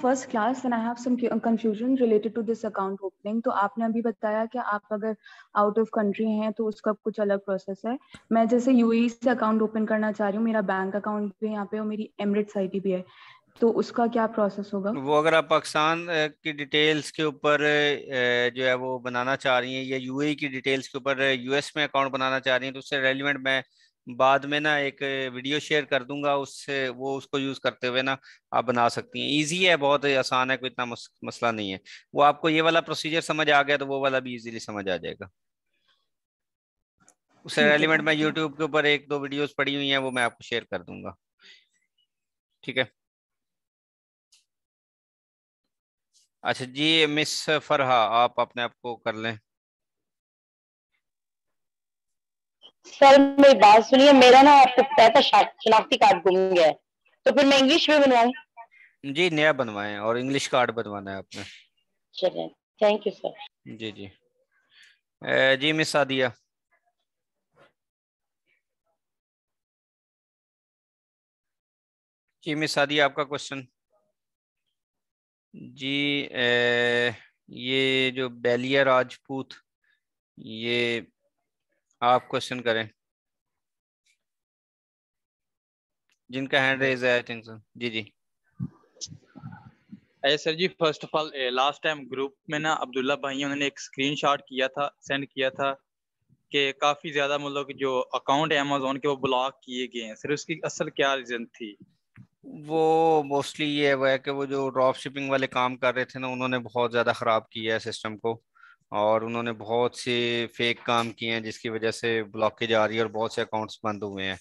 first class confusion related to this account opening तो आपने अभी बताया कि आप अगर आउट ऑफ कंट्री हैं तो उसका कुछ अलग प्रोसेस है मैं जैसे यूएई e से अकाउंट ओपन करना चाह रही हूँ मेरा बैंक अकाउंट भी यहाँ पे और मेरी एमरिट्स आई भी है तो उसका क्या प्रोसेस होगा वो अगर आप पाकिस्तान की डिटेल्स के ऊपर जो है वो बनाना चाह रही हैं या यूएई e की डिटेल्स के ऊपर यूएस में अकाउंट बनाना चाह रही हैं तो उससे रेलिवेंट मैं बाद में ना एक वीडियो शेयर कर दूंगा उससे वो उसको यूज़ करते हुए ना आप बना सकती हैं इजी है बहुत आसान है कोई इतना मसला नहीं है वो आपको ये वाला प्रोसीजर समझ आ गया तो वो वाला भी इजीली समझ आ जाएगा उससे रेलिवेंट मैं यूट्यूब के ऊपर एक दो वीडियोस पड़ी हुई हैं वो मैं आपको शेयर कर दूंगा ठीक है अच्छा जी मिस फरहा आप अपने आप को कर लें सर मेरी बात सुनिए मेरा ना आपको पता शनाख्ती कार्ड गुम गया है तो फिर मैं इंग्लिश में बनवाऊं जी नया बनवाएं और इंग्लिश कार्ड बनवाना है आपने चलिए थैंक यू सर जी जी ए, जी मिस आदिया जी मिस आदिया आपका क्वेश्चन जी ए, ये जो बेलिया राजपूत ये आप क्वेश्चन करें जिनका हैंड रेज है थिंक सर जी जी सर जी first of all last time group में ना अब्दुल्ला भाई उन्होंने एक स्क्रीनशॉट किया था सेंड किया था कि काफ़ी ज़्यादा मतलब जो अकाउंट है अमेजोन के वो ब्लॉक किए गए हैं सर उसकी असल क्या रीज़न थी वो मोस्टली ये है कि वो जो ड्रॉप शिपिंग वाले काम कर रहे थे ना उन्होंने बहुत ज़्यादा ख़राब किया है सिस्टम को और उन्होंने बहुत से फेक काम किए हैं जिसकी वजह से ब्लॉकेज आ रही है और बहुत से अकाउंट्स बंद हुए हैं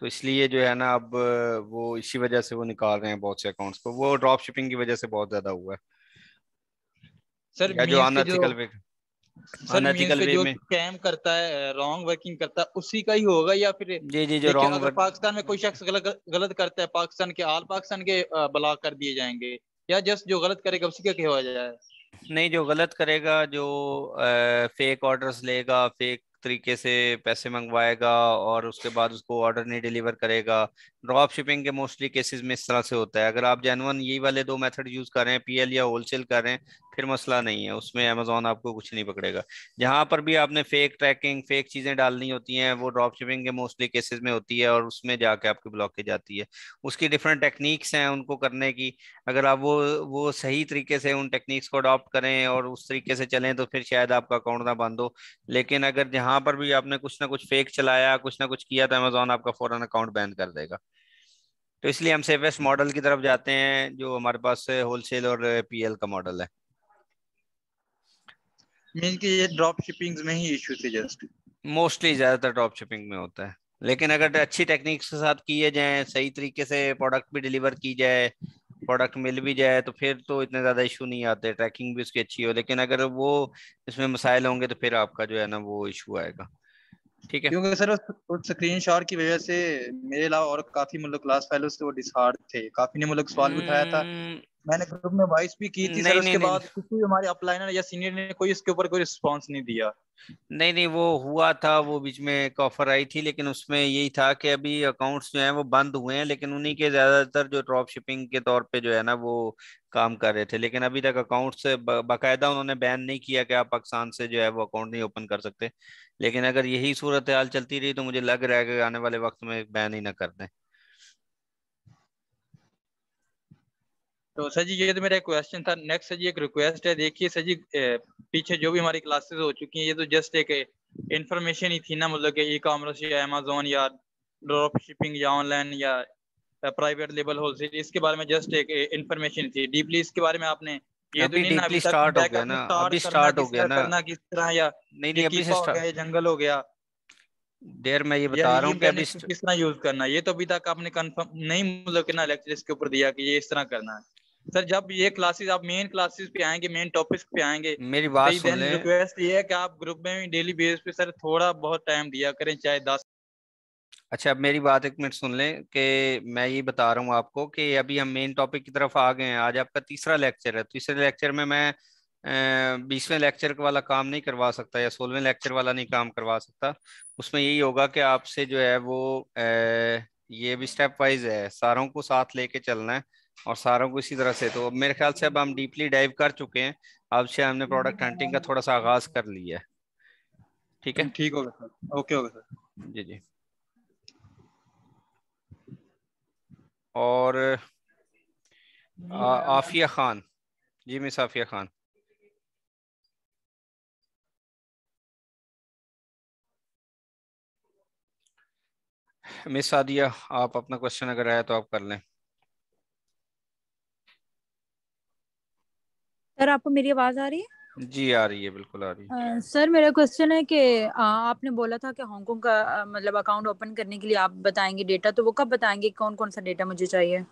तो इसलिए जो है ना अब वो इसी वजह से वो निकाल रहे हैं बहुत से अकाउंट्स को वो ड्रॉप शिपिंग की वजह से बहुत ज़्यादा हुआ है सर जो अनथिकल अनएथिकल वे में स्कैम करता है रॉन्ग वर्किंग करता है उसी का ही होगा या फिर जी जी जो रॉन्ग पाकिस्तान में कोई शख्स गलत गलत करता है पाकिस्तान के आल पाकिस्तान के ब्लॉक कर दिए जाएंगे या जस्ट जो गलत करेगा उसी का क्या हो जाए नहीं जो गलत करेगा जो आ, फेक ऑर्डर्स लेगा फेक तरीके से पैसे मंगवाएगा और उसके बाद उसको ऑर्डर नहीं डिलीवर करेगा ड्रॉप शिपिंग के मोस्टली केसेस में इस तरह से होता है अगर आप जेनवन यही वाले दो मेथड यूज कर रहे हैं पीएल या होलसेल कर रहे हैं फिर मसला नहीं है उसमें अमेजोन आपको कुछ नहीं पकड़ेगा जहां पर भी आपने फेक ट्रैकिंग फेक चीजें डालनी होती हैं वो ड्रॉप शिपिंग के मोस्टली केसेस में होती है और उसमें जाके आपकी की जाती है उसकी डिफरेंट टेक्निक्स हैं उनको करने की अगर आप वो वो सही तरीके से उन टेक्निक्स को अडॉप्ट करें और उस तरीके से चलें तो फिर शायद आपका अकाउंट ना बंद हो लेकिन अगर जहां पर भी आपने कुछ ना कुछ फेक चलाया कुछ ना कुछ किया तो अमेजोन आपका फौरन अकाउंट बैन कर देगा तो इसलिए हम सेफेस्ट मॉडल की तरफ जाते हैं जो हमारे पास होलसेल और पीएल का मॉडल है मीन कि ये ड्रॉप शिपिंग में ही इशू थे जस्ट मोस्टली ज्यादातर ड्रॉप शिपिंग में होता है लेकिन अगर अच्छी टेक्निक्स के साथ किए जाए सही तरीके से प्रोडक्ट भी डिलीवर की जाए प्रोडक्ट मिल भी जाए तो फिर तो इतने ज़्यादा इशू नहीं आते ट्रैकिंग भी उसकी अच्छी हो लेकिन अगर वो इसमें मसाइल होंगे तो फिर आपका जो है ना वो इशू आएगा ठीक है क्योंकि सर उस स्क्रीन शॉट की वजह से मेरे अलावा और काफी मतलब क्लास फेलोज थे वो डिसहार्ड थे काफी ने मतलब सवाल उठाया था हम्म, मैंने ग्रुप में वॉइस भी की थी नहीं, सर नहीं, उसके नहीं, बाद भी हमारे अपलाइनर या सीनियर ने कोई इसके ऊपर कोई रिस्पॉन्स नहीं दिया नहीं नहीं वो हुआ था वो बीच में एक ऑफर आई थी लेकिन उसमें यही था कि अभी अकाउंट्स जो हैं वो बंद हुए हैं लेकिन उन्हीं के ज्यादातर जो ड्रॉप शिपिंग के तौर पे जो है ना वो काम कर रहे थे लेकिन अभी तक अकाउंट से बाकायदा उन्होंने बैन नहीं किया कि आप पाकिस्तान से जो है वो अकाउंट नहीं ओपन कर सकते लेकिन अगर यही सूरत हाल चलती रही तो मुझे लग रहा है कि आने वाले वक्त में बैन ही ना कर दें तो सर जी ये तो मेरा क्वेश्चन था नेक्स्ट सर जी एक रिक्वेस्ट है देखिए सर जी पीछे जो भी हमारी क्लासेस हो चुकी हैं ये तो जस्ट एक इन्फॉर्मेशन ही थी ना मतलब कि ई कॉमर्स या अमेजोन या ड्रॉप शिपिंग या ऑनलाइन या प्राइवेट लेबल होलसेल इसके बारे में जस्ट एक इन्फॉर्मेशन थी डीपली इसके बारे में आपने ये तो अभी तो डीपली स्टार्ट हो गया ना अभी स्टार्ट हो गया ना करना किस तरह या नहीं नहीं अभी से जंगल हो गया देर मैं ये बता रहा हूँ कि अभी किस तरह यूज करना ये तो अभी तक आपने कंफर्म नहीं मतलब कि ना लेक्चर इसके ऊपर दिया कि ये इस तरह करना है सर जब ये क्लासेस आप मेन क्लासेस पे आएंगे मेन टॉपिक्स पे आएंगे मेरी तो बात सुन ले रिक्वेस्ट ये है कि आप ग्रुप में भी डेली बेस पे सर थोड़ा बहुत टाइम दिया करें चाहे दस अच्छा अब मेरी बात एक मिनट सुन लें कि मैं ये बता रहा हूँ आपको कि अभी हम मेन टॉपिक की तरफ आ गए हैं आज आपका तीसरा लेक्चर है तीसरे लेक्चर में मैं बीसवें लेक्चर वाला काम नहीं करवा सकता या सोलहवें लेक्चर वाला नहीं काम करवा सकता उसमें यही होगा कि आपसे जो है वो ए, ये भी स्टेप वाइज है सारों को साथ लेके चलना है और सारों को इसी तरह से तो मेरे ख्याल से अब हम डीपली डाइव कर चुके हैं अब से हमने प्रोडक्ट हम्म। हंटिंग का थोड़ा सा आगाज कर लिया है ठीक है हम्म, ठीक होगा सर ओके होगा सर जी जी और आ, हम्म। आफिया खान जी मिस आफिया खान मिस आदिया आप अपना क्वेश्चन अगर आया तो आप कर लें सर आपको मेरी आवाज आ रही है जी आ रही है बिल्कुल आ रही है सर मेरा क्वेश्चन है कि आपने बोला था कि हांगकांग का मतलब अकाउंट ओपन करने के लिए आप बताएंगे डेटा तो वो कब बताएंगे कौन कौन सा डेटा मुझे चाहिए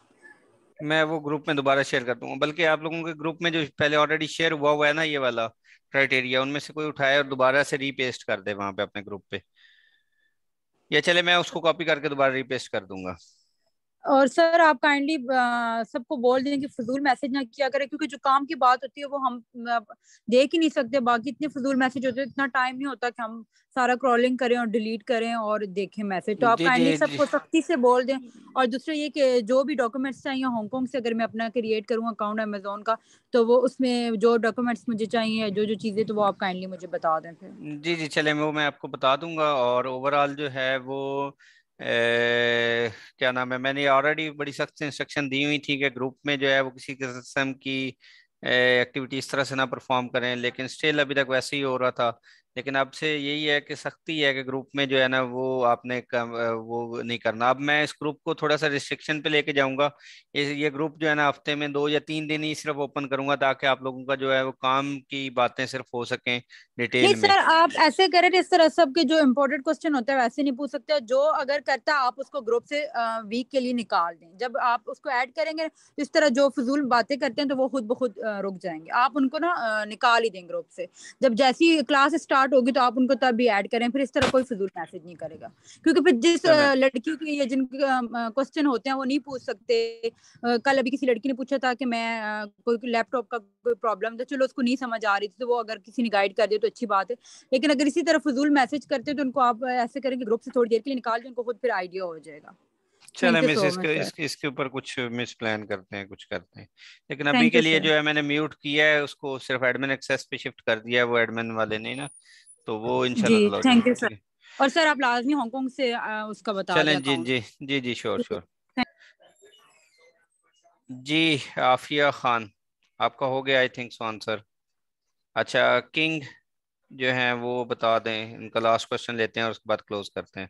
मैं वो ग्रुप में दोबारा शेयर कर दूंगा बल्कि आप लोगों के ग्रुप में जो पहले ऑलरेडी शेयर हुआ हुआ है ना ये वाला क्राइटेरिया उनमें से कोई उठाए और दोबारा से रीपेस्ट कर दे वहाँ पे अपने ग्रुप पे या चले मैं उसको कॉपी करके दोबारा रीपेस्ट कर दूंगा और सर आप काइंडली सबको बोल दें कि फजूल मैसेज ना किया करें क्योंकि जो काम की बात होती है वो हम देख ही नहीं सकते बाकी इतने फजूल मैसेज होते हैं इतना टाइम नहीं होता कि हम सारा क्रॉलिंग करें और डिलीट करें और देखें मैसेज तो आप काइंडली सबको सख्ती से बोल दें और दूसरा ये कि जो भी डॉक्यूमेंट्स चाहिए हॉन्गकॉन्ग से अगर मैं अपना क्रिएट करूँ अकाउंट अमेजोन का तो वो उसमें जो डॉक्यूमेंट्स मुझे चाहिए जो जो चीज़ें तो वो आप काइंडली मुझे बता दें फिर जी जी चले वो मैं आपको बता दूंगा और ओवरऑल जो है वो ए, क्या नाम है मैंने ऑलरेडी बड़ी सख्त इंस्ट्रक्शन दी हुई थी कि ग्रुप में जो है वो किसी किस्म की एक्टिविटी इस तरह से ना परफॉर्म करें लेकिन स्टिल अभी तक वैसे ही हो रहा था लेकिन अब से यही है कि सख्ती है कि ग्रुप में जो है ना वो आपने कम, वो नहीं करना अब मैं इस ग्रुप को थोड़ा सा रिस्ट्रिक्शन पे लेके जाऊंगा ये ये ग्रुप जो है ना हफ्ते में दो या तीन दिन ही सिर्फ ओपन करूंगा ताकि आप लोगों का जो है वो काम की बातें सिर्फ हो सके डिटेल नहीं में सर आप ऐसे करें इस तरह के जो इम्पोर्टेंट क्वेश्चन होते हैं वैसे नहीं पूछ सकते जो अगर करता आप उसको ग्रुप से वीक के लिए निकाल दें जब आप उसको एड करेंगे इस तरह जो फजूल बातें करते हैं तो वो खुद ब खुद रुक जाएंगे आप उनको ना निकाल ही दें ग्रुप से जब जैसी क्लास स्टार्ट स्टार्ट होगी तो आप उनको तब ही ऐड करें फिर इस तरह कोई फजूल मैसेज नहीं करेगा क्योंकि फिर जिस लड़की के ये जिन क्वेश्चन होते हैं वो नहीं पूछ सकते कल अभी किसी लड़की ने पूछा था कि मैं कोई लैपटॉप का कोई प्रॉब्लम था चलो उसको नहीं समझ आ रही थी तो वो अगर किसी ने गाइड कर दे तो अच्छी बात है लेकिन अगर इसी तरह फजूल मैसेज करते हैं तो उनको आप ऐसे करेंगे ग्रुप से थोड़ी देर के लिए निकाल दें उनको खुद फिर आइडिया हो जाएगा चले मिस इसके इसके ऊपर कुछ मिस प्लान करते हैं कुछ करते हैं लेकिन अभी के लिए जो है मैंने म्यूट किया है उसको सिर्फ एडमिन एक्सेस पे शिफ्ट कर दिया है वो एडमिन वाले ने ना तो वो इंशाल्लाह थैंक यू सर और सर आप लाजमी हांगकांग से उसका बता चलें तो। जी जी जी जी श्योर श्योर जी आफिया खान आपका हो गया आई थिंक सो आंसर अच्छा किंग जो है वो बता दें उनका लास्ट क्वेश्चन लेते हैं और उसके बाद क्लोज करते हैं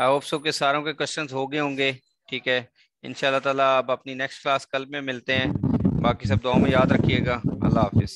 आई होप सो के सारों के क्वेश्चन हो गए होंगे ठीक है इन तला आप अपनी नेक्स्ट क्लास कल में मिलते हैं बाकी सब दुआओं में याद रखिएगा अल्लाह हाफिज़